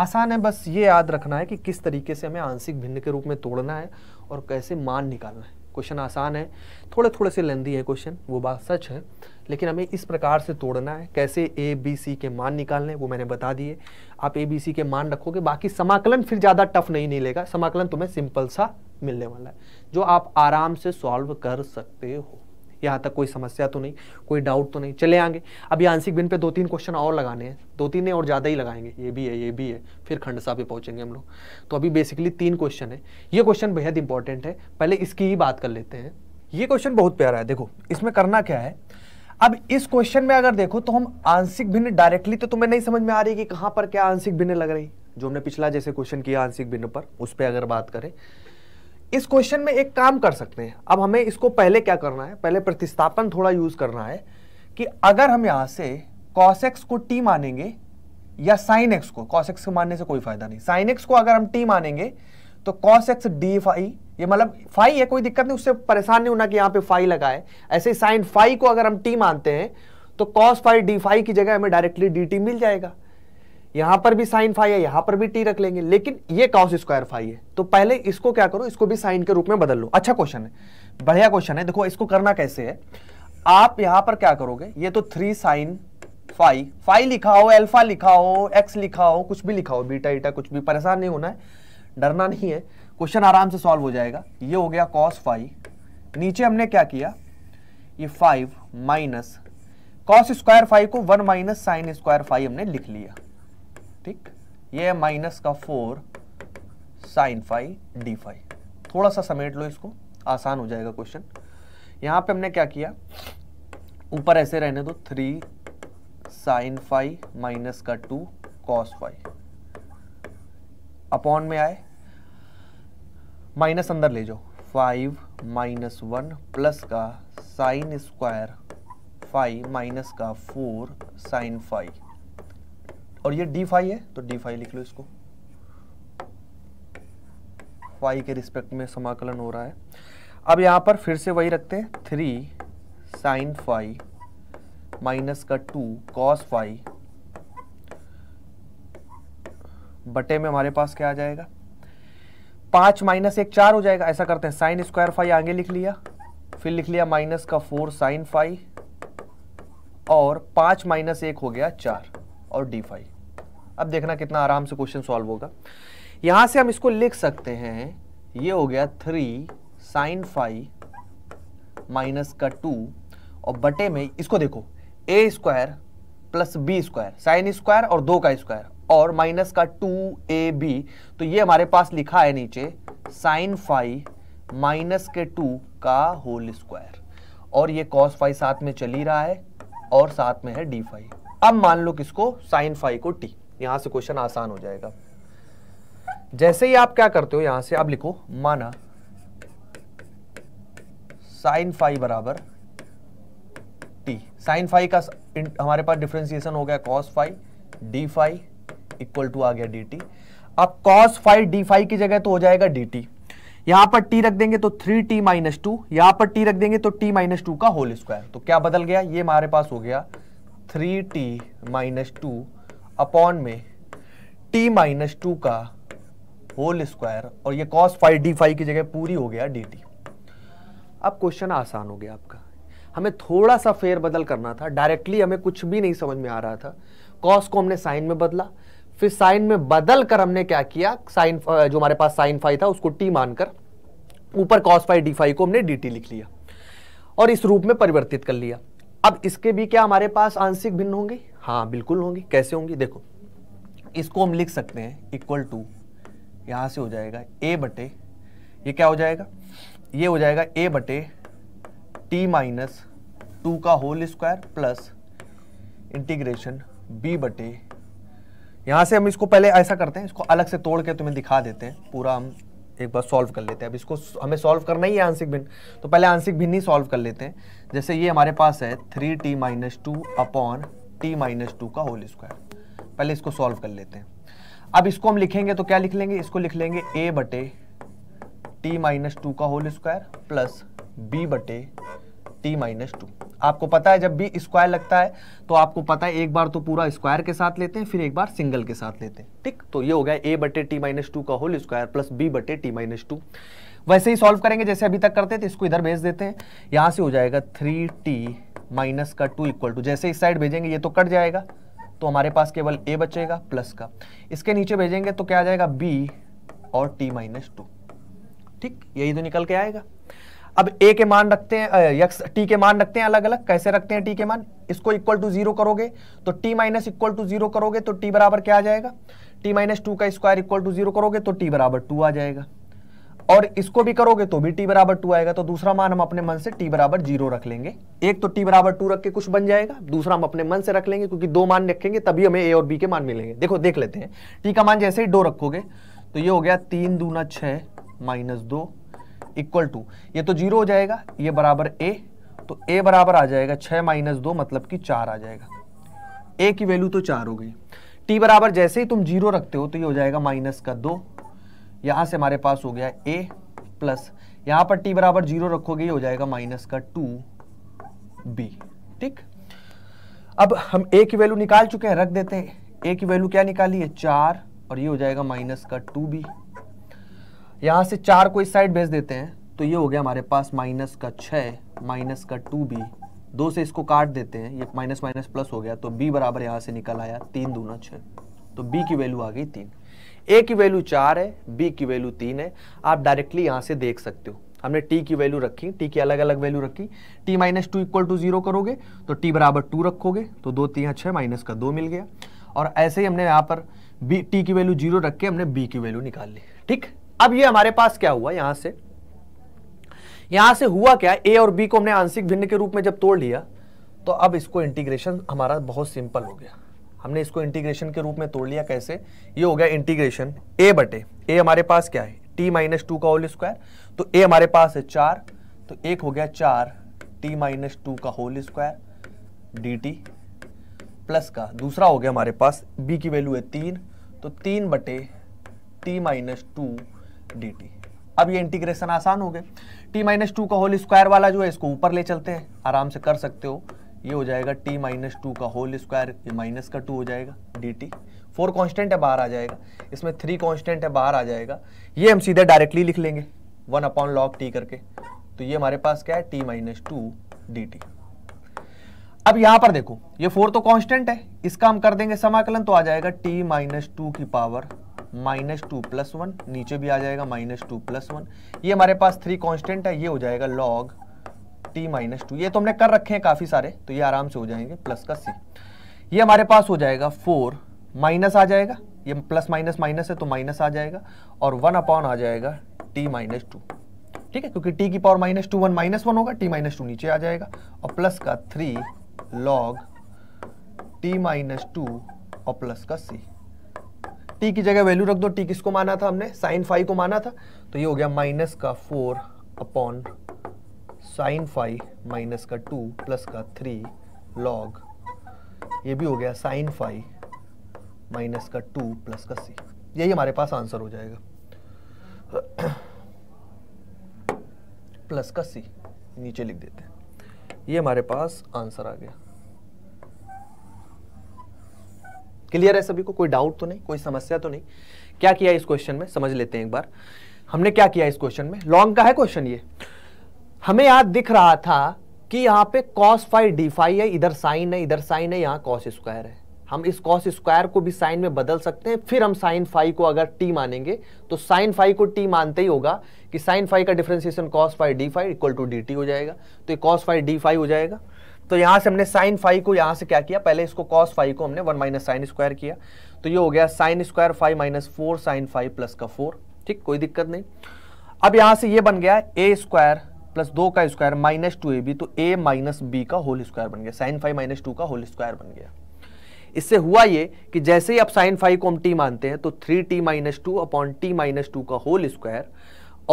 [SPEAKER 1] आसान है बस ये याद रखना है कि किस तरीके से हमें आंशिक भिन्न के रूप में तोड़ना है और कैसे मान निकालना है क्वेश्चन आसान है थोड़े थोड़े से लेंदी है क्वेश्चन वो बात सच है लेकिन हमें इस प्रकार से तोड़ना है कैसे ए बी सी के मान निकालने वो मैंने बता दिए आप ए बी सी के मान रखोगे बाकी समाकलन फिर ज़्यादा टफ नहीं मिलेगा समाकलन तुम्हें सिंपल सा मिलने वाला है जो आप आराम से सॉल्व कर सकते हो यहाँ तक कोई समस्या तो नहीं कोई डाउट तो नहीं चले आएंगे अभी आंशिक भिन्न पे दो तीन क्वेश्चन और लगाने हैं दो तीन है और ज़्यादा ही लगाएंगे ये भी है ये भी है फिर खंडसा पे पहुँचेंगे हम लोग तो अभी बेसिकली तीन क्वेश्चन है ये क्वेश्चन बेहद इंपॉर्टेंट है पहले इसकी ही बात कर लेते हैं ये क्वेश्चन बहुत प्यारा है देखो इसमें करना क्या है अब इस क्वेश्चन में अगर देखो तो हम आंशिक भिन्न डायरेक्टली तो तुम्हें नहीं समझ में आ रही कि कहाँ पर क्या आंशिक भिन्न लग रही जो हमने पिछला जैसे क्वेश्चन किया आंशिक भिन्न पर उस पर अगर बात करें इस क्वेश्चन में एक काम कर सकते हैं अब हमें इसको पहले क्या करना है पहले प्रतिस्थापन थोड़ा यूज करना है कि अगर हम यहां से कॉस एक्स को टी मानेंगे या साइन एक्स को कॉस एक्स को मानने से कोई फायदा नहीं साइन एक्स को अगर हम टी मानेंगे तो कॉस एक्स डी फाई ये मतलब फाई है कोई दिक्कत नहीं उससे परेशान नहीं होना कि यहां पे फाई लगाए ऐसे साइन फाई को अगर हम टी मानते हैं तो कॉस फाई डी फाई की जगह हमें डायरेक्टली डी टी मिल जाएगा यहां पर भी साइन फाई है यहां पर भी टी रख लेंगे लेकिन ये कॉस स्क्वायर फाई है तो पहले इसको क्या करो इसको भी साइन के रूप में बदल लो अच्छा क्वेश्चन है बढ़िया क्वेश्चन है देखो इसको करना कैसे है आप यहां पर क्या करोगे ये तो थ्री साइन फाई फाई लिखा हो एल्फा लिखा हो एक्स लिखा हो कुछ भी लिखा हो बीटा ईटा कुछ भी परेशान नहीं होना है डरना नहीं है क्वेश्चन आराम से सॉल्व हो जाएगा ये हो गया कॉस फाई नीचे हमने क्या किया ये five minus cos square five को one minus sine square five हमने लिख लिया ठीक ये है माइनस का four sine five d five थोड़ा सा समेट लो इसको आसान हो जाएगा क्वेश्चन यहां पे हमने क्या किया ऊपर ऐसे रहने दो थ्री साइन फाइव माइनस का टू कॉस फाइव अपॉन में आए माइनस अंदर ले जाओ फाइव माइनस वन प्लस का साइन स्क्वायर फाइव माइनस का फोर साइन फाइव और ये डी फाइव है तो डी फाइव लिख लो इसको फाइव के रिस्पेक्ट में समाकलन हो रहा है अब यहां पर फिर से वही रखते हैं थ्री साइन फाइव माइनस का टू कॉस फाइव बटे में हमारे पास क्या आ जाएगा पांच माइनस एक चार हो जाएगा ऐसा करते हैं साइन स्क्वायर फाइव आगे लिख लिया फिर लिख लिया माइनस का फोर साइन फाइव और पांच माइनस एक हो गया चार और डी फाइव अब देखना कितना आराम से क्वेश्चन सॉल्व होगा यहां से हम इसको लिख सकते हैं ये हो गया थ्री साइन फाइव माइनस का टू और बटे में इसको देखो a square plus b square sine square और दो का स्क्वायर और माइनस का टू ए बी तो ये हमारे पास लिखा है नीचे साइन फाइव माइनस के टू का होल स्क्वायर और ये कॉस फाइव साथ में चल ही रहा है और साथ में है डी फाइव अब मान लो किसको साइन फाइव को टी यहां से क्वेश्चन आसान हो जाएगा जैसे ही आप क्या करते हो यहां से आप लिखो माना साइन फाइव बराबर टी साइन फाइव का हमारे पास डिफ्रेंसिएशन हो गया cos five d five equal to आ गया डी टी अब कॉस फाइव डी फाइव की जगह तो हो जाएगा डी टी यहां पर टी रख देंगे तो थ्री टी माइनस टू यहां पर टी रख देंगे तो टी माइनस टू का होल स्क्वायर तो क्या बदल गया ये हमारे पास हो गया three t minus two upon में टी माइनस टू का होल स्क्वायर और ये कॉस फाइव डी फाइव की जगह पूरी हो गया डी टी अब क्वेश्चन आसान हो गया आपका हमें थोड़ा सा फेर बदल करना था डायरेक्टली हमें कुछ भी नहीं समझ में आ रहा था कॉस को हमने साइन में बदला फिर साइन में बदल कर हमने क्या किया साइन जो हमारे पास साइन फाइव था उसको टी मानकर ऊपर कॉस फाइव डी फाइव को हमने डी टी लिख लिया और इस रूप में परिवर्तित कर लिया अब इसके भी क्या हमारे पास आंशिक भिन्न होंगे हाँ बिल्कुल होंगे कैसे होंगे देखो इसको हम लिख सकते हैं इक्वल टू यहां से हो जाएगा ए बटे ये क्या हो जाएगा ये हो जाएगा ए बटे टी माइनस टू का whole square plus integration b बटे यहां से हम इसको पहले ऐसा करते हैं इसको अलग से तोड़ के तुम्हें दिखा देते हैं पूरा हम एक बार सॉल्व कर लेते हैं अब इसको हमें सॉल्व करना ही है आंशिक भिन्न तो पहले आंशिक भिन्न ही सॉल्व कर लेते हैं जैसे ये हमारे पास है three t minus two upon t minus two का होल स्क्वायर पहले इसको सॉल्व कर लेते हैं अब इसको हम लिखेंगे तो क्या लिख लेंगे इसको लिख लेंगे ए बटे टी माइनस टू का होल स्क्वायर प्लस बी बटे टी माइनस टू आपको पता है जब भी स्क्वायर लगता है तो आपको पता है एक बार तो पूरा स्क्वायर के साथ लेते हैं फिर एक बार सिंगल के साथ लेते हैं ठीक तो ये हो गया ए बटे टी माइनस टू का होल स्क्वायर प्लस बी बटे टी माइनस टू वैसे ही सॉल्व करेंगे जैसे अभी तक करते थे इसको इधर भेज देते हैं यहां से हो जाएगा थ्री टी माइनस का टू इक्वल टू जैसे इस साइड भेजेंगे ये तो कट जाएगा तो हमारे पास केवल ए बचेगा प्लस का इसके नीचे भेजेंगे तो क्या आ जाएगा बी और टी माइनस टू ठीक यही तो निकल के आएगा अब ए के मान रखते हैं यक्स टी के मान रखते हैं अलग अलग कैसे रखते हैं टी के मान इसको इक्वल टू जीरो करोगे तो t minus equal to zero करोगे तो टी बराबर क्या आ जाएगा टी माइनस टू का स्क्वायर इक्वल टू जीरो करोगे तो टी बराबर टू आ जाएगा और इसको भी करोगे तो भी टी बराबर टू आएगा तो दूसरा मान हम अपने मन से टी बराबर जीरो रख लेंगे एक तो टी बराबर टू रख के कुछ बन जाएगा दूसरा हम अपने मन से रख लेंगे क्योंकि दो मान रखेंगे तभी हमें ए और बी के मान मिलेंगे देखो देख लेते हैं टी का मान जैसे ही दो रखोगे तो ये हो गया तीन दूना छः माइनस दो इक्वल टू ये तो जीरो हो जाएगा ये बराबर ए तो ए बराबर आ जाएगा छः माइनस दो मतलब कि चार आ जाएगा ए की वैल्यू तो चार हो गई टी बराबर जैसे ही तुम जीरो रखते हो तो ये हो जाएगा माइनस का दो यहां से हमारे पास हो गया ए प्लस यहां पर टी बराबर जीरो रखोगे हो जाएगा माइनस का टू बी ठीक अब हम ए की वैल्यू निकाल चुके हैं रख देते हैं ए की वैल्यू क्या निकाली है चार और ये हो जाएगा माइनस का टू बी यहां से चार को इस साइड भेज देते हैं तो ये हो गया हमारे पास माइनस का छ माइनस का टू बी दो से इसको काट देते हैं ये माइनस माइनस प्लस हो गया तो बी बराबर यहां से निकल आया तीन दूना छ तो बी की वैल्यू आ गई तीन ए की वैल्यू चार है बी की वैल्यू तीन है आप डायरेक्टली यहाँ से देख सकते हो हमने टी की वैल्यू रखी टी की अलग अलग वैल्यू रखी t minus two equal to zero करोगे तो टी बराबर टू रखोगे तो दो तीन छः माइनस का दो मिल गया और ऐसे ही हमने यहाँ पर बी टी की वैल्यू जीरो रख के हमने बी की वैल्यू निकाल ली ठीक अब ये हमारे पास क्या हुआ यहाँ से यहाँ से हुआ क्या ए और बी को हमने आंशिक भिन्न के रूप में जब तोड़ लिया तो अब इसको इंटीग्रेशन हमारा बहुत सिंपल हो गया हमने इसको इंटीग्रेशन के रूप में तोड़ लिया कैसे ये हो गया इंटीग्रेशन ए बटे ए हमारे पास क्या है टी माइनस टू का होल स्क्वायर तो ए हमारे पास है चार तो एक हो गया चार टी माइनस टू का whole square d t plus का दूसरा हो गया हमारे पास बी की वैल्यू है तीन तो तीन बटे t minus two d t अब ये इंटीग्रेशन आसान हो गया टी माइनस टू का होल स्क्वायर वाला जो है इसको ऊपर ले चलते हैं आराम से कर सकते हो ये हो जाएगा टी माइनस टू का होल स्क्वायर ये माइनस का टू हो जाएगा डी टी फोर कॉन्स्टेंट है बाहर आ जाएगा इसमें थ्री कॉन्स्टेंट है बाहर आ जाएगा ये हम सीधे डायरेक्टली लिख लेंगे वन अपॉन लॉग t करके तो ये हमारे पास क्या है t minus two d t अब यहां पर देखो ये फोर तो कॉन्स्टेंट है इसका हम कर देंगे समाकलन तो आ जाएगा टी माइनस टू की power minus two plus one नीचे भी आ जाएगा माइनस टू प्लस वन ये हमारे पास थ्री कॉन्स्टेंट है ये हो जाएगा लॉग टी माइनस टू ये तो हमने कर रखे हैं काफ़ी सारे तो ये आराम से हो जाएंगे प्लस का सी ये हमारे पास हो जाएगा फोर माइनस आ जाएगा ये प्लस माइनस माइनस है तो माइनस आ जाएगा और वन अपॉन आ जाएगा टी माइनस टू ठीक है क्योंकि टी की power minus two one minus one होगा टी माइनस टू नीचे आ जाएगा और प्लस का three log t minus two और प्लस का सी टी की जगह वैल्यू रख दो टी किसको माना था हमने साइन फाइव को माना था तो ये हो गया माइनस का four upon sine five minus का टू प्लस का थ्री लॉग ये भी हो गया साइन फाइव माइनस का टू प्लस का सी यही हमारे पास आंसर हो जाएगा प्लस का सी नीचे लिख देते हैं ये हमारे पास आंसर आ गया क्लियर है सभी को कोई डाउट तो नहीं कोई समस्या तो नहीं क्या किया इस क्वेश्चन में समझ लेते हैं एक बार हमने क्या किया इस क्वेश्चन में लॉन्ग का है क्वेश्चन ये हमें याद दिख रहा था कि यहाँ पे कॉस फाइव डी फाइव है इधर साइन है इधर साइन है यहाँ कॉस स्क्वायर है हम इस कॉस स्क्वायर को भी साइन में बदल सकते हैं फिर हम साइन फाइव को अगर टी मानेंगे तो साइन फाइव को टी मानते ही होगा कि साइन फाइव का differentiation cos five d five equal to d t हो जाएगा तो ये कॉस फाइव डी फाइव हो जाएगा तो यहाँ से हमने साइन फाइव को यहाँ से क्या किया पहले इसको कॉस फाइव को हमने वन माइनस साइन स्क्वायर किया तो ये हो गया sine square five minus four sine five plus का फोर ठीक कोई दिक्कत नहीं अब यहाँ से ये बन गया ए स्क्वायर प्लस दो का square minus two a b तो ए माइनस बी का होल स्क्वायर बन गया साइन फाइव माइनस टू का होल स्क्वायर बन गया इससे हुआ ये कि जैसे ही आप साइन फाइव को हम टी मानते हैं तो three t minus two upon t minus two का होल स्क्वायर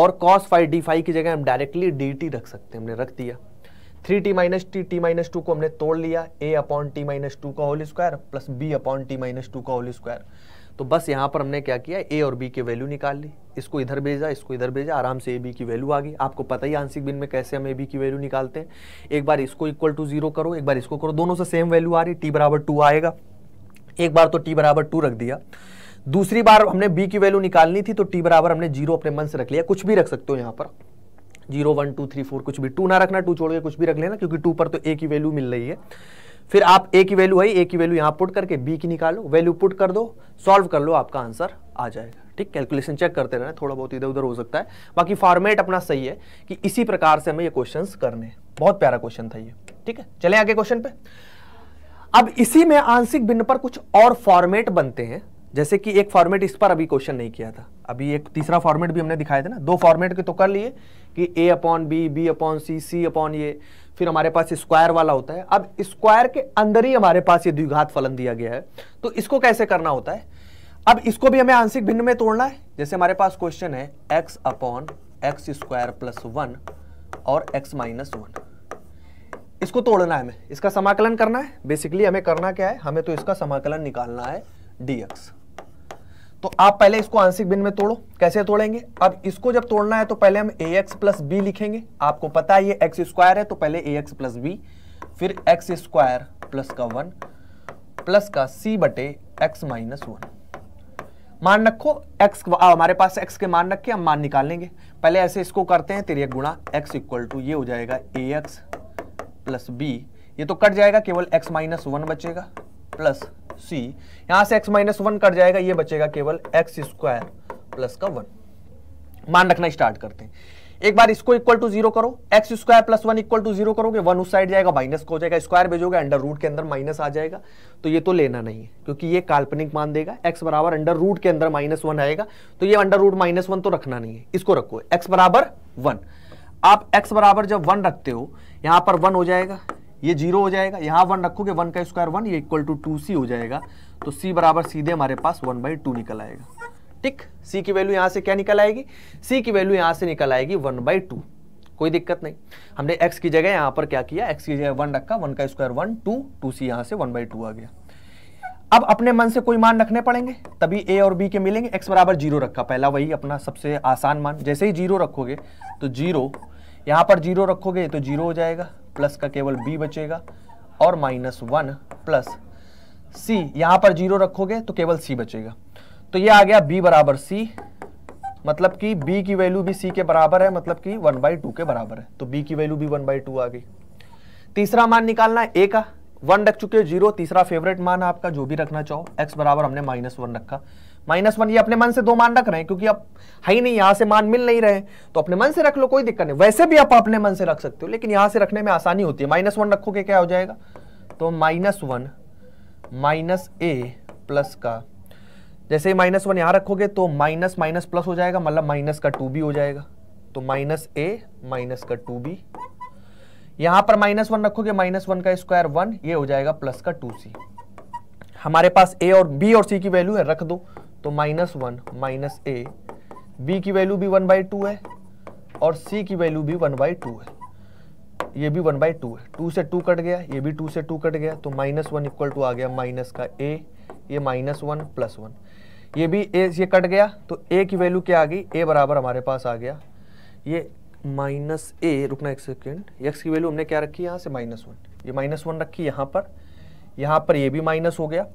[SPEAKER 1] और कॉस फाइव डी फाइव की जगह हम डायरेक्टली डी टी रख सकते हैं हमने रख दिया three t minus t t minus two को हमने तोड़ लिया a upon t minus two का whole square plus b upon t minus two का होल स्क्वायर तो बस यहाँ पर हमने क्या किया ए और बी की वैल्यू निकाल ली इसको इधर भेजा इसको इधर भेजा आराम से ए बी की वैल्यू आ गई आपको पता ही आंशिक बिन में कैसे हम ए बी की वैल्यू निकालते हैं एक बार इसको इक्वल टू जीरो करो एक बार इसको करो दोनों से सेम वैल्यू आ रही टी बराबर टू आएगा एक बार तो टी बराबर टू रख दिया दूसरी बार हमने बी की वैल्यू निकालनी थी तो टी बराबर हमने जीरो अपने मन से रख लिया कुछ भी रख सकते हो यहाँ पर zero one two three four कुछ भी टू ना रखना टू छोड़ के कुछ भी रख लेना क्योंकि टू पर तो ए की वैल्यू मिल रही है फिर आप ए की वैल्यू आई ए की वैल्यू यहाँ पुट करके बी की निकालो वैल्यू पुट कर दो सॉल्व कर लो आपका आंसर आ जाएगा ठीक कैलकुलेशन चेक करते रहना थोड़ा बहुत इधर उधर हो सकता है बाकी फॉर्मेट अपना सही है कि इसी प्रकार से हमें ये क्वेश्चंस करने बहुत प्यारा क्वेश्चन था ये ठीक है चले आगे क्वेश्चन पे अब इसी में आंशिक भिन्न पर कुछ और फॉर्मेट बनते हैं जैसे कि एक फॉर्मेट इस पर अभी क्वेश्चन नहीं किया था अभी एक तीसरा फॉर्मेट भी हमने दिखाया था ना दो फॉर्मेट के तो कर लिए कि a upon b b upon c c upon ये फिर हमारे पास स्क्वायर वाला होता है अब स्क्वायर के अंदर ही हमारे पास ये द्विघात फलन दिया गया है तो इसको कैसे करना होता है अब इसको भी हमें आंशिक भिन्न में तोड़ना है जैसे हमारे पास क्वेश्चन है x upon x square plus one और एक्स माइनस वन इसको तोड़ना है हमें इसका समाकलन करना है बेसिकली हमें करना क्या है हमें तो इसका समाकलन निकालना है डी एक्स तो आप पहले इसको आंशिक भिन्न में तोड़ो कैसे तोड़ेंगे अब इसको जब तोड़ना है तो पहले हम ए एक्स प्लस बी लिखेंगे आपको पता है ये एक्स स्क्वायर है तो पहले ए एक्स प्लस बी फिर एक्स स्क्वायर प्लस का वन प्लस का सी बटे एक्स माइनस वन मान रखो एक्स हमारे पास एक्स के मान रखे हम मान निकाल लेंगे पहले ऐसे इसको करते हैं तिरक गुणा एक्स इक्वल टू ये हो जाएगा ए एक्स प्लस बी ये तो कट जाएगा केवल एक्स माइनस वन बचेगा प्लस सी यहां से एक्स माइनस वन कट जाएगा ये बचेगा केवल एक्स स्क्वायर प्लस का वन मान रखना स्टार्ट करते हैं एक बार इसको इक्वल टू जीरो करो x square plus one equal to zero करोगे वन उस साइड जाएगा माइनस को हो जाएगा स्क्वायर भेजोगे अंडर रूट के अंदर माइनस आ जाएगा तो ये तो लेना नहीं है क्योंकि ये काल्पनिक मान देगा एक्स बराबर अंडर रूट के अंदर माइनस वन आएगा तो ये अंडर रूट माइनस वन तो रखना नहीं है इसको रखो एक्स बराबर वन आप एक्स बराबर जब वन रखते हो यहां पर वन हो जाएगा ये जीरो हो जाएगा यहां वन रखोगे वन का स्क्वायर वन ये इक्वल टू टू सी हो जाएगा तो सी बराबर सीधे हमारे पास वन बाई टू निकल आएगा ठीक सी की वैल्यू यहाँ से क्या निकल आएगी सी की वैल्यू यहाँ से निकल आएगी वन बाई टू कोई दिक्कत नहीं हमने एक्स की जगह यहाँ पर क्या किया एक्स की जगह वन रखा वन का square one to two c यहाँ से वन बाई टू आ गया अब अपने मन से कोई मान रखने पड़ेंगे तभी ए और बी के मिलेंगे एक्स बराबर जीरो रखा पहला वही अपना सबसे आसान मान जैसे ही जीरो रखोगे तो जीरो यहाँ पर जीरो रखोगे तो जीरो हो जाएगा प्लस का केवल बी बचेगा और माइनस वन प्लस सी यहां पर जीरो रखोगे तो केवल सी बचेगा तो ये आ गया बी बराबर सी मतलब कि b की वैल्यू भी c के बराबर है मतलब कि वन बाई टू के बराबर है तो b की वैल्यू भी वन बाई टू आ गई तीसरा मान निकालना है a का वन रख चुके जीरो तीसरा फेवरेट मान आपका जो भी रखना चाहो एक्स बराबर हमने माइनस वन रखा माइनस वन ये अपने मन से दो मान रख रहे हैं क्योंकि अब हाई नहीं यहां से मान मिल नहीं रहे तो अपने मन से रख लो कोई दिक्कत नहीं वैसे भी आप अपने मन से रख सकते हो लेकिन यहां से रखने में आसानी होती है माइनस वन रखोगे क्या हो जाएगा तो minus one minus a plus का जैसे ही माइनस वन यहां रखोगे तो माइनस माइनस प्लस हो जाएगा मतलब माइनस का टू बी हो जाएगा तो माइनस ए माइनस का टू बी यहां पर माइनस वन रखोगे माइनस वन का स्क्वायर वन ये हो जाएगा प्लस का टू सी हमारे पास ए और बी और सी की वैल्यू है रख दो तो minus one minus a b की वैल्यू भी वन बाई टू है और सी की वैल्यू भी वन बाई टू है ये भी वन बाई टू है टू से टू कट गया ये भी टू से टू कट गया तो माइनस वन इक्वल टू आ गया माइनस का ए ये माइनस वन प्लस वन ये भी ए ये कट गया तो ए की वैल्यू क्या आ गई ए बराबर हमारे पास आ गया ये माइनस ए रुकना एक सेकेंड एक्स की वैल्यू हमने क्या रखी यहाँ से माइनस वन ये माइनस वन रखी यहाँ पर यहाँ पर ये भी माइनस हो गया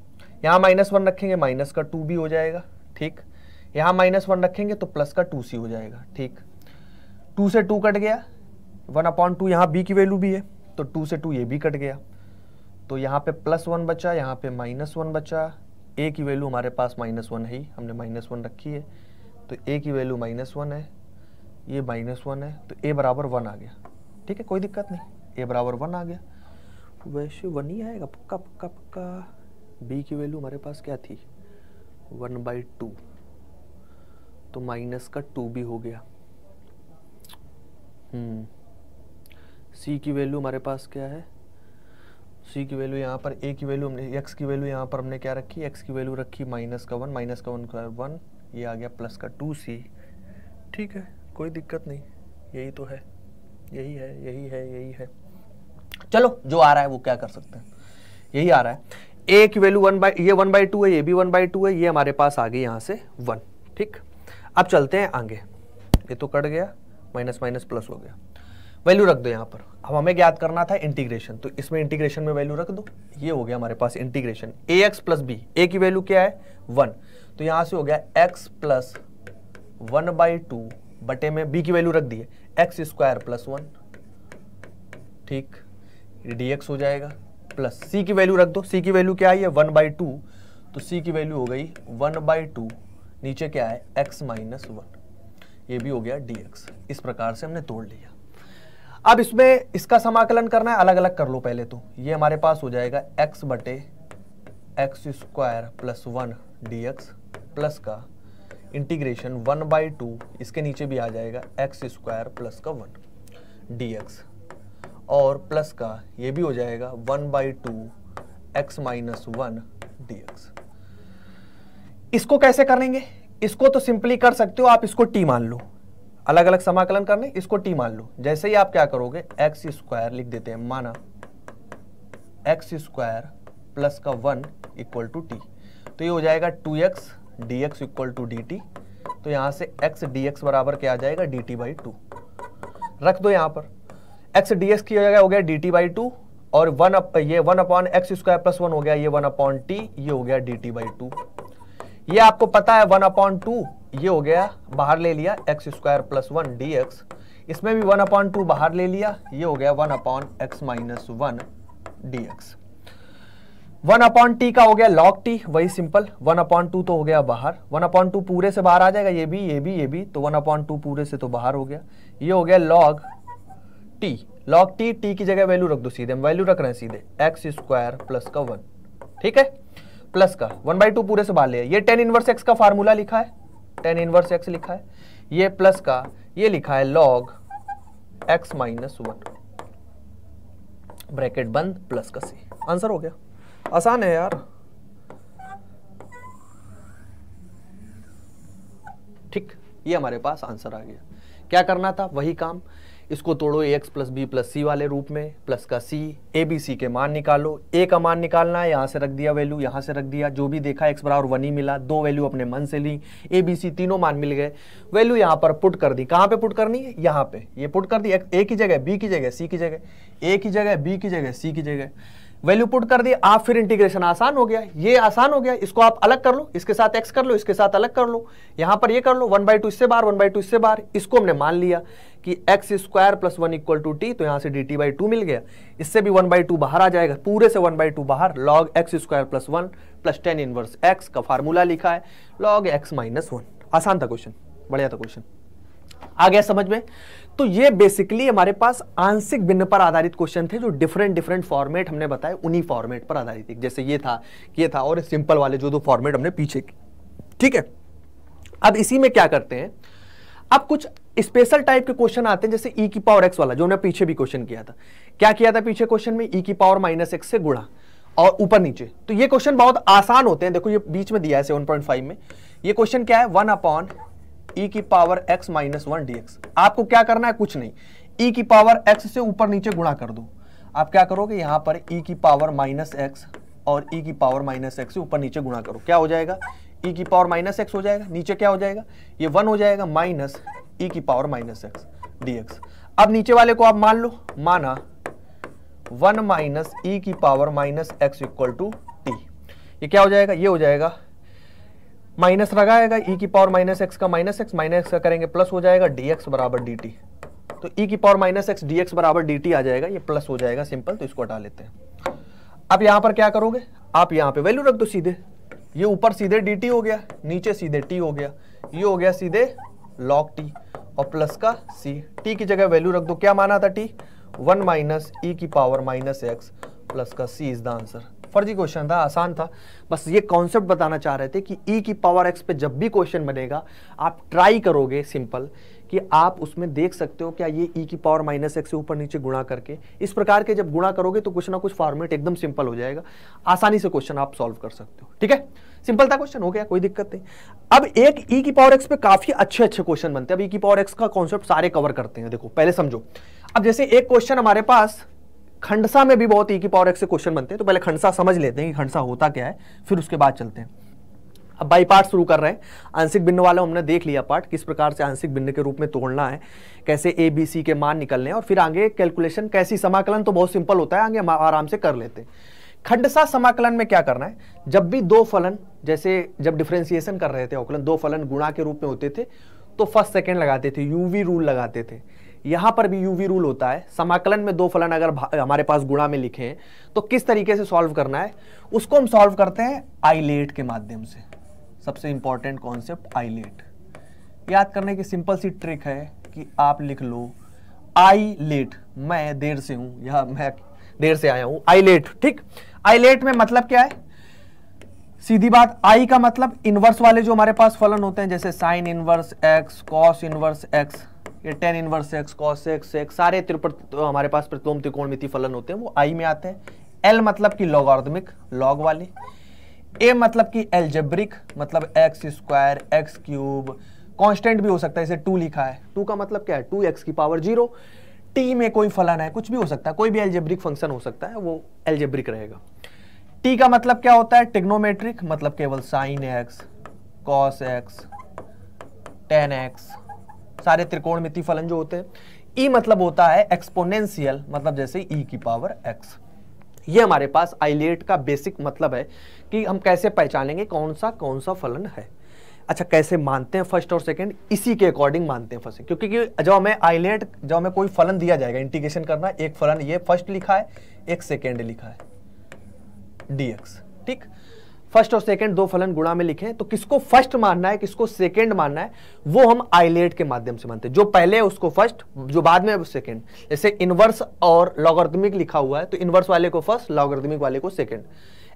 [SPEAKER 1] यहाँ माइनस वन रखेंगे माइनस का टू भी हो जाएगा ठीक यहाँ माइनस वन रखेंगे तो प्लस का टू सी हो जाएगा ठीक टू से टू कट गया वन अपॉन टू यहाँ बी की वैल्यू भी है तो टू से टू ये भी कट गया तो यहाँ पे प्लस वन बचा यहाँ पे माइनस वन बचा ए की वैल्यू हमारे पास माइनस वन है ही हमने माइनस वन रखी है तो ए की वैल्यू माइनस वन है ये माइनस वन है तो ए बराबर वन आ गया ठीक है कोई दिक्कत नहीं ए बराबर वन आ गया वैसे वन ही आएगा पक्का पक्का पक्का बी की वैल्यू हमारे पास क्या थी वन बाई टू तो माइनस का टू भी हो गया हम्म सी की वैल्यू हमारे पास क्या है सी की वैल्यू यहाँ पर ए की वैल्यू हमने एक्स की वैल्यू यहाँ पर हमने क्या रखी एक्स की वैल्यू रखी माइनस का वन माइनस का वन का वन ये आ गया प्लस का टू सी ठीक है कोई दिक्कत नहीं यही तो है यही है यही है यही है चलो जो आ रहा है वो क्या कर सकते हैं यही आ रहा है ए की वैल्यू वन बाई ये वन बाई टू है ये भी वन बाई टू है ये हमारे पास आ गई यहाँ से वन ठीक अब चलते हैं आगे ये तो कट गया माइनस माइनस प्लस हो गया वैल्यू रख दो यहाँ पर अब हमें याद करना था इंटीग्रेशन तो इसमें इंटीग्रेशन में वैल्यू रख दो ये हो गया हमारे पास integration a x plus b a की वैल्यू क्या है वन तो यहाँ से हो गया x plus one by two बटे में बी की वैल्यू रख दी है एक्स स्क्वायर प्लस वन ठीक डी एक्स हो जाएगा प्लस सी की वैल्यू रख दो सी की वैल्यू क्या आई है वन बाई टू तो सी की वैल्यू हो गई वन बाई टू नीचे क्या है एक्स माइनस वन ये भी हो गया डी एक्स इस प्रकार से हमने तोड़ लिया अब इसमें इसका समाकलन करना है अलग अलग कर लो पहले तो ये हमारे पास हो जाएगा x बटे x square plus one d plus का इंटीग्रेशन वन बाई टू इसके नीचे भी आ जाएगा एक्स स्क्वायर प्लस का वन डी और प्लस का ये भी हो जाएगा one by two x minus one d इसको कैसे करेंगे इसको तो सिंपली कर सकते हो आप इसको टी मान लो अलग अलग समाकलन करने इसको टी मान लो जैसे ही आप क्या करोगे एक्स स्क्वायर लिख देते हैं माना एक्स स्क्वायर प्लस का वन इक्वल टू टी तो ये हो जाएगा two x d x equal to d t तो यहाँ से एक्स डी एक्स बराबर क्या आ जाएगा डी टी बाई टू रख दो यहाँ पर एक्स डी एक्स की हो जगह हो गया डी टी बाई टू और वन अप ये one upon x square plus one हो गया ये वन अपॉन टी ये हो गया डी टी बाई टू ये आपको पता है वन अपॉन टू ये हो गया बाहर ले लिया x square plus one d x इसमें भी वन अपॉन टू बाहर ले लिया ये हो गया one upon x minus one d x one upon t का हो गया लॉग टी वही सिंपल वन अपॉन टू तो हो गया बाहर वन अपॉन टू पूरे से बाहर आ जाएगा ये भी ये भी ये भी तो वन अपॉन टू पूरे से तो बाहर हो गया ये हो गया log t log t t की जगह वैल्यू रख दो सीधे हम वैल्यू रख रहे हैं सीधे एक्स स्क्वायर प्लस का वन ठीक है प्लस का वन बाई टू पूरे से बाहर लिया ये टेन इनवर्स एक्स का फार्मूला लिखा है टेन इनवर्स एक्स लिखा है ये प्लस का ये लिखा है log x minus one bracket बंद प्लस का सी आंसर हो गया आसान है यार ठीक ये हमारे पास आंसर आ गया क्या करना था वही काम इसको तोड़ो a x plus b plus c वाले रूप में प्लस का सी ए बी सी के मान निकालो ए का मान निकालना है यहाँ से रख दिया वैल्यू यहाँ से रख दिया जो भी देखा एक्स बराबर वन ही मिला दो वैल्यू अपने मन से ली ए बी सी तीनों मान मिल गए वैल्यू यहाँ पर पुट कर दी कहाँ पे पुट करनी है यहाँ पे ये पुट कर दी ए की जगह बी की जगह सी की जगह ए की जगह बी की जगह सी की जगह वैल्यू पुट कर दिया आप फिर इंटीग्रेशन आसान हो गया ये आसान हो गया इसको आप अलग कर लो इसके साथ एक्स कर लो इसके साथ अलग कर लो यहां पर ये कर लो वन बाई टू इससे बार वन बाई टू इससे बार इसको हमने मान लिया कि x square plus one equal to t तो यहां से डी टी बाई टू मिल गया इससे भी वन बाई टू बाहर आ जाएगा पूरे से वन बाई टू बाहर log x square plus one plus tan inverse x का फार्मूला लिखा है लॉग एक्स माइनस वन आसान था क्वेश्चन बढ़िया था क्वेश्चन आ गया समझ में तो ये बेसिकली हमारे पास आंशिक भिन्न पर आधारित क्वेश्चन थे जो डिफरेंट डिफरेंट फॉर्मेट हमने बताए उन्हीं फॉर्मेट पर आधारित थे जैसे ये था ये था और सिंपल वाले जो दो फॉर्मेट हमने पीछे ठीक है अब इसी में क्या करते हैं अब कुछ स्पेशल टाइप के क्वेश्चन आते हैं जैसे ई e की पावर एक्स वाला जो हमने पीछे भी क्वेश्चन किया था क्या किया था पीछे क्वेश्चन में ई e की पावर माइनस एक्स से गुणा और ऊपर नीचे तो ये क्वेश्चन बहुत आसान होते हैं देखो ये बीच में दिया है सेवन में ये क्वेश्चन क्या है वन अपॉन e की power x minus one d आपको क्या करना है कुछ नहीं e की पावर x से ऊपर नीचे गुणा कर दो आप क्या करोगे यहां पर e की पावर माइनस एक्स और e की पावर माइनस एक्स से ऊपर नीचे गुणा करो क्या हो जाएगा e की पावर माइनस एक्स हो जाएगा नीचे क्या हो जाएगा ये वन हो जाएगा माइनस e की पावर माइनस एक्स डी अब नीचे वाले को आप मान लो माना वन माइनस ई की power minus x equal to t ये क्या हो जाएगा ये हो जाएगा माइनस लगाएगा ई e की पावर माइनस एक्स का माइनस एक्स माइनस एक्स का करेंगे प्लस हो जाएगा डी एक्स बराबर डी टी तो ई e की power minus x d x बराबर डी टी आ जाएगा ये प्लस हो जाएगा सिंपल तो इसको हटा लेते हैं अब यहां पर क्या करोगे आप यहां पे वैल्यू रख दो सीधे ये ऊपर सीधे डी टी हो गया नीचे सीधे टी हो गया ये हो गया सीधे लॉग टी और प्लस का सी टी की जगह वैल्यू रख दो क्या माना था टी वन माइनस ई की पावर माइनस एक्स प्लस का सी इज द आंसर फर्जी क्वेश्चन था आसान था बस ये कॉन्सेप्ट बताना चाह रहे थे कि ई e की पावर एक्स पे जब भी क्वेश्चन बनेगा आप ट्राई करोगे सिंपल कि आप उसमें देख सकते हो क्या ये ई e की पावर माइनस एक्स से ऊपर नीचे गुणा करके इस प्रकार के जब गुणा करोगे तो कुछ ना कुछ फॉर्मेट एकदम सिंपल हो जाएगा आसानी से क्वेश्चन आप सॉल्व कर सकते हो ठीक है सिंपल था क्वेश्चन हो गया कोई दिक्कत नहीं अब एक ई e की पावर एक्स पे काफी अच्छे अच्छे क्वेश्चन बनते हैं अब ई e की पावर एक्स का कॉन्सेप्ट सारे कवर करते हैं देखो पहले समझो अब जैसे एक क्वेश्चन हमारे पास खंडसा में भी बहुत ई की पावर एक्स से क्वेश्चन बनते हैं तो पहले खंडसा समझ लेते हैं कि खंडसा होता क्या है फिर उसके बाद चलते हैं अब बाई पार्ट शुरू कर रहे हैं आंशिक भिन्न वाला हमने देख लिया पार्ट किस प्रकार से आंशिक भिन्न के रूप में तोड़ना है कैसे ए बी सी के मान निकलने और फिर आगे कैलकुलेशन कैसी समाकलन तो बहुत सिंपल होता है आगे हम आराम से कर लेते हैं खंडसा समाकलन में क्या करना है जब भी दो फलन जैसे जब डिफ्रेंसिएशन कर रहे थे अवकलन दो फलन गुणा के रूप में होते थे तो फर्स्ट सेकेंड लगाते थे यूवी रूल लगाते थे यहां पर भी यूवी रूल होता है समाकलन में दो फलन अगर हमारे पास गुणा में लिखे हैं तो किस तरीके से सॉल्व करना है उसको हम सॉल्व करते हैं आईलेट के माध्यम से सबसे इंपॉर्टेंट कॉन्सेप्ट आईलेट याद करने की सिंपल सी ट्रिक है कि आप लिख लो आई लेट मैं देर से हूं या मैं देर से आया हूं आई लेट ठीक आई लेट में मतलब क्या है सीधी बात आई का मतलब इनवर्स वाले जो हमारे पास फलन होते हैं जैसे sine inverse x cos inverse x ये tan inverse x cos x x सारे त्रिपुर तो हमारे पास प्रतिलोम त्रिकोणमिति फलन होते हैं वो आई में आते हैं एल मतलब कि लॉगार्थमिक लॉग वाले ए मतलब कि एलजेब्रिक मतलब x square x cube constant भी हो सकता है इसे टू लिखा है टू का मतलब क्या है टू एक्स की पावर जीरो टी में कोई फलन है कुछ भी हो सकता है कोई भी एलजेब्रिक फंक्शन हो सकता है वो एलजेब्रिक रहेगा टी का मतलब क्या होता है टिग्नोमेट्रिक मतलब केवल sine x cos x tan x सारे त्रिकोणमिति फलन जो होते हैं e मतलब होता है एक्सपोनेंशियल मतलब जैसे e की पावर x ये हमारे पास आइलेट का बेसिक मतलब है कि हम कैसे पहचानेंगे कौन सा कौन सा फलन है अच्छा कैसे मानते हैं फर्स्ट और सेकंड इसी के अकॉर्डिंग मानते हैं फर्स्ट क्योंकि जब हमें आइलेट जब हमें कोई फलन दिया जाएगा इंटीग्रेशन करना एक फलन ये फर्स्ट लिखा है एक सेकेंड लिखा है डी ठीक फर्स्ट और सेकंड दो फलन गुणा में लिखें तो किसको फर्स्ट मानना है किसको सेकंड मानना है वो हम आइलेट के माध्यम से मानते हैं जो पहले है उसको फर्स्ट जो बाद में सेकंड जैसे इनवर्स और लॉगर्थमिक लिखा हुआ है तो इनवर्स वाले को फर्स्ट लॉगर्थमिक वाले को सेकंड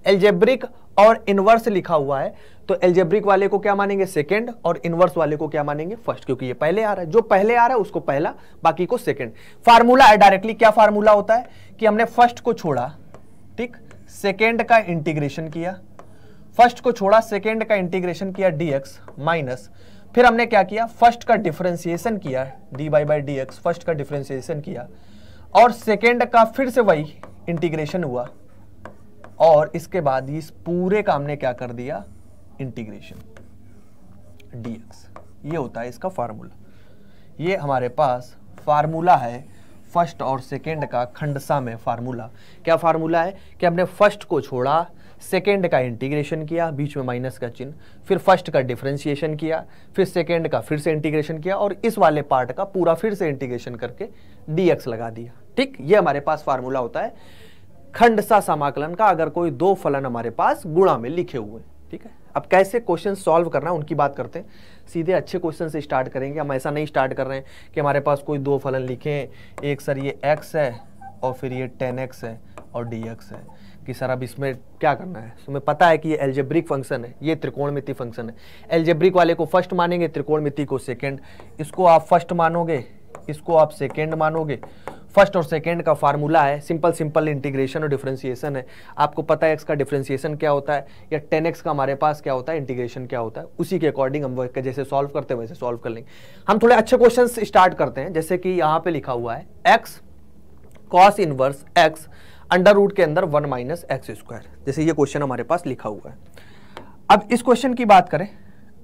[SPEAKER 1] एल्जेब्रिक और इनवर्स लिखा हुआ है तो एल्जेब्रिक वाले को क्या मानेंगे सेकंड और इनवर्स वाले को क्या मानेंगे फर्स्ट क्योंकि ये पहले आ रहा है जो पहले आ रहा है उसको पहला बाकी को सेकेंड फार्मूला है डायरेक्टली क्या फार्मूला होता है कि हमने फर्स्ट को छोड़ा ठीक सेकेंड का इंटीग्रेशन किया फर्स्ट को छोड़ा सेकेंड का इंटीग्रेशन किया डी माइनस फिर हमने क्या किया फर्स्ट का डिफ्रेंसिएशन किया d by by d x first का डिफ्रेंसिएशन किया और सेकेंड का फिर से वही इंटीग्रेशन हुआ और इसके बाद इस पूरे का हमने क्या कर दिया इंटीग्रेशन डी एक्स ये होता है इसका फार्मूला ये हमारे पास फार्मूला है फर्स्ट और सेकेंड का खंडसा में फार्मूला क्या फार्मूला है कि हमने फर्स्ट को छोड़ा सेकेंड का इंटीग्रेशन किया बीच में माइनस का चिन्ह फिर फर्स्ट का डिफ्रेंशिएशन किया फिर सेकेंड का फिर से इंटीग्रेशन किया और इस वाले पार्ट का पूरा फिर से इंटीग्रेशन करके डी लगा दिया ठीक ये हमारे पास फार्मूला होता है खंडसा समाकलन का अगर कोई दो फलन हमारे पास गुणा में लिखे हुए ठीक है अब कैसे क्वेश्चन सॉल्व करना है उनकी बात करते हैं सीधे अच्छे क्वेश्चन से स्टार्ट करेंगे हम ऐसा नहीं स्टार्ट कर रहे हैं कि हमारे पास कोई दो फलन लिखे एक सर ये x है और फिर ये एक्स है और dx है कि सर अब इसमें क्या करना है तो पता है कि ये एल्जेब्रिक फंक्शन है ये त्रिकोणमिति फंक्शन है एल्जेब्रिक वाले को फर्स्ट मानेंगे त्रिकोणमिति को सेकेंड इसको आप फर्स्ट मानोगे इसको आप सेकेंड मानोगे फर्स्ट और सेकेंड का फार्मूला है सिंपल सिंपल इंटीग्रेशन और डिफ्रेंसिएशन है आपको पता है एक्स का डिफ्रेंसिएशन क्या होता है या टेन एक्स का हमारे पास क्या होता है इंटीग्रेशन क्या होता है उसी के अकॉर्डिंग हम वर्क जैसे सॉल्व करते हैं वैसे सॉल्व कर लेंगे हम थोड़े अच्छे क्वेश्चन स्टार्ट करते हैं जैसे कि यहाँ पे लिखा हुआ है x cos inverse x under root के अंदर वन माइनस एक्स स्क्वायर जैसे ये क्वेश्चन हमारे पास लिखा हुआ है अब इस क्वेश्चन की बात करें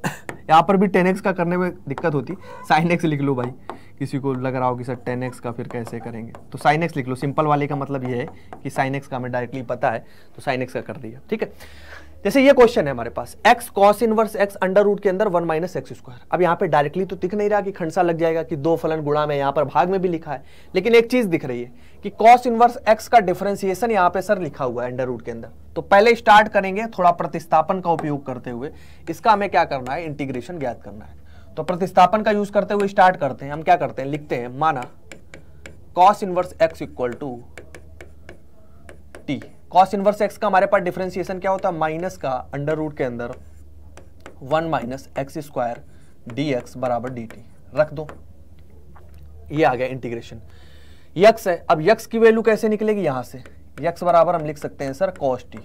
[SPEAKER 1] यहाँ पर भी टेन एक्स का करने में दिक्कत होती साइन एक्स लिख लो भाई किसी को लग रहा हो कि सर टेन एक्स का फिर कैसे करेंगे तो साइन एक्स लिख लो सिंपल वाले का मतलब ये है कि साइन एक्स का हमें डायरेक्टली पता है तो साइन एक्स का कर दिया ठीक है जैसे ये क्वेश्चन है हमारे पास x cos inverse x under root के अंदर वन माइनस एक्स स्क्वायर अब यहाँ पे डायरेक्टली तो दिख नहीं रहा कि खंडसा लग जाएगा कि दो फलन गुणा में यहाँ पर भाग में भी लिखा है लेकिन एक चीज दिख रही है कि cos इनवर्स x का डिफरेंसिएशन यहाँ पे सर लिखा हुआ है अंडर रूट के अंदर तो पहले स्टार्ट करेंगे थोड़ा प्रतिस्थापन का उपयोग करते हुए इसका हमें क्या करना है इंटीग्रेशन ज्ञात करना है तो प्रतिस्थापन का यूज करते हुए स्टार्ट करते हैं हम क्या करते हैं लिखते हैं माना cos inverse x equal to t cos inverse x का हमारे पास डिफ्रेंसिएशन क्या होता है माइनस का अंडर रूट के अंदर one minus x square d x बराबर डी टी रख दो ये आ गया इंटीग्रेशन यक्स है अब यक्स की वैल्यू कैसे निकलेगी यहां से यक्स बराबर हम लिख सकते हैं सर कॉस टी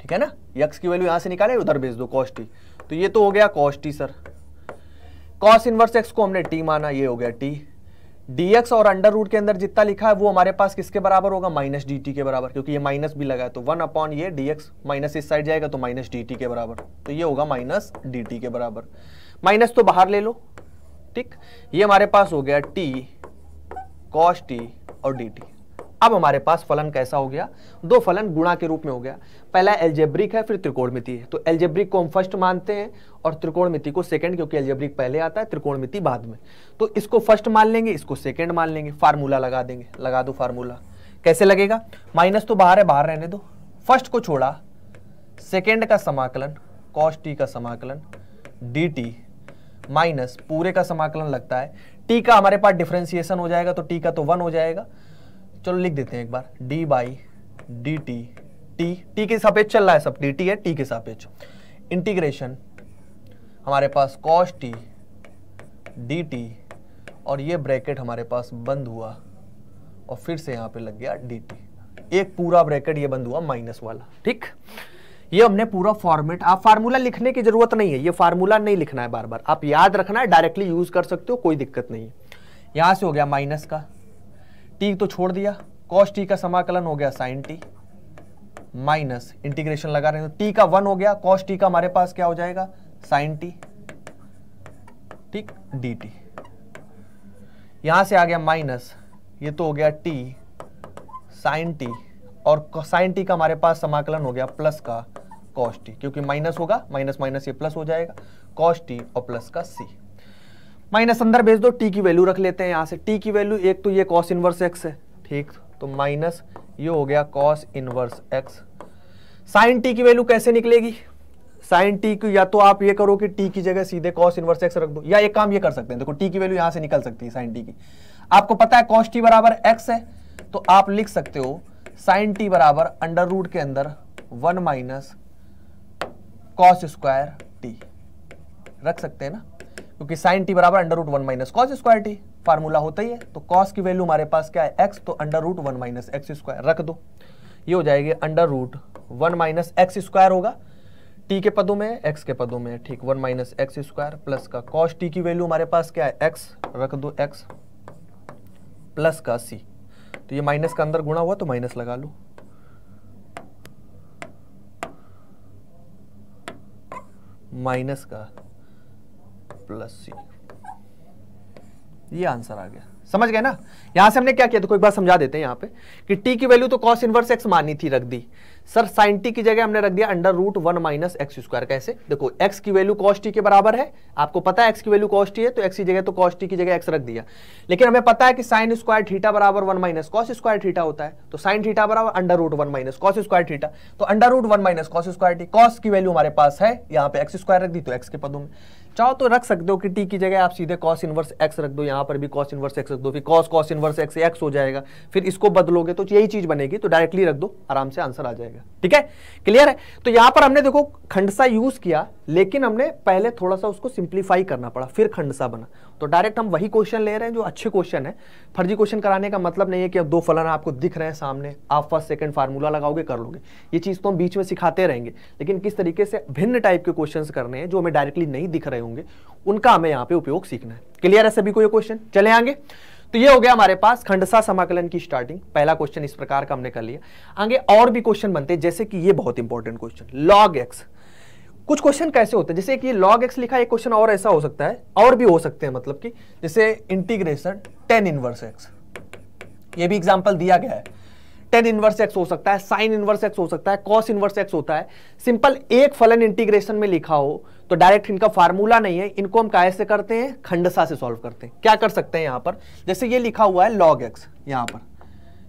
[SPEAKER 1] ठीक है ना यक्स की वैल्यू यहां से निकाले उधर भेज दो कॉस टी तो ये तो हो गया cos t sir cos inverse x को हमने टी माना ये हो गया टी dx और अंडर रूट के अंदर जितना लिखा है वो हमारे पास किसके बराबर होगा माइनस डी के बराबर क्योंकि ये माइनस भी लगा है तो वन अपॉन ये dx माइनस इस साइड जाएगा तो माइनस डी के बराबर तो ये होगा माइनस डी के बराबर माइनस तो बाहर ले लो ठीक ये हमारे पास हो गया टी कॉस टी और डी टी अब हमारे पास फलन कैसा हो गया दो फलन गुणा के रूप में हो गया पहला एल्जेब्रिक है फिर त्रिकोणमिति है तो एल्जेब्रिक को हम फर्स्ट मानते हैं और त्रिकोणमिति को सेकंड क्योंकि एल्जेब्रिक पहले आता है त्रिकोणमिति बाद में तो इसको फर्स्ट मान लेंगे इसको सेकेंड मान लेंगे फार्मूला लगा देंगे लगा दो फार्मूला कैसे लगेगा माइनस तो बाहर है बाहर रहने दो फर्स्ट को छोड़ा सेकेंड का समाकलन कॉस टी का समाकलन डी टी माइनस पूरे का समाकलन लगता है टी का हमारे पास डिफ्रेंसिएशन हो जाएगा तो टी का तो वन हो जाएगा चलो लिख देते हैं एक बार d by d t t t के सापेक्ष चल रहा है सब डी टी है टी के सापेक्ष इंटीग्रेशन हमारे पास कॉस टी डी टी और ये ब्रैकेट हमारे पास बंद हुआ और फिर से यहाँ पे लग गया डी टी एक पूरा ब्रैकेट ये बंद हुआ माइनस वाला ठीक ये हमने पूरा फॉर्मेट आप फार्मूला लिखने की जरूरत नहीं है ये फार्मूला नहीं लिखना है बार बार आप याद रखना है डायरेक्टली यूज कर सकते हो कोई दिक्कत नहीं है यहाँ से हो गया माइनस का टी तो छोड़ दिया कॉस टी का समाकलन हो गया साइन टी माइनस इंटीग्रेशन लगा रहे हैं तो टी का वन हो गया कॉस टी का हमारे पास क्या हो जाएगा साइन टी ठीक डी टी यहां से आ गया माइनस ये तो हो गया टी साइन टी और साइन टी का हमारे पास समाकलन हो गया प्लस का कॉस टी क्योंकि माइनस होगा माइनस माइनस ये प्लस हो जाएगा कॉस टी और प्लस का सी माइनस अंदर भेज दो टी की वैल्यू रख लेते हैं यहाँ से टी की वैल्यू एक तो ये कॉस इनवर्स एक्स है ठीक तो माइनस ये हो गया cos inverse x sine t की वैल्यू कैसे निकलेगी साइन टी की या तो आप ये करो कि टी की जगह सीधे कॉस इनवर्स एक्स रख दो या एक काम ये कर सकते हैं देखो टी की वैल्यू यहाँ से निकल सकती है साइन टी की आपको पता है कॉस टी बराबर एक्स है तो आप लिख सकते हो साइन टी बराबर अंडर रूट के अंदर one minus cos square t रख सकते हैं ना क्योंकि साइन टी बराबर under root one minus cos square t formula होता ही है तो कॉस की वैल्यू हमारे पास क्या है एक्स तो under root one minus x square रख दो ये हो जाएगी under root one minus x square होगा टी के पदों में एक्स के पदों में ठीक one minus x square plus का कॉस टी की वैल्यू हमारे पास क्या है एक्स रख दो एक्स प्लस का सी तो ये माइनस का अंदर गुणा हुआ तो माइनस लगा लो माइनस का प्लस सी ये आंसर आ गया समझ गए ना यहां से हमने क्या किया तो एक बार समझा देते हैं यहां पे कि टी की वैल्यू तो कॉस इनवर्स एक्स मानी थी रख दी सर साइन टी की जगह हमने रख दिया under root one minus x square कैसे देखो एक्स की वैल्यू कॉस टी के बराबर है आपको पता है एक्स की वैल्यू कॉस टी है तो एक्स की जगह तो कॉस टी की जगह एक्स रख दिया लेकिन हमें पता है कि साइन स्क्वायर थीटा बराबर one minus cos square theta होता है तो साइन थीटा बराबर under root one minus cos square theta तो under root one minus cos square t cos की वैल्यू हमारे पास है यहाँ पे एक्स स्क्वायर रख दी तो एक्स के पदों में चाहो तो रख सकते हो कि टी की जगह आप सीधे कॉस इनवर्स एक्स रख दो यहाँ पर भी कॉस इनवर्स एक्स रख दो फिर cos cos inverse x x हो जाएगा फिर इसको बदलोगे तो यही चीज बनेगी तो डायरेक्टली रख दो आराम से आंसर आ जाएगा ठीक है क्लियर है तो यहाँ पर हमने देखो खंडसा यूज किया लेकिन हमने पहले थोड़ा सा उसको सिंप्लीफाई करना पड़ा फिर खंडसा बना तो डायरेक्ट हम वही क्वेश्चन ले रहे हैं जो अच्छे क्वेश्चन है फर्जी क्वेश्चन कराने का मतलब नहीं है कि अब दो फलन आपको दिख रहे हैं सामने आप फर्स्ट सेकंड फार्मूला लगाओगे कर लोगे ये चीज़ तो हम बीच में सिखाते रहेंगे लेकिन किस तरीके से भिन्न टाइप के क्वेश्चन करने हैं जो हमें डायरेक्टली नहीं दिख रहे होंगे उनका हमें यहाँ पे उपयोग सीखना है क्लियर है सभी को ये क्वेश्चन चले आगे तो ये हो गया हमारे पास खंडसा समाकलन की स्टार्टिंग पहला क्वेश्चन इस प्रकार का हमने कर लिया आगे और भी क्वेश्चन बनते हैं जैसे कि ये बहुत इंपॉर्टेंट क्वेश्चन लॉग एक्स कुछ क्वेश्चन कैसे होते हैं जैसे कि लॉग एक्स लिखा एक क्वेश्चन और ऐसा हो सकता है और भी हो सकते हैं मतलब कि जैसे इंटीग्रेशन टेन इनवर्स एक्स ये भी एग्जाम्पल दिया गया है टेन इनवर्स एक्स हो सकता है साइन इनवर्स एक्स हो सकता है कॉस इनवर्स एक्स होता है सिंपल एक फलन इंटीग्रेशन में लिखा हो तो डायरेक्ट इनका फार्मूला नहीं है इनको हम कैसे करते हैं खंडसा से सॉल्व करते हैं क्या कर सकते हैं यहाँ पर जैसे ये लिखा हुआ है लॉग एक्स यहाँ पर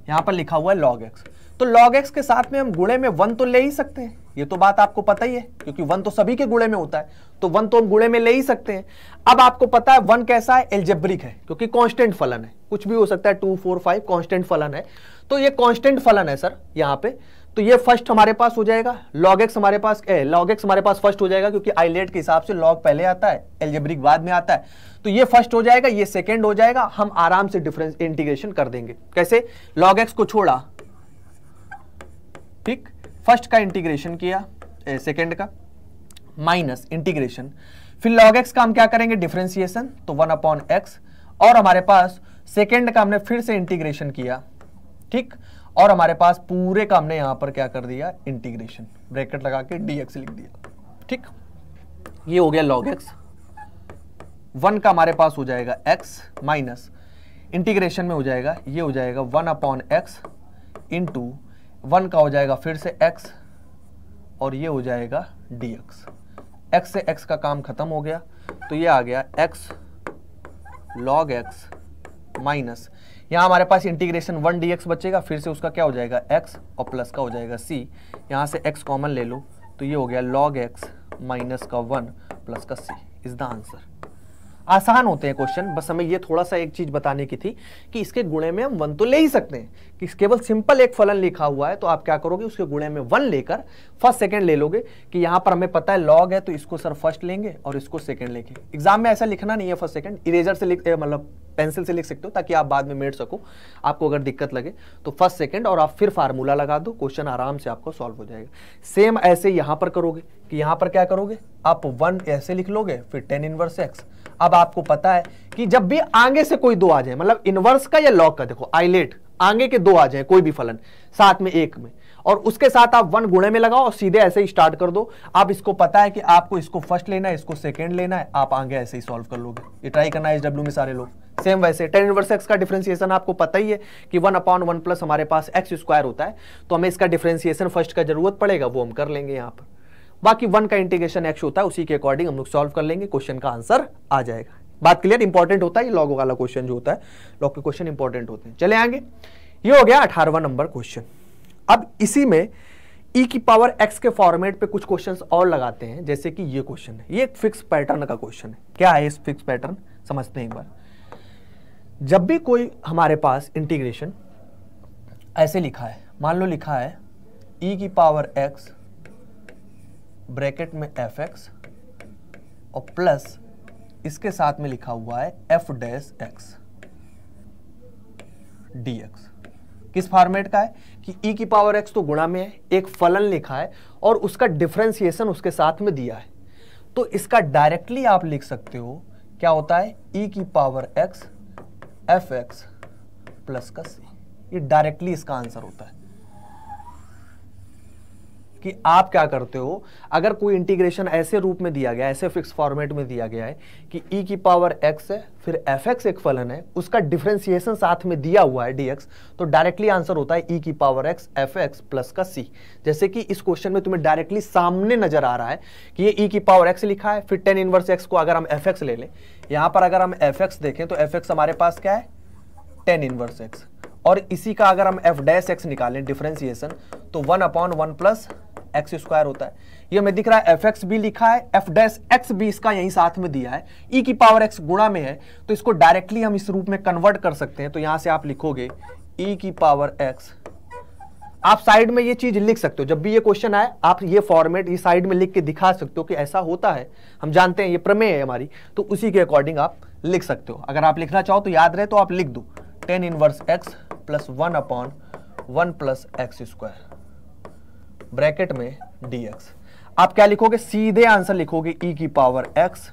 [SPEAKER 1] यहाँ पर लिखा हुआ है लॉग एक्स तो log x के साथ में हम गुणे में वन तो ले ही सकते हैं ये तो बात आपको पता ही है क्योंकि वन तो सभी के गुणे में होता है तो वन तो हम गुणे में ले ही सकते हैं अब आपको पता है वन कैसा है एल्जेब्रिक है क्योंकि कांस्टेंट फलन है कुछ भी हो सकता है टू फोर फाइव कांस्टेंट फलन है तो ये कांस्टेंट फलन है सर यहाँ पे तो ये फर्स्ट हमारे पास हो जाएगा लॉग एक्स हमारे पास लॉग एक्स हमारे पास फर्स्ट हो जाएगा क्योंकि आईलेट के हिसाब से लॉग पहले आता है एल्जेब्रिक बाद में आता है तो ये फर्स्ट हो जाएगा ये सेकेंड हो जाएगा हम आराम से डिफरेंस इंटीग्रेशन कर देंगे कैसे लॉग एक्स को छोड़ा ठीक फर्स्ट का इंटीग्रेशन किया सेकेंड का माइनस इंटीग्रेशन फिर लॉग एक्स का हम क्या करेंगे डिफ्रेंसिएशन तो वन अपॉन एक्स और हमारे पास सेकेंड का हमने फिर से इंटीग्रेशन किया ठीक और हमारे पास पूरे का हमने यहां पर क्या कर दिया इंटीग्रेशन ब्रैकेट लगा के डी एक्स लिख दिया ठीक ये हो गया लॉग एक्स वन का हमारे पास हो जाएगा एक्स माइनस इंटीग्रेशन में हो जाएगा ये हो जाएगा one upon x into one का हो जाएगा फिर से एक्स और ये हो जाएगा डी एक्स एक्स से एक्स का काम खत्म हो गया तो ये आ गया एक्स लॉग एक्स माइनस यहाँ हमारे पास इंटीग्रेशन वन डी एक्स बचेगा फिर से उसका क्या हो जाएगा एक्स और प्लस का हो जाएगा सी यहाँ से एक्स कॉमन ले लो तो ये हो गया लॉग एक्स माइनस का वन प्लस का सी इज द आंसर आसान होते हैं क्वेश्चन बस हमें ये थोड़ा सा एक चीज बताने की थी कि इसके गुणे में हम वन तो ले ही सकते हैं कि केवल सिंपल एक फलन लिखा हुआ है तो आप क्या करोगे उसके गुणे में वन लेकर फर्स्ट सेकंड ले लोगे कि यहाँ पर हमें पता है लॉग है तो इसको सर फर्स्ट लेंगे और इसको सेकंड लेंगे एग्जाम में ऐसा लिखना नहीं है फर्स्ट सेकंड इरेजर से लिख मतलब पेंसिल से लिख सकते हो ताकि आप बाद में मेट सको आपको अगर दिक्कत लगे तो फर्स्ट सेकंड और आप फिर फार्मूला लगा दो क्वेश्चन आराम से आपको सॉल्व हो जाएगा सेम ऐसे यहाँ पर करोगे कि यहाँ पर क्या करोगे आप वन ऐसे लिख लोगे फिर टेन इनवर्स एक्स अब आपको पता है कि जब भी आगे से कोई दो आ जाए मतलब इनवर्स का या लॉग का देखो आईलेट आगे के दो आ जाए कोई भी फलन साथ में एक में और उसके साथ आप वन गुणे में लगाओ और सीधे ऐसे ही स्टार्ट कर दो आप इसको पता है कि आपको इसको फर्स्ट लेना है इसको सेकेंड लेना है आप आगे ऐसे ही सॉल्व कर लोगे ये ट्राई करना है डब्ल्यू में सारे लोग सेम वैसे टेन इनवर्स एक्स का डिफ्रेंसिएशन आपको पता ही है कि वन अपॉन वन प्लस हमारे पास एक्स स्क्वायर होता है तो हमें इसका डिफ्रेंसिएशन फर्स्ट का जरूरत पड़ेगा वो हम कर लेंगे यहाँ पर बाकी वन का इंटीग्रेशन एक्स होता है उसी के अकॉर्डिंग हम लोग सॉल्व कर लेंगे क्वेश्चन का आंसर आ जाएगा बात क्लियर इंपॉर्टेंट होता है ये लॉग वाला क्वेश्चन जो होता है लॉग के क्वेश्चन इंपॉर्टेंट होते हैं चले आएंगे ये हो गया अठारवा नंबर क्वेश्चन अब इसी में ई e की पावर एक्स के फॉर्मेट पे कुछ क्वेश्चंस और लगाते हैं जैसे कि ये क्वेश्चन है ये एक फिक्स पैटर्न का क्वेश्चन है क्या है इस फिक्स पैटर्न समझते हैं एक बार जब भी कोई हमारे पास इंटीग्रेशन ऐसे लिखा है मान लो लिखा है ई e की पावर एक्स ब्रैकेट में एफ एक्स और प्लस इसके साथ में लिखा हुआ है f dash x d x किस फॉर्मेट का है कि e की पावर x तो गुणा में है एक फलन लिखा है और उसका डिफ्रेंसिएशन उसके साथ में दिया है तो इसका डायरेक्टली आप लिख सकते हो क्या होता है e की power x f x plus का c ये डायरेक्टली इसका आंसर होता है कि आप क्या करते हो अगर कोई इंटीग्रेशन ऐसे रूप में दिया गया ऐसे फिक्स फॉर्मेट में दिया गया है कि e की पावर x है फिर एफ एक्स एक फलन है उसका डिफ्रेंसिएशन साथ में दिया हुआ है dx तो डायरेक्टली आंसर होता है e की power x f x plus का c जैसे कि इस क्वेश्चन में तुम्हें डायरेक्टली सामने नजर आ रहा है कि ये e की पावर x लिखा है फिर टेन इनवर्स एक्स को अगर हम एफ ले लें यहाँ पर अगर हम एफ देखें तो एफ हमारे पास क्या है टेन इनवर्स एक्स और इसी का अगर हम एफ डैश एक्स निकालें डिफ्रेंसिएशन तो one upon one plus x square होता है ये हमें दिख रहा है एफ एक्स भी लिखा है एफ डैश एक्स भी इसका यहीं साथ में दिया है ई e की पावर एक्स गुणा में है तो इसको डायरेक्टली हम इस रूप में कन्वर्ट कर सकते हैं तो यहां से आप लिखोगे ई e की पावर एक्स आप साइड में ये चीज लिख सकते हो जब भी ये क्वेश्चन आए आप ये फॉर्मेट ये साइड में लिख के दिखा सकते हो कि ऐसा होता है हम जानते हैं ये प्रमेय है हमारी तो उसी के अकॉर्डिंग आप लिख सकते हो अगर आप लिखना चाहो तो याद रहे तो आप लिख दो tan inverse x plus one upon one plus x square bracket में डी एक्स आप क्या लिखोगे सीधे आंसर लिखोगे ई e की power x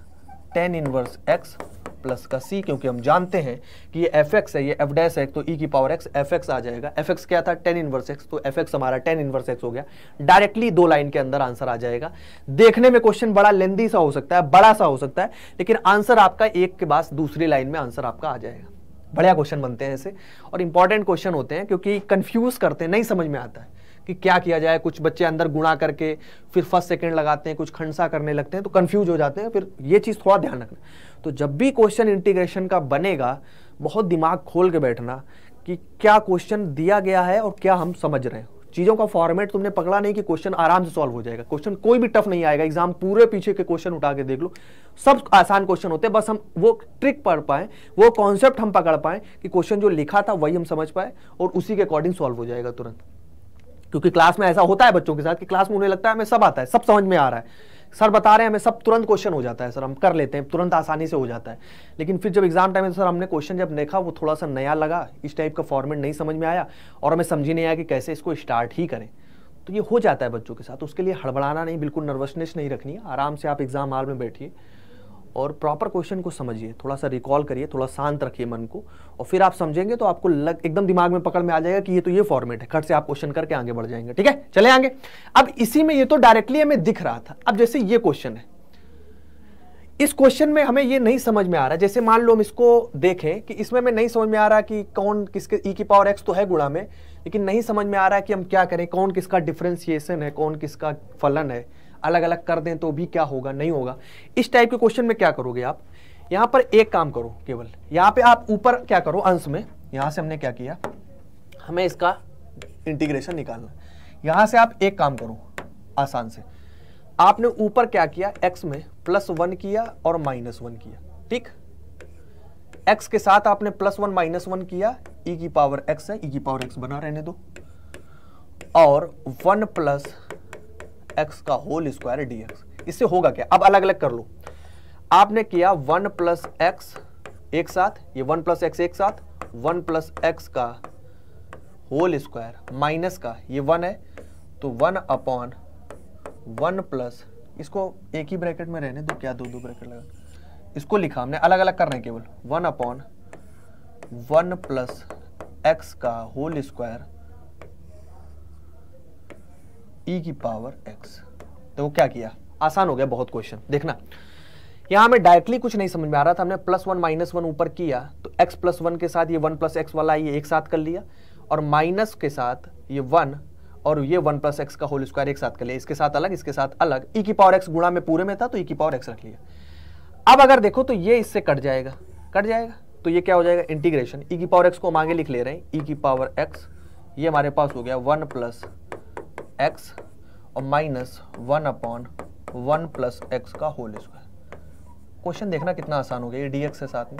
[SPEAKER 1] tan inverse x plus का सी क्योंकि हम जानते हैं कि ये एफ एक्स है ये एफ डैस है तो ई e की पावर एक्स एफ एक्स आ जाएगा एफ एक्स क्या था टेन इनवर्स एक्स तो एफ एक्स हमारा टेन इनवर्स एक्स हो गया डायरेक्टली दो लाइन के अंदर आंसर आ जाएगा देखने में क्वेश्चन बड़ा लेंदी सा हो सकता है बड़ा सा हो सकता है लेकिन आंसर आपका एक के बाद दूसरी लाइन में आंसर आपका आ जाएगा बढ़िया क्वेश्चन बनते हैं ऐसे और इंपॉर्टेंट क्वेश्चन होते हैं क्योंकि कन्फ्यूज़ करते हैं नहीं समझ में आता है कि क्या किया जाए कुछ बच्चे अंदर गुणा करके फिर फर्स्ट सेकेंड लगाते हैं कुछ खंडसा करने लगते हैं तो कन्फ्यूज हो जाते हैं फिर ये चीज़ थोड़ा ध्यान रखना तो जब भी क्वेश्चन इंटीग्रेशन का बनेगा बहुत दिमाग खोल के बैठना कि क्या क्वेश्चन दिया गया है और क्या हम समझ रहे हैं चीज़ों का फॉर्मेट तुमने पकड़ा नहीं कि क्वेश्चन आराम से सॉल्व हो जाएगा क्वेश्चन कोई भी टफ नहीं आएगा एग्जाम पूरे पीछे के क्वेश्चन उठा के देख लो सब आसान क्वेश्चन होते हैं बस हम वो ट्रिक पढ़ पाए वो कॉन्सेप्ट हम पकड़ पाए कि क्वेश्चन जो लिखा था वही हम समझ पाए और उसी के अकॉर्डिंग सॉल्व हो जाएगा तुरंत क्योंकि क्लास में ऐसा होता है बच्चों के साथ कि क्लास में उन्हें लगता है हमें सब आता है सब समझ में आ रहा है सर बता रहे हैं हमें सब तुरंत क्वेश्चन हो जाता है सर हम कर लेते हैं तुरंत आसानी से हो जाता है लेकिन फिर जब एग्जाम टाइम में सर हमने क्वेश्चन जब देखा वो थोड़ा सा नया लगा इस टाइप का फॉर्मेट नहीं समझ में आया और हमें समझ ही नहीं आया कि कैसे इसको स्टार्ट ही करें तो ये हो जाता है बच्चों के साथ उसके लिए हड़बड़ाना नहीं बिल्कुल नर्वसनेस नहीं रखनी आराम से आप एग्जाम हॉल में बैठिए और प्रॉपर क्वेश्चन को समझिए थोड़ा सा रिकॉल करिए थोड़ा शांत रखिए मन को और फिर आप समझेंगे तो आपको लग एकदम दिमाग में पकड़ में आ जाएगा कि ये तो ये फॉर्मेट है कट से आप क्वेश्चन करके आगे बढ़ जाएंगे ठीक है चले आगे अब इसी में ये तो डायरेक्टली हमें दिख रहा था अब जैसे ये क्वेश्चन है इस क्वेश्चन में हमें ये नहीं समझ में आ रहा जैसे मान लो हम इसको देखें कि इसमें हमें नहीं समझ में आ रहा कि कौन किसके ई e की पावर एक्स तो है गुणा में लेकिन नहीं समझ में आ रहा है कि हम क्या करें कौन किसका डिफ्रेंसिएशन है कौन किसका फलन है अलग अलग कर दें तो भी क्या होगा नहीं होगा इस टाइप के क्वेश्चन में क्या करोगे आप यहां पर एक काम करो केवल यहां पे आप ऊपर क्या करो अंश में यहां से हमने क्या किया हमें इसका इंटीग्रेशन निकालना यहां से आप एक काम करो आसान से आपने ऊपर क्या किया एक्स में प्लस वन किया और माइनस वन किया ठीक एक्स के साथ आपने प्लस वन माइनस वन किया e की पावर एक्स है e की पावर एक्स बना रहने दो और वन प्लस एक्स का होल स्क्वायर डी इससे होगा क्या अब अलग अलग कर लो आपने किया वन प्लस एक्स एक साथ ये वन प्लस एक्स एक साथ वन प्लस एक्स का होल स्क्वायर माइनस का ये वन है तो वन अपॉन वन प्लस इसको एक ही ब्रैकेट में रहने दो क्या दो दो ब्रैकेट लगा इसको लिखा हमने अलग अलग कर रहे हैं केवल one upon one plus x का होल स्क्वायर ई e की पावर एक्स तो वो क्या किया आसान हो गया बहुत क्वेश्चन देखना यहाँ हमें डायरेक्टली कुछ नहीं समझ में आ रहा था हमने प्लस वन माइनस वन ऊपर किया तो एक्स प्लस वन के साथ ये वन प्लस एक्स वाला ये एक साथ कर लिया और माइनस के साथ ये वन और ये वन प्लस एक्स का होल स्क्वायर एक साथ कर लिया इसके साथ अलग इसके साथ अलग ई e की पावर एक्स गुणा में पूरे में था तो ई e की पावर एक्स रख लिया अब अगर देखो तो ये इससे कट जाएगा कट जाएगा तो ये क्या हो जाएगा इंटीग्रेशन ई की पावर एक्स को हम आगे लिख ले रहे हैं ई की पावर एक्स ये हमारे पास हो गया वन प्लस एक्स और minus one upon one plus x का होल स्क्वायर क्वेश्चन देखना कितना आसान हो गया ये डी एक्स है साथ में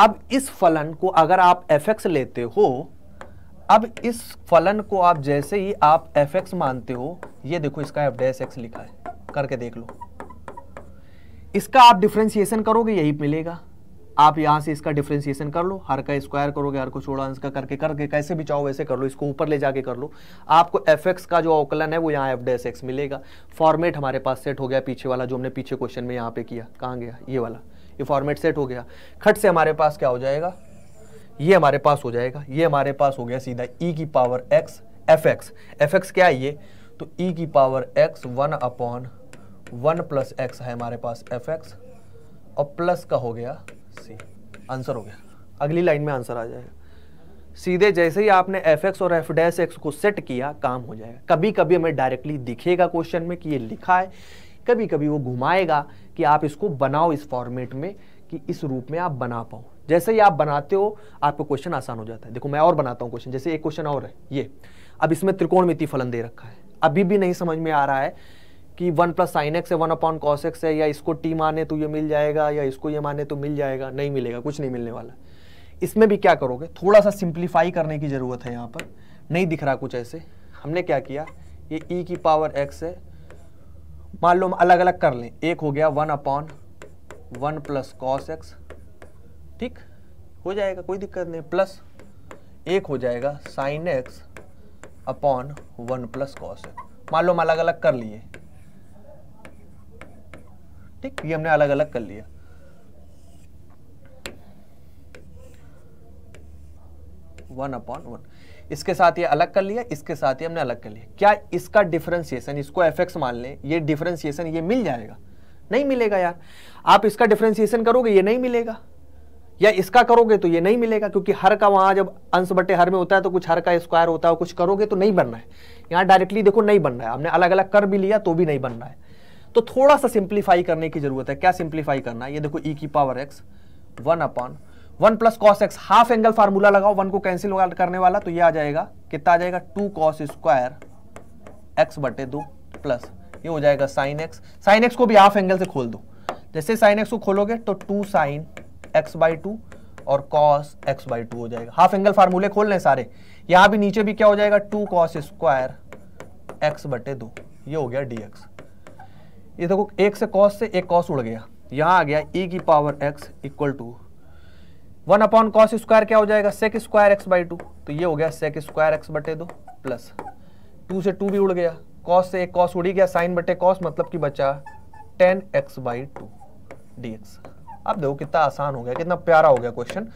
[SPEAKER 1] अब इस फलन को अगर आप एफ एक्स लेते हो अब इस फलन को आप जैसे ही आप एफ एक्स मानते हो ये देखो इसका एफ डैश एक्स लिखा है करके देख लो इसका आप डिफ्रेंसिएशन करोगे यही मिलेगा आप यहाँ से इसका डिफ्रेंसिएशन कर लो हर का स्क्वायर करोगे हर को छोड़ा इसका करके करके कैसे भी चाहो वैसे कर लो इसको ऊपर ले जाके कर लो आपको एफ एक्स का जो अवकलन है वो यहाँ एफ डेस एक्स मिलेगा फॉर्मेट हमारे पास सेट हो गया पीछे वाला जो हमने पीछे क्वेश्चन में यहाँ पे किया कहाँ गया ये वाला ये फॉर्मेट सेट हो गया खट से हमारे पास क्या हो जाएगा ये हमारे पास हो जाएगा ये हमारे पास हो गया सीधा ई e की power x f x f x क्या है ये तो ई e की power x one upon one plus x है हमारे पास एफ एक्स और प्लस का हो गया सी आंसर हो गया अगली लाइन में आंसर आ जाएगा सीधे जैसे ही आपने एफ एक्स और एफ डैश एक्स को सेट किया काम हो जाएगा कभी कभी हमें डायरेक्टली दिखेगा क्वेश्चन में कि ये लिखा है कभी कभी वो घुमाएगा कि आप इसको बनाओ इस फॉर्मेट में कि इस रूप में आप बना पाओ जैसे ही आप बनाते हो आपको क्वेश्चन आसान हो जाता है देखो मैं और बनाता हूँ क्वेश्चन जैसे एक क्वेश्चन और है ये अब इसमें त्रिकोण फलन दे रखा है अभी भी नहीं समझ में आ रहा है कि वन प्लस साइन एक्स है वन अपॉन कॉस एक्स है या इसको टी माने तो ये मिल जाएगा या इसको ये माने तो मिल जाएगा नहीं मिलेगा कुछ नहीं मिलने वाला इसमें भी क्या करोगे थोड़ा सा सिंप्लीफाई करने की ज़रूरत है यहाँ पर नहीं दिख रहा कुछ ऐसे हमने क्या किया ये e की पावर एक्स है मान लो हम अलग अलग कर लें एक हो गया one upon one plus cos x ठीक हो जाएगा कोई दिक्कत नहीं प्लस एक हो जाएगा sine x upon one plus cos x मान लो हम अलग अलग कर लिए ठीक ये हमने अलग अलग कर लिया वन अपॉन वन इसके साथ ये अलग कर लिया इसके साथ ही हमने अलग कर लिया क्या इसका डिफ्रेंसिएशन इसको एफ एक्स मान लें ये डिफ्रेंसिएशन ये मिल जाएगा नहीं मिलेगा यार आप इसका डिफरेंसिएशन करोगे ये नहीं मिलेगा या इसका करोगे तो ये नहीं मिलेगा क्योंकि हर का वहां जब अंश बटे हर में होता है तो कुछ हर का स्क्वायर होता है कुछ करोगे तो नहीं बन रहा है यहाँ डायरेक्टली देखो नहीं बन रहा है हमने अलग अलग कर भी लिया तो भी नहीं बन रहा है तो थोड़ा सा सिंप्लीफाई करने की जरूरत है क्या सिंप्लीफाई करना ये देखो ई e की power x one upon one plus cos x half angle formula लगाओ वन को कैंसिल करने वाला तो ये आ जाएगा कितना आ जाएगा टू कॉस स्क्वायर एक्स बटे दो प्लस ये हो जाएगा साइन एक्स साइन एक्स को भी हाफ एंगल से खोल दो जैसे साइन एक्स को खोलोगे तो two sine x by two और कॉस एक्स बाई टू हो जाएगा हाफ एंगल फार्मूले खोल लें सारे यहां भी नीचे भी क्या हो जाएगा टू कॉस स्क्वायर एक्स बटे दो ये हो गया डी एक्स ये देखो एक से कॉस से एक कॉस उड़ गया यहाँ आ गया e की power x equal to one upon cos square क्या हो जाएगा sec square x by two तो ये हो गया सेक स्क्वायर एक्स बटे दो प्लस टू से टू भी उड़ गया कॉस से एक कॉस उड़ी गया साइन बटे कॉस मतलब कि बचा tan x by two d x अब देखो कितना आसान हो गया कितना प्यारा हो गया क्वेश्चन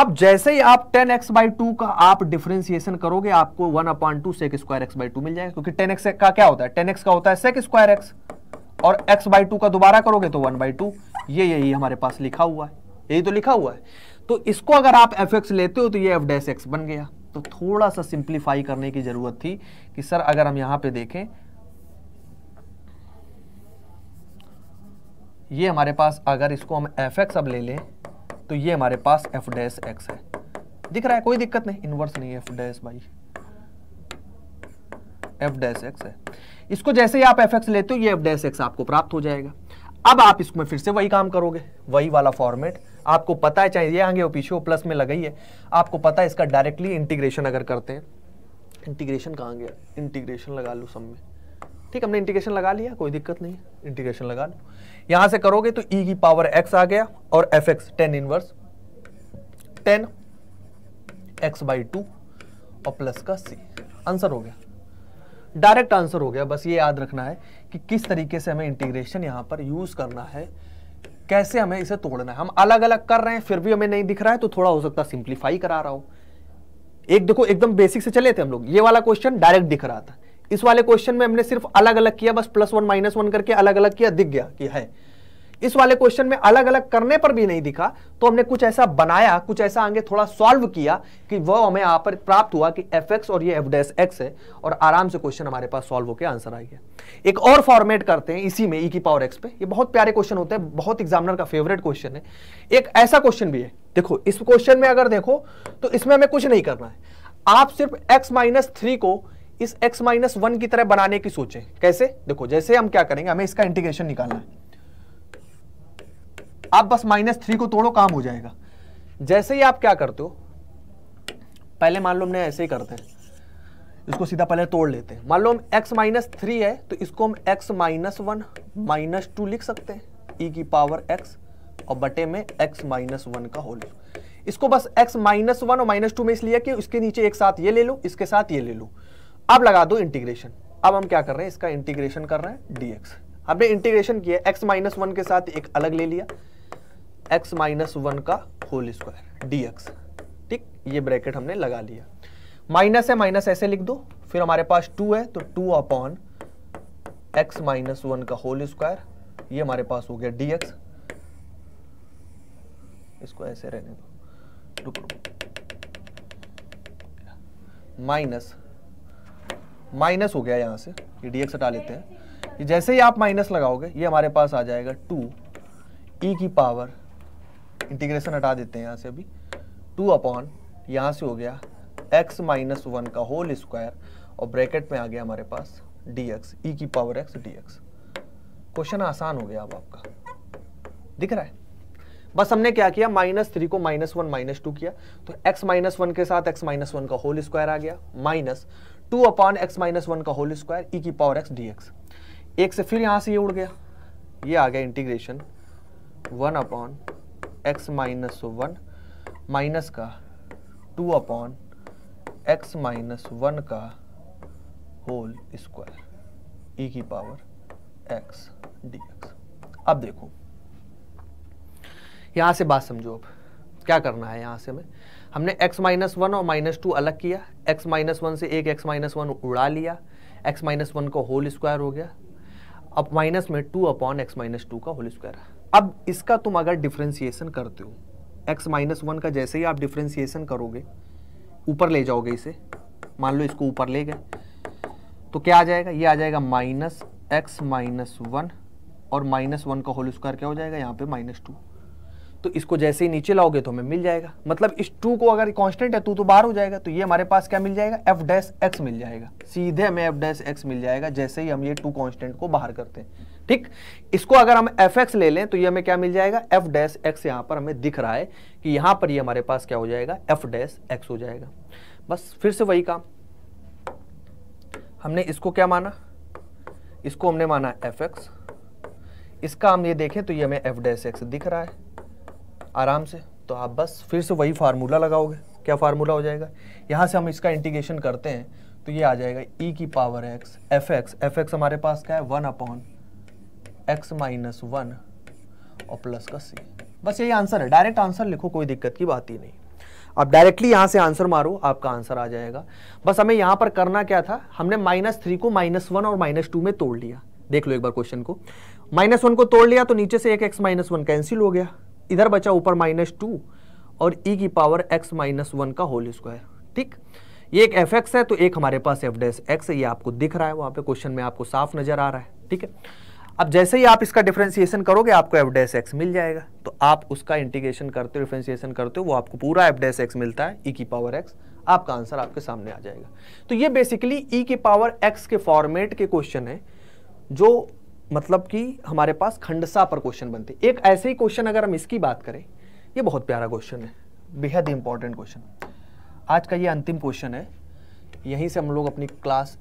[SPEAKER 1] अब जैसे ही आप टेन एक्स बाई टू का आप डिफ्रेंसिएशन करोगे आपको one upon two sec square x by two मिल जाएगा क्योंकि टेन एक्स का क्या होता है टेन एक्स का होता है सेक स्क्वायर एक्स और x बाई टू का दोबारा करोगे तो वन बाई टू ये यही हमारे पास लिखा हुआ है यही तो लिखा हुआ है तो इसको अगर आप एफ एक्स लेते हो तो ये एफ डैस एक्स बन गया तो थोड़ा सा सिंप्लीफाई करने की जरूरत थी कि सर अगर हम यहां पे देखें ये हमारे पास अगर इसको हम एफ एक्स अब ले लें तो ये हमारे पास एफ डैस एक्स है दिख रहा है कोई दिक्कत नहीं इनवर्स नहीं f dash by f dash x है इसको जैसे ही आप एफ एक्स लेते हो ये एफ डैश एक्स आपको प्राप्त हो जाएगा अब आप इसमें फिर से वही काम करोगे वही वाला फॉर्मेट आपको पता है चाहे ये आगे वो पीछे वो प्लस में लगा ही है आपको पता है इसका डायरेक्टली इंटीग्रेशन अगर करते हैं इंटीग्रेशन कहाँ गया इंटीग्रेशन लगा लो सब में ठीक हमने इंटीग्रेशन लगा लिया कोई दिक्कत नहीं इंटीग्रेशन लगा लो यहाँ से करोगे तो ई e की पावर एक्स आ गया और f x tan inverse tan x by two और प्लस का सी आंसर हो गया डायरेक्ट आंसर हो गया बस ये याद रखना है कि किस तरीके से हमें इंटीग्रेशन यहाँ पर यूज करना है कैसे हमें इसे तोड़ना है हम अलग अलग कर रहे हैं फिर भी हमें नहीं दिख रहा है तो थोड़ा हो सकता है सिंप्लीफाई करा रहा हो एक देखो एकदम बेसिक से चले थे हम लोग ये वाला क्वेश्चन डायरेक्ट दिख रहा था इस वाले क्वेश्चन में हमने सिर्फ अलग अलग किया बस प्लस वन माइनस वन करके अलग अलग किया दिख गया कि है इस वाले क्वेश्चन में अलग अलग करने पर भी नहीं दिखा तो हमने कुछ ऐसा बनाया कुछ ऐसा आगे थोड़ा सॉल्व किया कि वह हमें यहां पर प्राप्त हुआ कि एफ एक्स और ये एफ डैस एक्स है और आराम से क्वेश्चन हमारे पास सॉल्व होकर आंसर आ गया एक और फॉर्मेट करते हैं इसी में ई e की पावर एक्स पे ये बहुत प्यारे क्वेश्चन होते हैं बहुत एग्जामिनर का फेवरेट क्वेश्चन है एक ऐसा क्वेश्चन भी है देखो इस क्वेश्चन में अगर देखो तो इसमें हमें कुछ नहीं करना है आप सिर्फ एक्स माइनस थ्री को इस x माइनस वन की तरह बनाने की सोचें कैसे देखो जैसे हम क्या करेंगे हमें इसका इंटीग्रेशन निकालना है आप बस माइनस थ्री को तोड़ो काम हो जाएगा जैसे ही आप क्या करते हो पहले मान लो हमने ऐसे ही करते हैं इसको सीधा पहले तोड़ लेते हैं मान लो हम एक्स माइनस थ्री है तो इसको हम x minus one minus two लिख सकते हैं e की पावर एक्स और बटे में एक्स माइनस वन का होल इसको बस एक्स माइनस वन और माइनस टू में इसलिए कि उसके नीचे एक साथ ये ले लो इसके साथ ये ले लो अब लगा दो इंटीग्रेशन अब हम क्या कर रहे हैं इसका इंटीग्रेशन कर रहे हैं dx हमने इंटीग्रेशन किया एक्स माइनस वन के साथ एक अलग ले लिया एक्स माइनस वन का होल स्क्वायर डी एक्स ठीक ये ब्रैकेट हमने लगा लिया माइनस है माइनस ऐसे लिख दो फिर हमारे पास टू है तो two upon x minus one का होल स्क्वायर ये हमारे पास हो गया डी एक्स इसको ऐसे रहने दो रुक माइनस माइनस हो गया यहां से ये डी एक्स हटा लेते हैं जैसे ही आप माइनस लगाओगे ये हमारे पास आ जाएगा टू ई e की पावर इंटीग्रेशन हटा देते हैं यहाँ से अभी टू अपॉन यहाँ से हो गया एक्स माइनस वन का होल स्क्वायर और ब्रैकेट में आ गया हमारे पास डी एक्स ई की power x d x question आसान हो गया अब आपका दिख रहा है बस हमने क्या किया माइनस थ्री को माइनस वन माइनस टू किया तो एक्स माइनस वन के साथ एक्स माइनस वन का होल स्क्वायर आ गया minus two upon x minus one का होल स्क्वायर ई की पावर एक्स डी एक्स एक से फिर यहाँ से ये यह उड़ गया ये आ गया integration one upon x minus one minus का two upon x minus one का होल स्क्वायर ई की पावर एक्स डी एक्स अब देखो यहां से बात समझो अब क्या करना है यहां से हमें हमने x माइनस वन और माइनस टू अलग किया x माइनस वन से एक x माइनस वन उड़ा लिया x माइनस वन का होल स्क्वायर हो गया अब माइनस में two upon x minus two का होल स्क्वायर है अब इसका तुम अगर डिफ्रेंसिएशन करते हो एक्स माइनस वन का जैसे ही आप डिफ्रेंसिएशन करोगे ऊपर ले जाओगे इसे मान लो इसको ऊपर ले गए तो क्या आ जाएगा ये आ जाएगा माइनस एक्स माइनस वन और माइनस वन का होल स्क्वायर क्या हो जाएगा यहाँ पे माइनस टू तो इसको जैसे ही नीचे लाओगे तो हमें मिल जाएगा मतलब इस टू को अगर कांस्टेंट है टू तो बाहर हो जाएगा तो ये हमारे पास क्या मिल जाएगा एफ डैश एक्स मिल जाएगा सीधे हमें एफ डैश एक्स मिल जाएगा जैसे ही हम ये टू कॉन्स्टेंट को बाहर करते हैं ठीक इसको अगर हम एफ एक्स ले लें तो ये हमें क्या मिल जाएगा एफ डैश एक्स यहाँ पर हमें दिख रहा है कि यहाँ पर ये हमारे पास क्या हो जाएगा एफ डैश एक्स हो जाएगा बस फिर से वही काम हमने इसको क्या माना इसको हमने माना एफ एक्स इसका हम ये देखें तो ये हमें एफ डैश एक्स दिख रहा है आराम से तो आप बस फिर से वही फार्मूला लगाओगे क्या फार्मूला हो जाएगा यहाँ से हम इसका इंटीग्रेशन करते हैं तो ये आ जाएगा e की power x f x f x हमारे पास क्या है one upon x minus one और प्लस का c बस यही आंसर है डायरेक्ट आंसर लिखो कोई दिक्कत की बात ही नहीं आप डायरेक्टली यहां से आंसर मारो आपका आंसर आ जाएगा बस हमें यहां पर करना क्या था हमने माइनस थ्री को माइनस वन और माइनस टू में तोड़ लिया देख लो एक बार क्वेश्चन को माइनस वन को तोड़ लिया तो नीचे से एक एक्स माइनस वन कैंसिल हो गया इधर बचा ऊपर माइनस टू और ई e की पावर एक्स माइनस वन का होल स्क्वायर ठीक ये एक एफ एक्स है तो एक हमारे पास एफ डैस एक्स ये आपको दिख रहा है वहां पे क्वेश्चन में आपको साफ नजर आ रहा है ठीक है अब जैसे ही आप इसका डिफ्रेंसिएशन करोगे आपको एफ एक्स मिल जाएगा तो आप उसका इंटीग्रेशन करते हो डिफ्रेंसिएशन करते हो वो आपको पूरा एफ डेस एक्स मिलता है ई e की पावर एक्स आपका आंसर आपके सामने आ जाएगा तो ये बेसिकली ई e की पावर एक्स के फॉर्मेट के क्वेश्चन है जो मतलब कि हमारे पास खंडसा पर क्वेश्चन बनते एक ऐसे ही क्वेश्चन अगर हम इसकी बात करें ये बहुत प्यारा क्वेश्चन है बेहद इंपॉर्टेंट क्वेश्चन आज का ये अंतिम क्वेश्चन है यहीं से हम लोग अपनी क्लास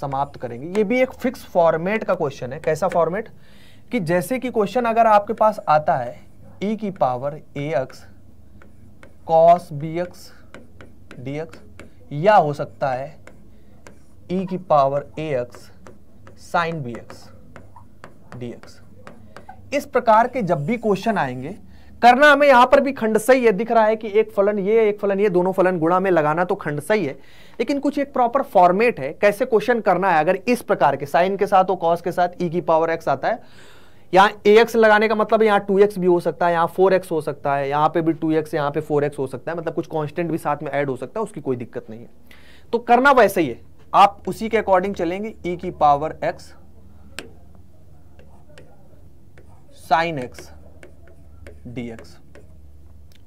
[SPEAKER 1] समाप्त करेंगे ये भी एक फिक्स फॉर्मेट का क्वेश्चन है कैसा फॉर्मेट कि जैसे कि क्वेश्चन अगर आपके पास आता है e की power a x cos b x d x या हो सकता है e की power a x sine b x d x इस प्रकार के जब भी क्वेश्चन आएंगे करना हमें यहां पर भी खंड सही है दिख रहा है कि एक फलन ये एक फलन ये दोनों फलन गुणा में लगाना तो खंड सही है लेकिन कुछ एक प्रॉपर फॉर्मेट है कैसे क्वेश्चन करना है अगर इस प्रकार के साइन के साथ और कॉस के साथ ई e की पावर एक्स आता है यहाँ ए एक्स लगाने का मतलब यहाँ टू एक्स भी हो सकता है यहाँ फोर एक्स हो सकता है यहाँ पे भी टू एक्स यहाँ पे फोर एक्स हो सकता है मतलब कुछ कांस्टेंट भी साथ में ऐड हो सकता है उसकी कोई दिक्कत नहीं है तो करना वैसे ही है आप उसी के अकॉर्डिंग चलेंगे e की power x sine x dx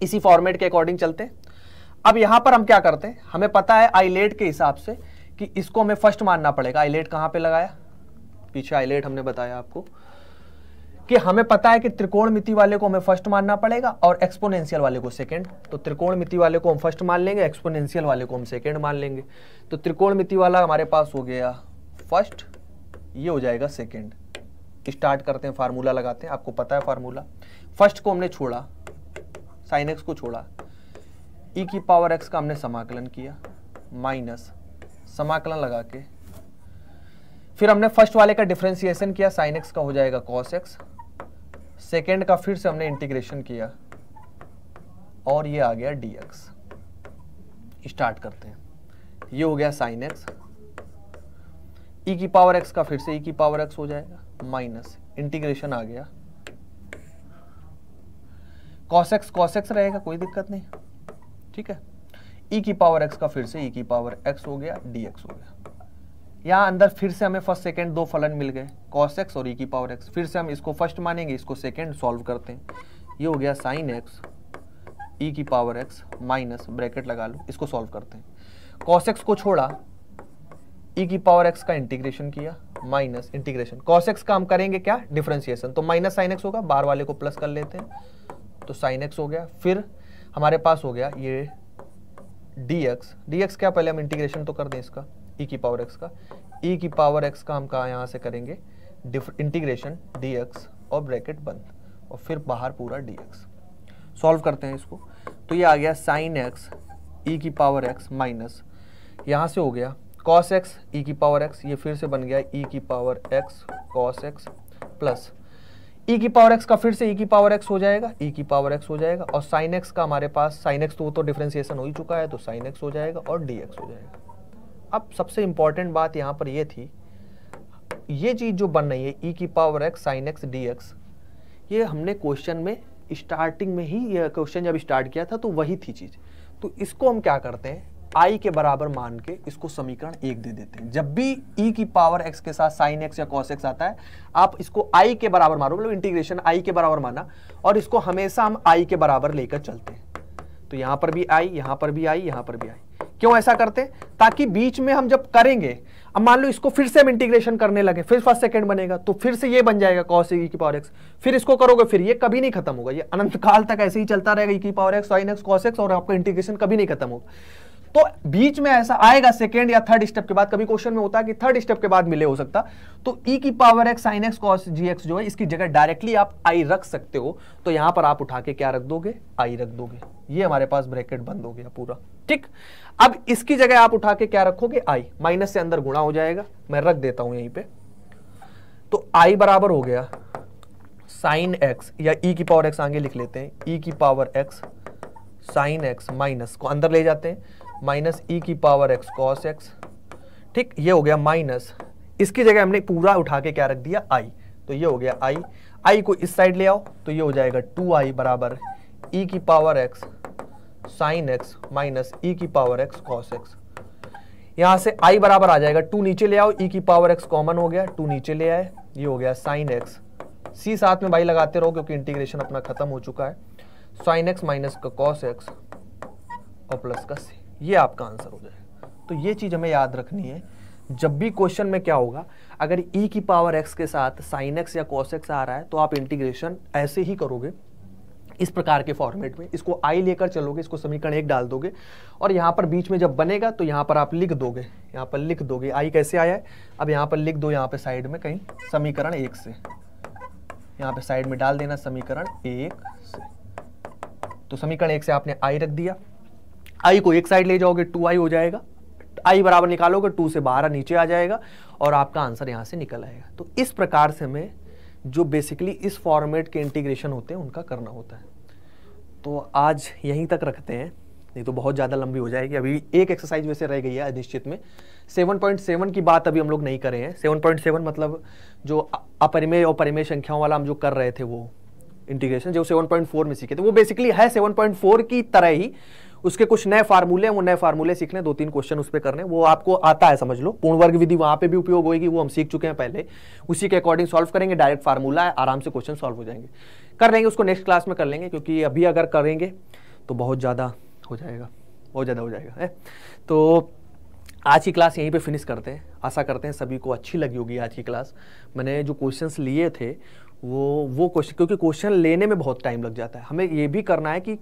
[SPEAKER 1] इसी फॉर्मेट के अकॉर्डिंग चलते हैं अब यहां पर हम क्या करते हैं हमें पता है आईलेट के हिसाब से कि इसको हमें फर्स्ट मानना पड़ेगा आईलेट कहां पे लगाया पीछे आईलेट हमने बताया आपको कि हमें पता है कि त्रिकोण मिति वाले को हमें फर्स्ट मानना पड़ेगा और एक्सपोनेंशियल वाले को सेकंड तो त्रिकोण मिति वाले को हम फर्स्ट मान लेंगे एक्सपोनेंशियल वाले को हम सेकंड मान लेंगे तो त्रिकोण मिति वाला हमारे पास हो गया फर्स्ट ये हो जाएगा सेकंड स्टार्ट करते हैं फार्मूला लगाते हैं आपको पता है फार्मूला फर्स्ट को हमने छोड़ा साइनेक्स को छोड़ा e की पावर x का हमने समाकलन किया माइनस समाकलन लगा के फिर हमने फर्स्ट वाले का डिफ्रेंसिएशन किया साइन x का हो जाएगा कॉस x सेकेंड का फिर से हमने इंटीग्रेशन किया और ये आ गया dx स्टार्ट करते हैं ये हो गया साइन x e की पावर x का फिर से e की पावर x हो जाएगा माइनस इंटीग्रेशन आ गया कॉस एक्स कॉस एक्स रहेगा कोई दिक्कत नहीं ठीक है e की पावर x का फिर से ई e की पावर एक्स हो गया डी एक्स हो गया यहाँ अंदर फिर से हमें फर्स्ट सेकेंड दो फलन मिल गए cos एक्स और ई e की पावर एक्स फिर से हम इसको फर्स्ट मानेंगे इसको सेकेंड सॉल्व करते हैं ये हो गया साइन एक्स ई की पावर एक्स माइनस ब्रैकेट लगा लो इसको सॉल्व करते हैं cos एक्स को छोड़ा ई e की पावर एक्स का इंटीग्रेशन किया माइनस इंटीग्रेशन cos एक्स का हम करेंगे क्या डिफ्रेंसिएशन तो माइनस साइन एक्स होगा बार वाले को प्लस कर लेते हैं तो साइन एक्स हो गया फिर हमारे पास हो गया ये डी एक्स डी एक्स क्या पहले हम इंटीग्रेशन तो कर दें इसका ई e की पावर एक्स का ई e की पावर एक्स का हम कहा यहाँ से करेंगे इंटीग्रेशन डी एक्स और ब्रैकेट बंद और फिर बाहर पूरा डी एक्स सॉल्व करते हैं इसको तो ये आ गया साइन एक्स ई की पावर एक्स माइनस यहाँ से हो गया कॉस एक्स ई की पावर एक्स ये फिर से बन गया ई e की power x cos x plus e e की पावर एक्स का फिर से ई e की पावर एक्स हो जाएगा ई e की पावर एक्स हो जाएगा और साइन x का हमारे पास साइन एक्स तो वो तो डिफ्रेंसिएशन हो ही चुका है तो साइन एक्स हो जाएगा और डी एक्स हो जाएगा अब सबसे इंपॉर्टेंट बात यहाँ पर ये थी ये चीज़ जो बन रही है ई की power x sine x d x ये हमने क्वेश्चन में स्टार्टिंग में ही ये क्वेश्चन जब स्टार्ट किया था तो वही थी चीज़ तो इसको हम क्या करते हैं आई के बराबर मान के इसको समीकरण एक दे देते हैं जब भी ई e की पावर एक्स के साथ साइन एक्स या कॉस एक्स आता है आप इसको आई के बराबर मानो मतलब इंटीग्रेशन आई के बराबर माना और इसको हमेशा हम आई के बराबर लेकर चलते हैं तो यहां पर भी आई यहां पर भी आई यहां पर भी आई क्यों ऐसा करते हैं ताकि बीच में हम जब करेंगे अब मान लो इसको फिर से हम इंटीग्रेशन करने लगे फिर फर्स्ट सेकंड बनेगा तो फिर से ये बन जाएगा कॉस ई e की पावर एक्स फिर इसको करोगे फिर ये कभी नहीं खत्म होगा ये अनंत काल तक ऐसे ही चलता रहेगा ई e की power x sine x cos x और आपका इंटीग्रेशन कभी नहीं खत्म होगा तो बीच में ऐसा आएगा सेकेंड या थर्ड स्टेप के बाद कभी क्वेश्चन में होता है कि थर्ड स्टेप के बाद मिले हो सकता तो e की power x sine x cos g x जो है इसकी जगह डायरेक्टली आप i रख सकते हो तो यहां पर आप उठा के क्या रख दोगे i रख दोगे ये हमारे पास ब्रैकेट बंद हो गया पूरा ठीक अब इसकी जगह आप उठा के क्या रखोगे i माइनस से अंदर गुणा हो जाएगा मैं रख देता हूं यहीं पे तो आई बराबर हो गया साइन एक्स या ई e की पावर एक्स आगे लिख लेते हैं ई e की power x sine x minus को अंदर ले जाते हैं माइनस ई e की पावर एक्स कॉस एक्स ठीक ये हो गया माइनस इसकी जगह हमने पूरा उठा के क्या रख दिया आई तो ये हो गया आई आई को इस साइड ले आओ तो ये हो जाएगा टू आई बराबर ई e की power x sine x minus e e की पावर एक्स कॉस एक्स यहाँ से आई बराबर आ जाएगा टू नीचे ले आओ ई की पावर एक्स कॉमन हो गया टू नीचे ले आए ये हो गया साइन एक्स सी साथ में बाई लगाते रहो क्योंकि इंटीग्रेशन अपना खत्म हो चुका है साइन एक्स माइनस का कॉस एक्स और प्लस का सी ये आपका आंसर हो जाएगा तो ये चीज़ हमें याद रखनी है जब भी क्वेश्चन में क्या होगा अगर e की पावर x के साथ साइन एक्स या cos x आ रहा है तो आप इंटीग्रेशन ऐसे ही करोगे इस प्रकार के फॉर्मेट में इसको आई लेकर चलोगे इसको समीकरण एक डाल दोगे और यहाँ पर बीच में जब बनेगा तो यहाँ पर आप लिख दोगे यहाँ पर लिख दोगे आई कैसे आया है अब यहाँ पर लिख दो यहाँ पे साइड में कहीं समीकरण एक से यहाँ पे साइड में डाल देना समीकरण एक से तो समीकरण एक से आपने आई रख दिया आई को एक साइड ले जाओगे टू आई हो जाएगा आई बराबर निकालोगे टू से बारह नीचे आ जाएगा और आपका आंसर यहाँ से निकल आएगा तो इस प्रकार से हमें जो बेसिकली इस फॉर्मेट के इंटीग्रेशन होते हैं उनका करना होता है तो आज यहीं तक रखते हैं नहीं तो बहुत ज़्यादा लंबी हो जाएगी अभी एक एक्सरसाइज वैसे रह गई है अनिश्चित में 7.7 की बात अभी हम लोग नहीं रहे हैं 7.7 मतलब जो अपरिमेय और परिमेय संख्याओं वाला हम जो कर रहे थे वो इंटीग्रेशन जो 7.4 में सीखे थे वो बेसिकली है 7.4 की तरह ही उसके कुछ नए फार्मूले हैं वो नए फार्मूले सीखने दो तीन क्वेश्चन उस पर करने वो आपको आता है समझ लो पूर्ण वर्ग विधि वहाँ पे भी उपयोग होगी वो हम सीख चुके हैं पहले उसी के अकॉर्डिंग सॉल्व करेंगे डायरेक्ट फार्मूला है आराम से क्वेश्चन सॉल्व हो जाएंगे कर लेंगे उसको नेक्स्ट क्लास में कर लेंगे क्योंकि अभी अगर करेंगे तो बहुत ज़्यादा हो जाएगा बहुत ज़्यादा हो जाएगा है तो आज की क्लास यहीं पर फिनिश करते हैं आशा करते हैं सभी को अच्छी लगी होगी आज की क्लास मैंने जो क्वेश्चन लिए थे वो वो क्वेश्चन क्योंकि क्वेश्चन लेने में बहुत टाइम लग जाता है हमें ये भी करना है कि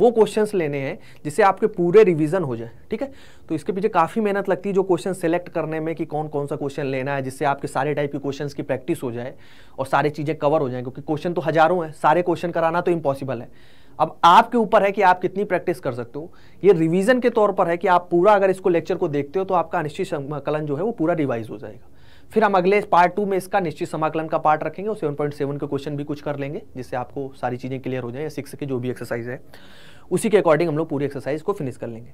[SPEAKER 1] वो क्वेश्चंस लेने हैं जिससे आपके पूरे रिवीजन हो जाए ठीक है तो इसके पीछे काफ़ी मेहनत लगती है जो क्वेश्चन सेलेक्ट करने में कि कौन कौन सा क्वेश्चन लेना है जिससे आपके सारे टाइप के क्वेश्चन की प्रैक्टिस हो जाए और सारी चीज़ें कवर हो जाएँ क्योंकि क्वेश्चन तो हज़ारों हैं सारे क्वेश्चन कराना तो इम्पॉसिबल है अब आपके ऊपर है कि आप कितनी प्रैक्टिस कर सकते हो ये रिवीजन के तौर पर है कि आप पूरा अगर इसको लेक्चर को देखते हो तो आपका अनिश्चित संकलन जो है वो पूरा रिवाइज हो जाएगा फिर हम अगले पार्ट टू में इसका निश्चित समाकलन का पार्ट रखेंगे और सेवन पॉइंट सेवन के क्वेश्चन भी कुछ कर लेंगे जिससे आपको सारी चीज़ें क्लियर हो जाए या सिक्स के जो भी एक्सरसाइज है उसी के अकॉर्डिंग हम लोग पूरी एक्सरसाइज को फिनिश कर लेंगे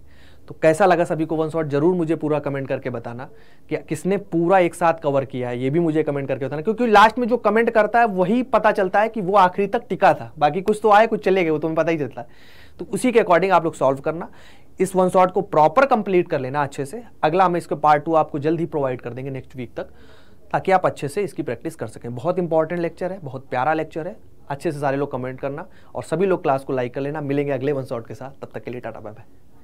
[SPEAKER 1] तो कैसा लगा सभी को वन शॉट जरूर मुझे पूरा कमेंट करके बताना कि किसने पूरा एक साथ कवर किया है ये भी मुझे कमेंट करके बताना क्योंकि लास्ट में जो कमेंट करता है वही पता चलता है कि वो आखिरी तक टिका था बाकी कुछ तो आए कुछ चले गए वो तो हमें पता ही चलता है तो उसी के अकॉर्डिंग आप लोग सॉल्व करना इस वन शॉट को प्रॉपर कंप्लीट कर लेना अच्छे से अगला हम इसके पार्ट टू आपको जल्द ही प्रोवाइड कर देंगे नेक्स्ट वीक तक ताकि आप अच्छे से इसकी प्रैक्टिस कर सकें बहुत इंपॉर्टेंट लेक्चर है बहुत प्यारा लेक्चर है अच्छे से सारे लोग कमेंट करना और सभी लोग क्लास को लाइक कर लेना मिलेंगे अगले वन शॉट के साथ तब तक के लिए टाटा बाय बाय